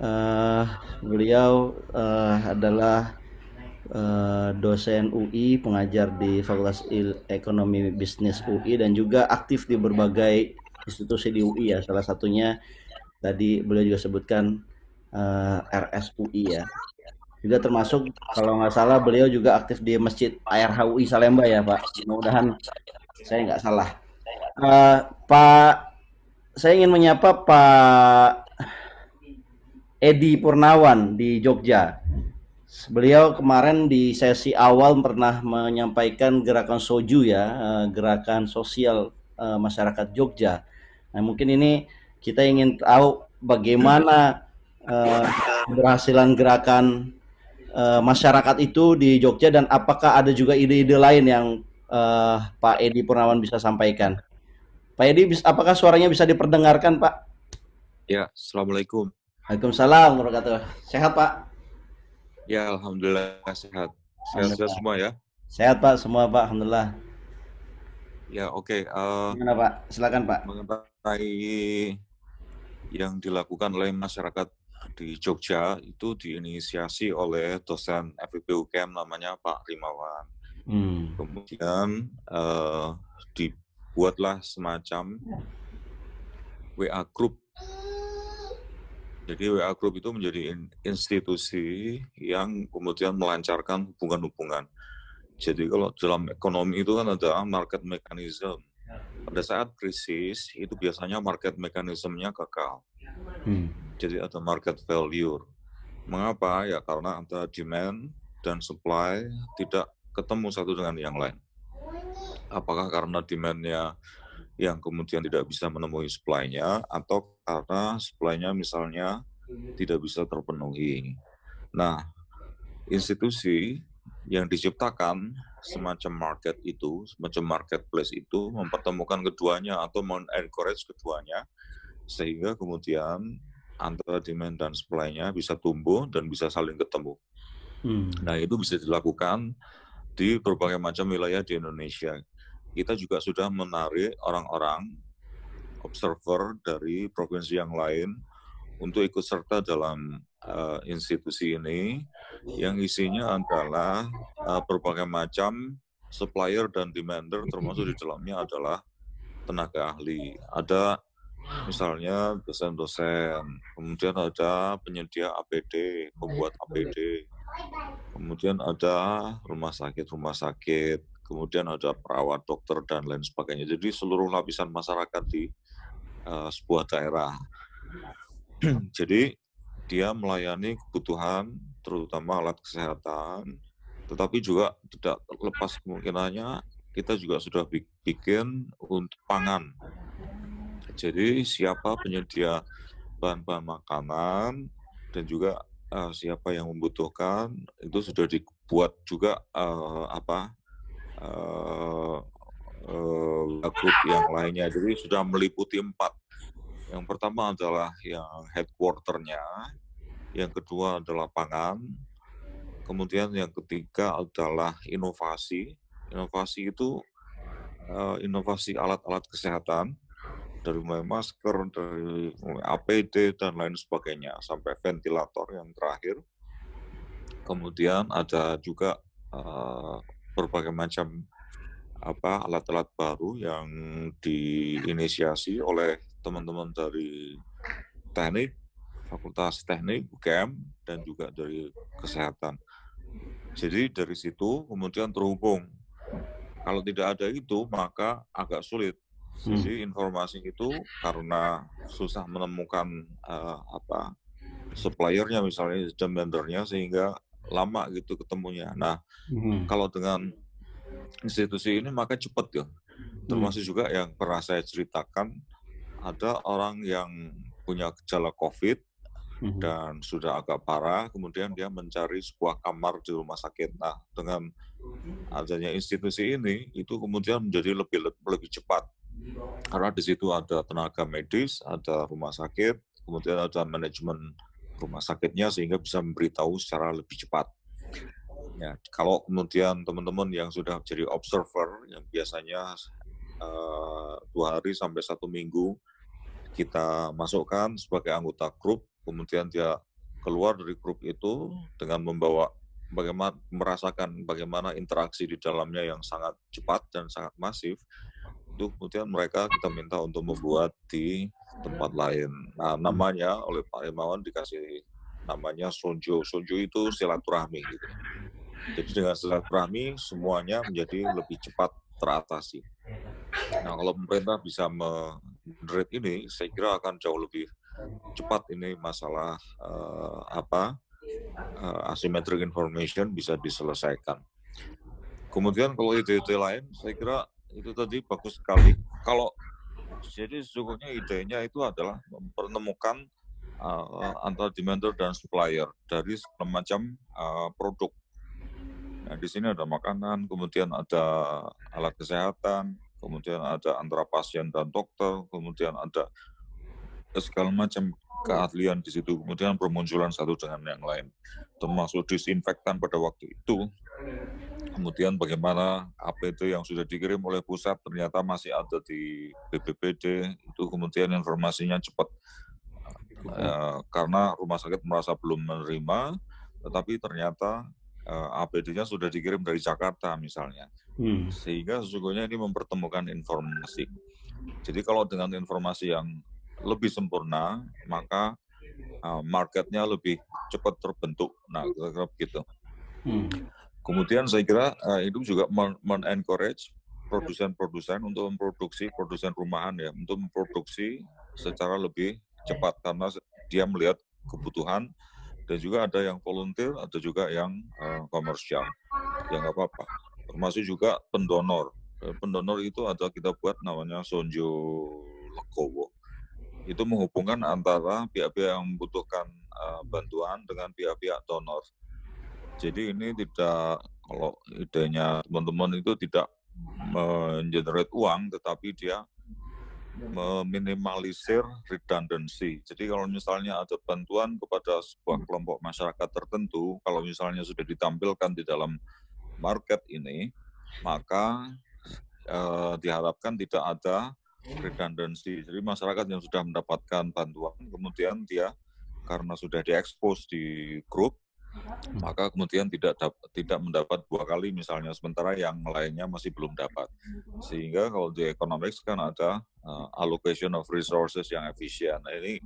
A: Uh, eh, beliau uh, adalah uh, dosen UI, pengajar di Fakultas Il Ekonomi Bisnis UI dan juga aktif di berbagai institusi di UI ya. Salah satunya tadi beliau juga sebutkan uh, RSUI ya. Juga termasuk kalau nggak salah beliau juga aktif di Masjid ARHUI Salemba ya Pak. Mudah-mudahan saya nggak salah. Uh, Pak saya ingin menyapa Pak Edi Purnawan di Jogja. Beliau kemarin di sesi awal pernah menyampaikan gerakan soju ya, eh, gerakan sosial eh, masyarakat Jogja. Nah, mungkin ini kita ingin tahu bagaimana eh, keberhasilan gerakan masyarakat itu di Jogja dan apakah ada juga ide-ide lain yang Pak Edi Purnawan bisa sampaikan. Pak Edi, apakah suaranya bisa diperdengarkan, Pak?
H: Ya, Assalamualaikum.
A: Waalaikumsalam warahmatullahi Sehat, Pak?
H: Ya, Alhamdulillah sehat. Sehat-sehat semua ya?
A: Sehat, Pak. Semua, Pak. Alhamdulillah.
H: Ya, oke. Okay. Uh, eh, Pak? Silakan, Pak. Mengenai yang dilakukan oleh masyarakat di Jogja itu diinisiasi oleh dosen FIB UKM namanya Pak Rimawan. Hmm. Kemudian uh, di buatlah semacam WA group. Jadi WA group itu menjadi institusi yang kemudian melancarkan hubungan-hubungan. Jadi kalau dalam ekonomi itu kan ada market mechanism. Pada saat krisis itu biasanya market mekanismenya kekal. Hmm. Jadi ada market failure. Mengapa? Ya karena antara demand dan supply tidak ketemu satu dengan yang lain apakah karena demand-nya yang kemudian tidak bisa menemui supply-nya atau karena supply-nya misalnya hmm. tidak bisa terpenuhi. Nah, institusi yang diciptakan semacam market itu, semacam marketplace itu mempertemukan keduanya atau mengencourage keduanya sehingga kemudian antara demand dan supply-nya bisa tumbuh dan bisa saling ketemu. Hmm. Nah, itu bisa dilakukan di berbagai macam wilayah di Indonesia kita juga sudah menarik orang-orang observer dari provinsi yang lain untuk ikut serta dalam uh, institusi ini yang isinya adalah uh, berbagai macam supplier dan demander termasuk di dalamnya adalah tenaga ahli. Ada misalnya dosen-dosen, kemudian ada penyedia APD, pembuat APD, kemudian ada rumah sakit-rumah sakit, kemudian ada perawat, dokter, dan lain sebagainya. Jadi seluruh lapisan masyarakat di uh, sebuah daerah. Jadi dia melayani kebutuhan terutama alat kesehatan, tetapi juga tidak lepas kemungkinannya kita juga sudah bikin untuk pangan. Jadi siapa penyedia bahan-bahan makanan dan juga uh, siapa yang membutuhkan itu sudah dibuat juga uh, apa uh, yang lainnya. Jadi sudah meliputi empat. Yang pertama adalah yang headquarternya, yang kedua adalah pangan, kemudian yang ketiga adalah inovasi. Inovasi itu uh, inovasi alat-alat kesehatan dari mulai masker, dari APD dan lain sebagainya sampai ventilator yang terakhir. Kemudian ada juga berbagai macam apa alat-alat baru yang diinisiasi oleh teman-teman dari teknik, fakultas teknik UGM dan juga dari kesehatan. Jadi dari situ kemudian terhubung. Kalau tidak ada itu maka agak sulit. Hmm. Jadi informasi itu karena susah menemukan uh, apa suppliernya misalnya sistem vendornya sehingga lama gitu ketemunya. Nah, hmm. kalau dengan institusi ini maka cepat ya. Termasuk hmm. juga yang pernah saya ceritakan ada orang yang punya gejala COVID hmm. dan sudah agak parah, kemudian dia mencari sebuah kamar di rumah sakit. Nah, dengan adanya institusi ini itu kemudian menjadi lebih lebih cepat. Karena di situ ada tenaga medis, ada rumah sakit, kemudian ada manajemen rumah sakitnya sehingga bisa memberitahu secara lebih cepat. Ya, kalau kemudian teman-teman yang sudah jadi observer yang biasanya uh, dua hari sampai satu minggu kita masukkan sebagai anggota grup, kemudian dia keluar dari grup itu dengan membawa bagaimana merasakan bagaimana interaksi di dalamnya yang sangat cepat dan sangat masif, itu kemudian mereka kita minta untuk membuat di tempat lain. Nah, namanya oleh Pak Hermawan dikasih namanya sonjo. Sonjo itu silaturahmi gitu. Jadi dengan silaturahmi semuanya menjadi lebih cepat teratasi. Nah, kalau pemerintah bisa menerate ini, saya kira akan jauh lebih cepat ini masalah uh, apa uh, asymmetric information bisa diselesaikan. Kemudian kalau ide-ide lain, saya kira itu tadi bagus sekali. Kalau jadi sesungguhnya idenya itu adalah menemukan uh, eh, antara demander dan supplier dari semacam uh, eh, produk. Nah, di sini ada makanan, kemudian ada alat kesehatan, kemudian ada antara pasien dan dokter, kemudian ada segala macam keahlian di situ, kemudian permunculan satu dengan yang lain, termasuk disinfektan pada waktu itu Kemudian bagaimana APD yang sudah dikirim oleh pusat ternyata masih ada di BPBD, itu kemudian informasinya cepat eh, karena rumah sakit merasa belum menerima, tetapi ternyata APD-nya eh, sudah dikirim dari Jakarta misalnya, hmm. sehingga sesungguhnya ini mempertemukan informasi. Jadi kalau dengan informasi yang lebih sempurna, maka eh, marketnya lebih cepat terbentuk. Nah, kira-kira begitu. Hmm. Kemudian saya kira uh, eh, itu juga men-encourage men encourage produsen produsen untuk memproduksi produsen rumahan ya, untuk memproduksi secara lebih cepat karena dia melihat kebutuhan dan juga ada yang volunteer, atau juga yang uh, komersial, yang nggak apa-apa. Termasuk juga pendonor. Eh, pendonor itu ada kita buat namanya Sonjo Legowo. Itu menghubungkan antara pihak-pihak yang membutuhkan uh, bantuan dengan pihak-pihak donor. Jadi ini tidak kalau idenya teman-teman itu tidak mengenerate uang, tetapi dia meminimalisir redundancy. Jadi kalau misalnya ada bantuan kepada sebuah hmm. kelompok masyarakat tertentu, kalau misalnya sudah ditampilkan di dalam market ini, maka eh, diharapkan tidak ada redundancy. Jadi masyarakat yang sudah mendapatkan bantuan, kemudian dia karena sudah diekspos di grup, maka kemudian tidak dapat, tidak mendapat dua kali misalnya sementara yang lainnya masih belum dapat sehingga kalau di economics kan ada uh, allocation of resources yang efisien nah, ini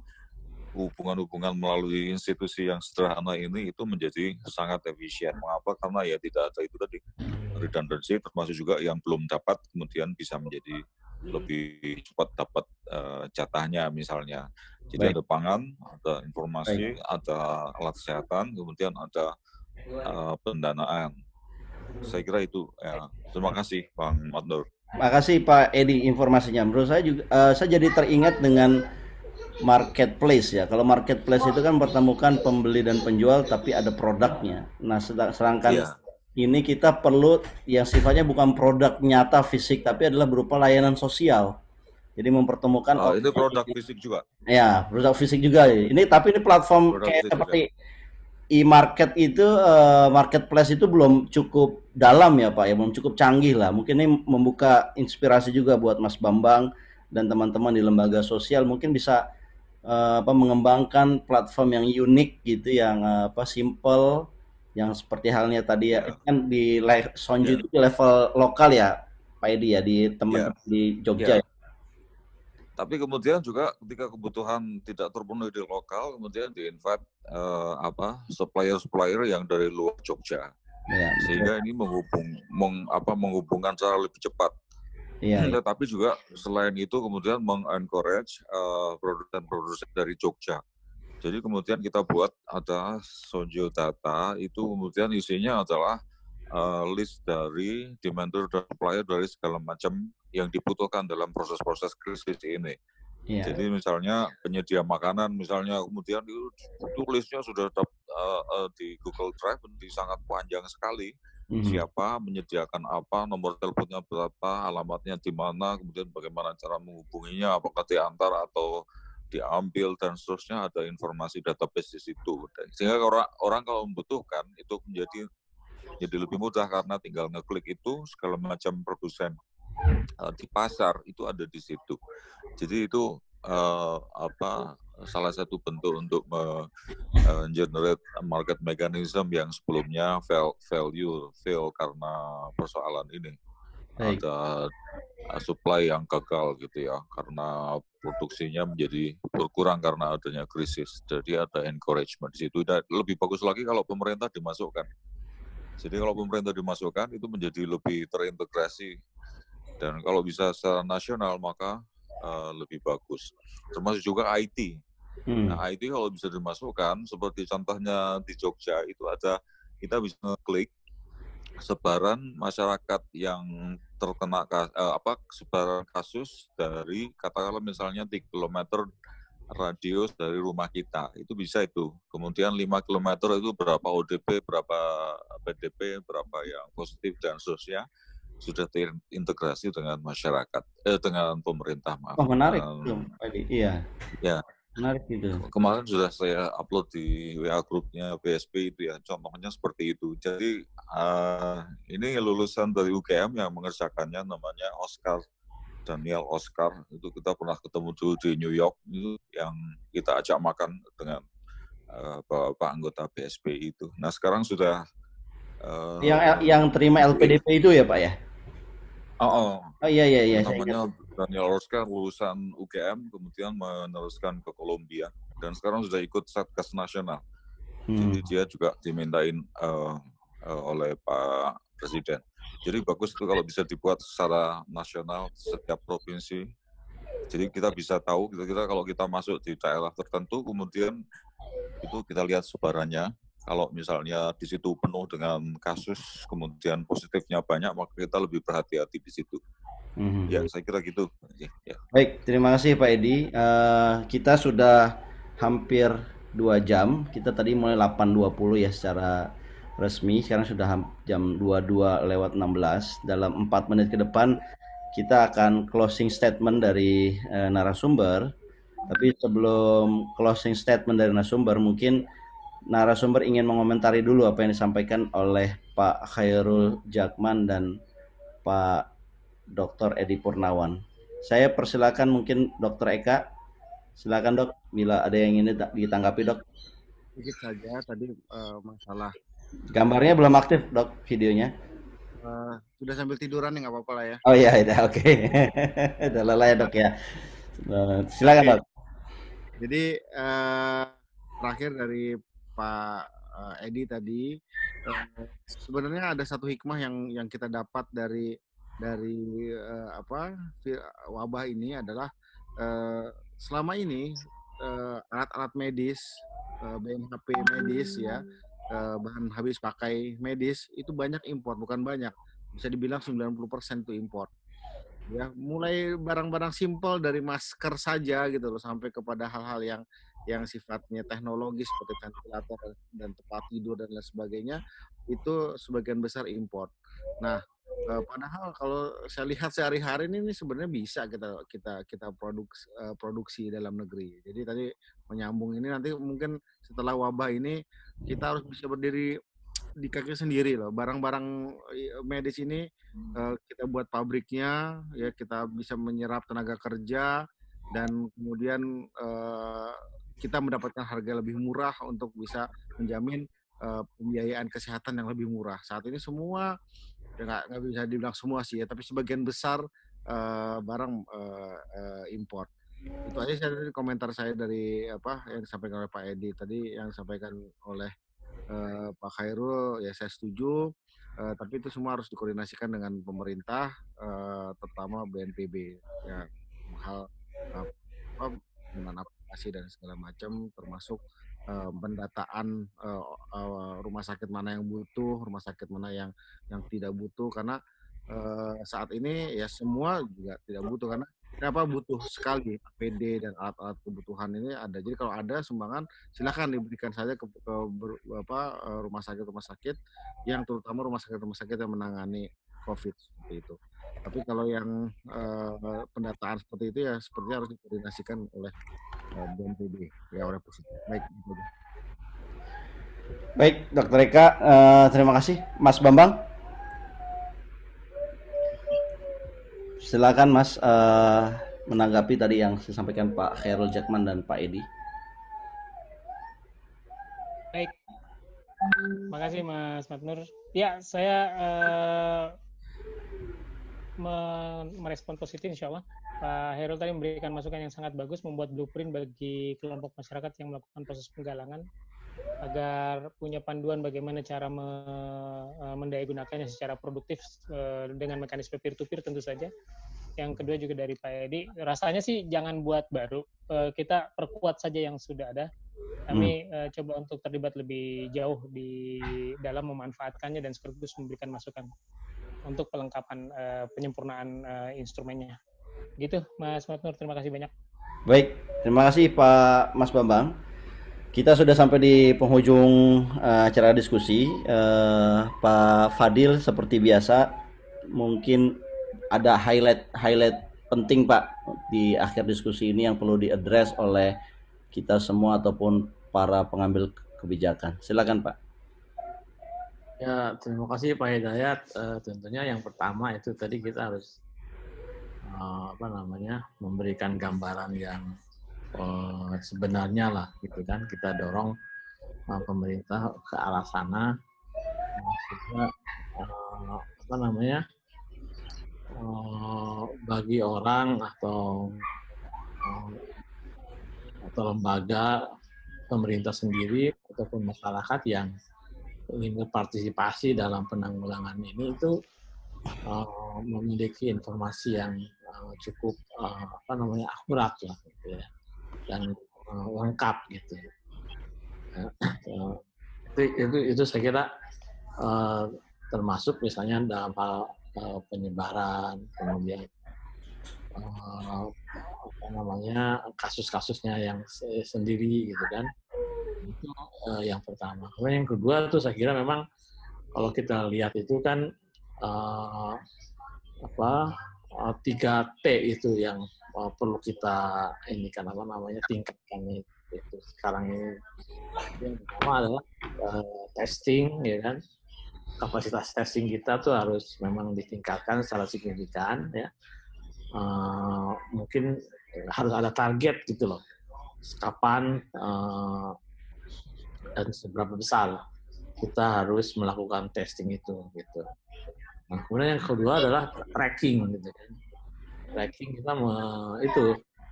H: hubungan-hubungan melalui institusi yang sederhana ini itu menjadi sangat efisien. Mengapa? Karena ya tidak ada itu tadi redundancy termasuk juga yang belum dapat kemudian bisa menjadi Hmm. lebih cepat dapat uh, jatahnya misalnya. Jadi Baik. ada pangan, ada informasi, Baik. ada alat kesehatan, kemudian ada uh, pendanaan. Saya kira itu. Ya. Terima kasih, Bang Matur.
A: Terima kasih Pak Edi informasinya. Menurut saya juga uh, saya jadi teringat dengan marketplace ya. Kalau marketplace itu kan pertemukan pembeli dan penjual tapi ada produknya. Nah, sedangkan yeah ini kita perlu yang sifatnya bukan produk nyata fisik tapi adalah berupa layanan sosial. Jadi mempertemukan oh, itu
H: produk fisik juga.
A: Ya, produk fisik juga. Ini tapi ini platform kayak seperti e-market itu eh, marketplace itu belum cukup dalam ya Pak ya, belum cukup canggih lah. Mungkin ini membuka inspirasi juga buat Mas Bambang dan teman-teman di lembaga sosial mungkin bisa eh, apa mengembangkan platform yang unik gitu yang uh, apa simple yang seperti halnya tadi ya, ya. kan di Sonju yeah. itu di level lokal ya Pak Edi ya di teman yeah. di Jogja. Yeah. Ya.
H: Tapi kemudian juga ketika kebutuhan tidak terpenuhi di lokal, kemudian di invite uh, apa supplier-supplier yang dari luar Jogja, ya, sehingga ini menghubung meng, apa menghubungkan secara lebih cepat. ya. Iya. Tapi juga selain itu kemudian mengencourage uh, produsen-produsen dari Jogja jadi kemudian kita buat ada Sonjo Data, itu kemudian isinya adalah uh, list dari demander dan supplier dari segala macam yang dibutuhkan dalam proses-proses krisis ini. Yeah. Jadi misalnya penyedia makanan, misalnya kemudian itu, itu listnya sudah ada, uh, eh, eh, di Google Drive, di sangat panjang sekali. Mm-hmm. Siapa menyediakan apa, nomor teleponnya berapa, alamatnya di mana, kemudian bagaimana cara menghubunginya, apakah diantar atau diambil dan seterusnya ada informasi database di situ sehingga orang orang kalau membutuhkan itu menjadi jadi lebih mudah karena tinggal ngeklik itu segala macam produsen uh, di pasar itu ada di situ jadi itu uh, apa salah satu bentuk untuk eh, generate market mechanism yang sebelumnya fail value fail karena persoalan ini Baik. ada supply yang gagal gitu ya karena produksinya menjadi berkurang karena adanya krisis. Jadi ada encouragement di situ. Dan lebih bagus lagi kalau pemerintah dimasukkan. Jadi kalau pemerintah dimasukkan itu menjadi lebih terintegrasi dan kalau bisa secara nasional maka uh, lebih bagus. Termasuk juga IT. Hmm. Nah, IT kalau bisa dimasukkan seperti contohnya di Jogja itu ada kita bisa klik sebaran masyarakat yang terkena eh, apa sebaran kasus dari katakanlah misalnya 3 km radius dari rumah kita itu bisa itu kemudian 5 km itu berapa ODP berapa PDP berapa yang positif dan sosial sudah terintegrasi dengan masyarakat eh dengan pemerintah maaf oh, menarik belum iya ya
F: Menarik gitu.
H: Kemarin sudah saya upload di WA grupnya BSP itu ya, contohnya seperti itu. Jadi uh, ini lulusan dari UGM yang mengerjakannya namanya Oscar Daniel Oscar itu kita pernah ketemu dulu di New York itu yang kita ajak makan dengan uh, eh, bapak anggota BSP itu. Nah sekarang sudah uh, yang
A: yang terima LPDP itu ya pak ya?
H: Oh, oh. oh
A: iya iya iya. Namanya
H: saya Daniel Ors kan lulusan UGM, kemudian meneruskan ke Kolombia, dan sekarang sudah ikut Satgas Nasional. Hmm. Jadi dia juga dimintain uh, uh, oleh Pak Presiden. Jadi bagus tuh kalau bisa dibuat secara nasional setiap provinsi. Jadi kita bisa tahu kita kalau kita masuk di daerah tertentu, kemudian itu kita lihat sebarannya. Kalau misalnya di situ penuh dengan kasus, kemudian positifnya banyak, maka kita lebih berhati-hati di situ. Mm-hmm. Ya, saya kira gitu. Ya.
A: Baik, terima kasih Pak Edi. Uh, kita sudah hampir dua jam. Kita tadi mulai 8.20 ya secara resmi. Sekarang sudah jam 22 lewat 16. Dalam empat menit ke depan kita akan closing statement dari uh, narasumber. Tapi sebelum closing statement dari narasumber, mungkin narasumber ingin mengomentari dulu apa yang disampaikan oleh Pak Khairul Jakman dan Pak Dr. Edi Purnawan. Saya persilakan mungkin Dr. Eka. Silakan dok, bila ada yang ingin ditanggapi dok.
C: Sedikit saja tadi uh, masalah. Gambarnya
A: belum aktif dok, videonya.
C: Uh, sudah sambil tiduran nih, nggak apa-apa lah ya. Oh iya,
A: iya oke. Okay. lelah ya dok ya. Eh, silakan okay. dok.
C: Jadi uh, terakhir dari Pak uh, Edi tadi uh, sebenarnya ada satu hikmah yang yang kita dapat dari dari uh, apa wabah ini adalah uh, selama ini eh, alat-alat medis uh, BMHP medis ya uh, bahan habis pakai medis itu banyak impor bukan banyak bisa dibilang 90% itu impor ya mulai barang-barang simpel dari masker saja gitu loh sampai kepada hal-hal yang yang sifatnya teknologi seperti ventilator dan tempat tidur dan lain sebagainya itu sebagian besar impor. Nah, Uh, padahal kalau saya lihat sehari-hari ini, ini sebenarnya bisa kita kita kita produksi uh, eh, produksi dalam negeri. Jadi tadi menyambung ini nanti mungkin setelah wabah ini kita harus bisa berdiri di kaki sendiri loh. Barang-barang eh, medis ini uh, kita buat pabriknya, ya kita bisa menyerap tenaga kerja dan kemudian uh, kita mendapatkan harga lebih murah untuk bisa menjamin uh, pembiayaan kesehatan yang lebih murah. Saat ini semua nggak nggak bisa dibilang semua sih ya tapi sebagian besar uh, barang uh, uh, import
F: itu aja saya
C: dari komentar saya dari apa yang disampaikan oleh Pak Edi tadi yang disampaikan oleh uh, Pak Khairul ya saya setuju uh, tapi itu semua harus dikoordinasikan dengan pemerintah uh, terutama BNPB ya hal apa dengan aplikasi dan segala macam termasuk Eh, pendataan uh, uh, rumah sakit mana yang butuh, rumah sakit mana yang yang tidak butuh karena uh, saat ini ya semua juga tidak butuh karena kenapa butuh sekali APD dan alat-alat kebutuhan ini ada. Jadi kalau ada sumbangan silahkan diberikan saja ke, ke ber, apa rumah sakit rumah sakit yang terutama rumah sakit rumah sakit yang menangani COVID seperti itu. Tapi kalau yang uh, pendataan seperti itu ya seperti harus dikoordinasikan oleh uh, BNPB ya oleh pusat. Baik,
A: Baik, Dokter Eka, uh, terima kasih, Mas Bambang. Silakan Mas uh, menanggapi tadi yang disampaikan Pak Khairul Jackman dan Pak Edi.
B: Baik,
D: Terima kasih Mas Matnur.
B: Ya, saya uh, merespon positif insya Allah. Pak Herul tadi memberikan masukan yang sangat bagus, membuat blueprint bagi kelompok masyarakat yang melakukan proses penggalangan agar punya panduan bagaimana cara me, e, mendaya gunakannya secara produktif e, dengan mekanisme peer-to-peer tentu saja. Yang kedua juga dari Pak Edi, rasanya sih jangan buat baru, e, kita perkuat saja yang sudah ada. Kami hmm. coba untuk terlibat lebih jauh di dalam memanfaatkannya dan sekaligus memberikan masukan untuk pelengkapan uh, eh, penyempurnaan uh, instrumennya. Gitu, Mas Matnur, terima kasih banyak.
A: Baik, terima kasih Pak Mas Bambang. Kita sudah sampai di penghujung uh, acara diskusi. Uh, Pak Fadil seperti biasa mungkin ada highlight highlight penting Pak di akhir diskusi ini yang perlu diadres oleh kita semua ataupun para pengambil kebijakan. Silakan Pak.
D: Ya, terima kasih Pak Hidayat. Uh, tentunya yang pertama itu tadi kita harus uh, apa namanya memberikan gambaran yang uh, sebenarnya lah, gitu kan. Kita dorong uh, pemerintah ke arah sana maksudnya uh, apa namanya uh, bagi orang atau uh, atau lembaga pemerintah sendiri ataupun masyarakat yang ingin partisipasi dalam penanggulangan ini itu uh, memiliki informasi yang uh, cukup uh, apa namanya akurat lah gitu ya dan uh, lengkap gitu ya, itu, itu itu saya kira uh, termasuk misalnya dalam hal uh, penyebaran kemudian uh, apa namanya kasus-kasusnya yang sendiri gitu kan itu uh, oh, yang pertama. Kemudian yang kedua tuh saya kira memang kalau kita lihat itu kan uh, apa uh, t itu yang uh, perlu kita ini kan apa namanya tingkatkan itu sekarang ini yang pertama adalah uh, testing ya kan kapasitas testing kita tuh harus memang ditingkatkan secara signifikan ya uh, mungkin harus ada target gitu loh kapan uh, dan seberapa besar kita harus melakukan testing itu gitu. Nah, kemudian yang kedua adalah tracking gitu kan. Tracking kita me, itu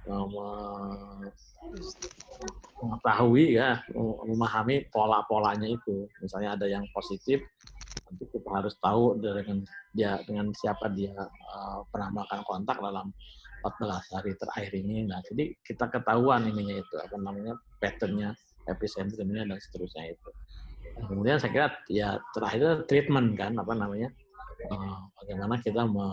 D: e, me, mengetahui ya, memahami pola-polanya itu. Misalnya ada yang positif, nanti kita harus tahu dengan dia dengan siapa dia uh, pernah melakukan kontak dalam 14 hari terakhir ini. Nah, jadi kita ketahuan ininya itu apa namanya patternnya epicentrumnya dan seterusnya itu. Kemudian saya kira ya terakhir treatment kan apa namanya eh, bagaimana kita me,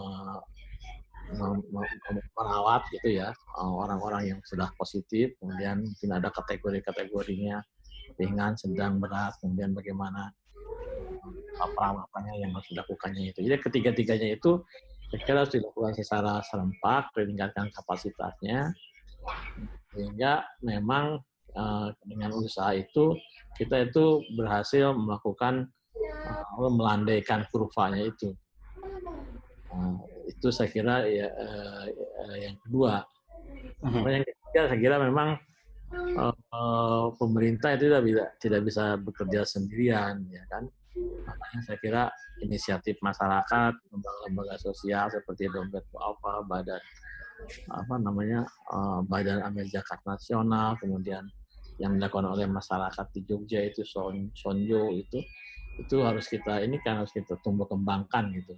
D: merawat gitu ya eh, orang-orang yang sudah positif kemudian mungkin ada kategori-kategorinya ringan sedang berat kemudian bagaimana apa eh, perawatannya yang harus dilakukannya itu. Jadi ketiga-tiganya itu saya kira harus dilakukan secara serempak, meningkatkan kapasitasnya, sehingga memang Eh, dengan usaha itu kita itu berhasil melakukan uh, melandaikan kurvanya itu. Uh, itu saya kira ya, uh, yang kedua. Uh-huh. Yang ketiga saya kira memang uh, pemerintah itu tidak bisa tidak bisa bekerja sendirian ya kan. Makanya saya kira inisiatif masyarakat, lembaga-lembaga sosial seperti dompet apa, badan apa namanya uh, Badan Amil Zakat Nasional, kemudian yang dilakukan oleh masyarakat di Jogja itu son sonjo itu itu harus kita ini kan harus kita tumbuh kembangkan gitu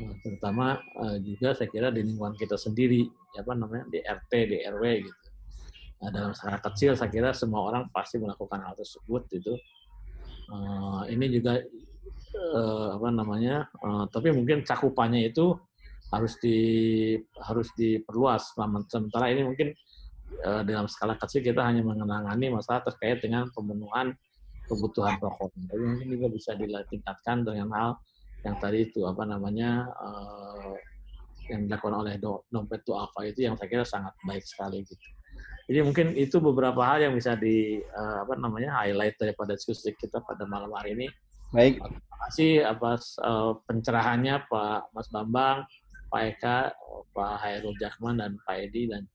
D: nah, terutama uh, juga saya kira di lingkungan kita sendiri apa namanya di RT di RW gitu nah, dalam skala kecil saya kira semua orang pasti melakukan hal tersebut gitu uh, ini juga uh, apa namanya uh, tapi mungkin cakupannya itu harus di harus diperluas nah, sementara ini mungkin Eh, dalam skala kecil kita hanya mengenangani masalah terkait dengan pemenuhan kebutuhan pokok. Tapi mungkin juga bisa ditingkatkan dengan hal yang tadi itu apa namanya eh, yang dilakukan oleh dompet itu apa itu yang saya kira sangat baik sekali gitu. Jadi mungkin itu beberapa hal yang bisa di eh, apa namanya highlight daripada diskusi kita pada malam hari ini. Baik. Terima kasih atas pencerahannya Pak Mas Bambang, Pak Eka, Pak Hairul Jakman dan Pak Edi dan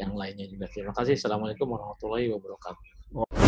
D: yang lainnya juga. Terima kasih. Assalamualaikum warahmatullahi wabarakatuh.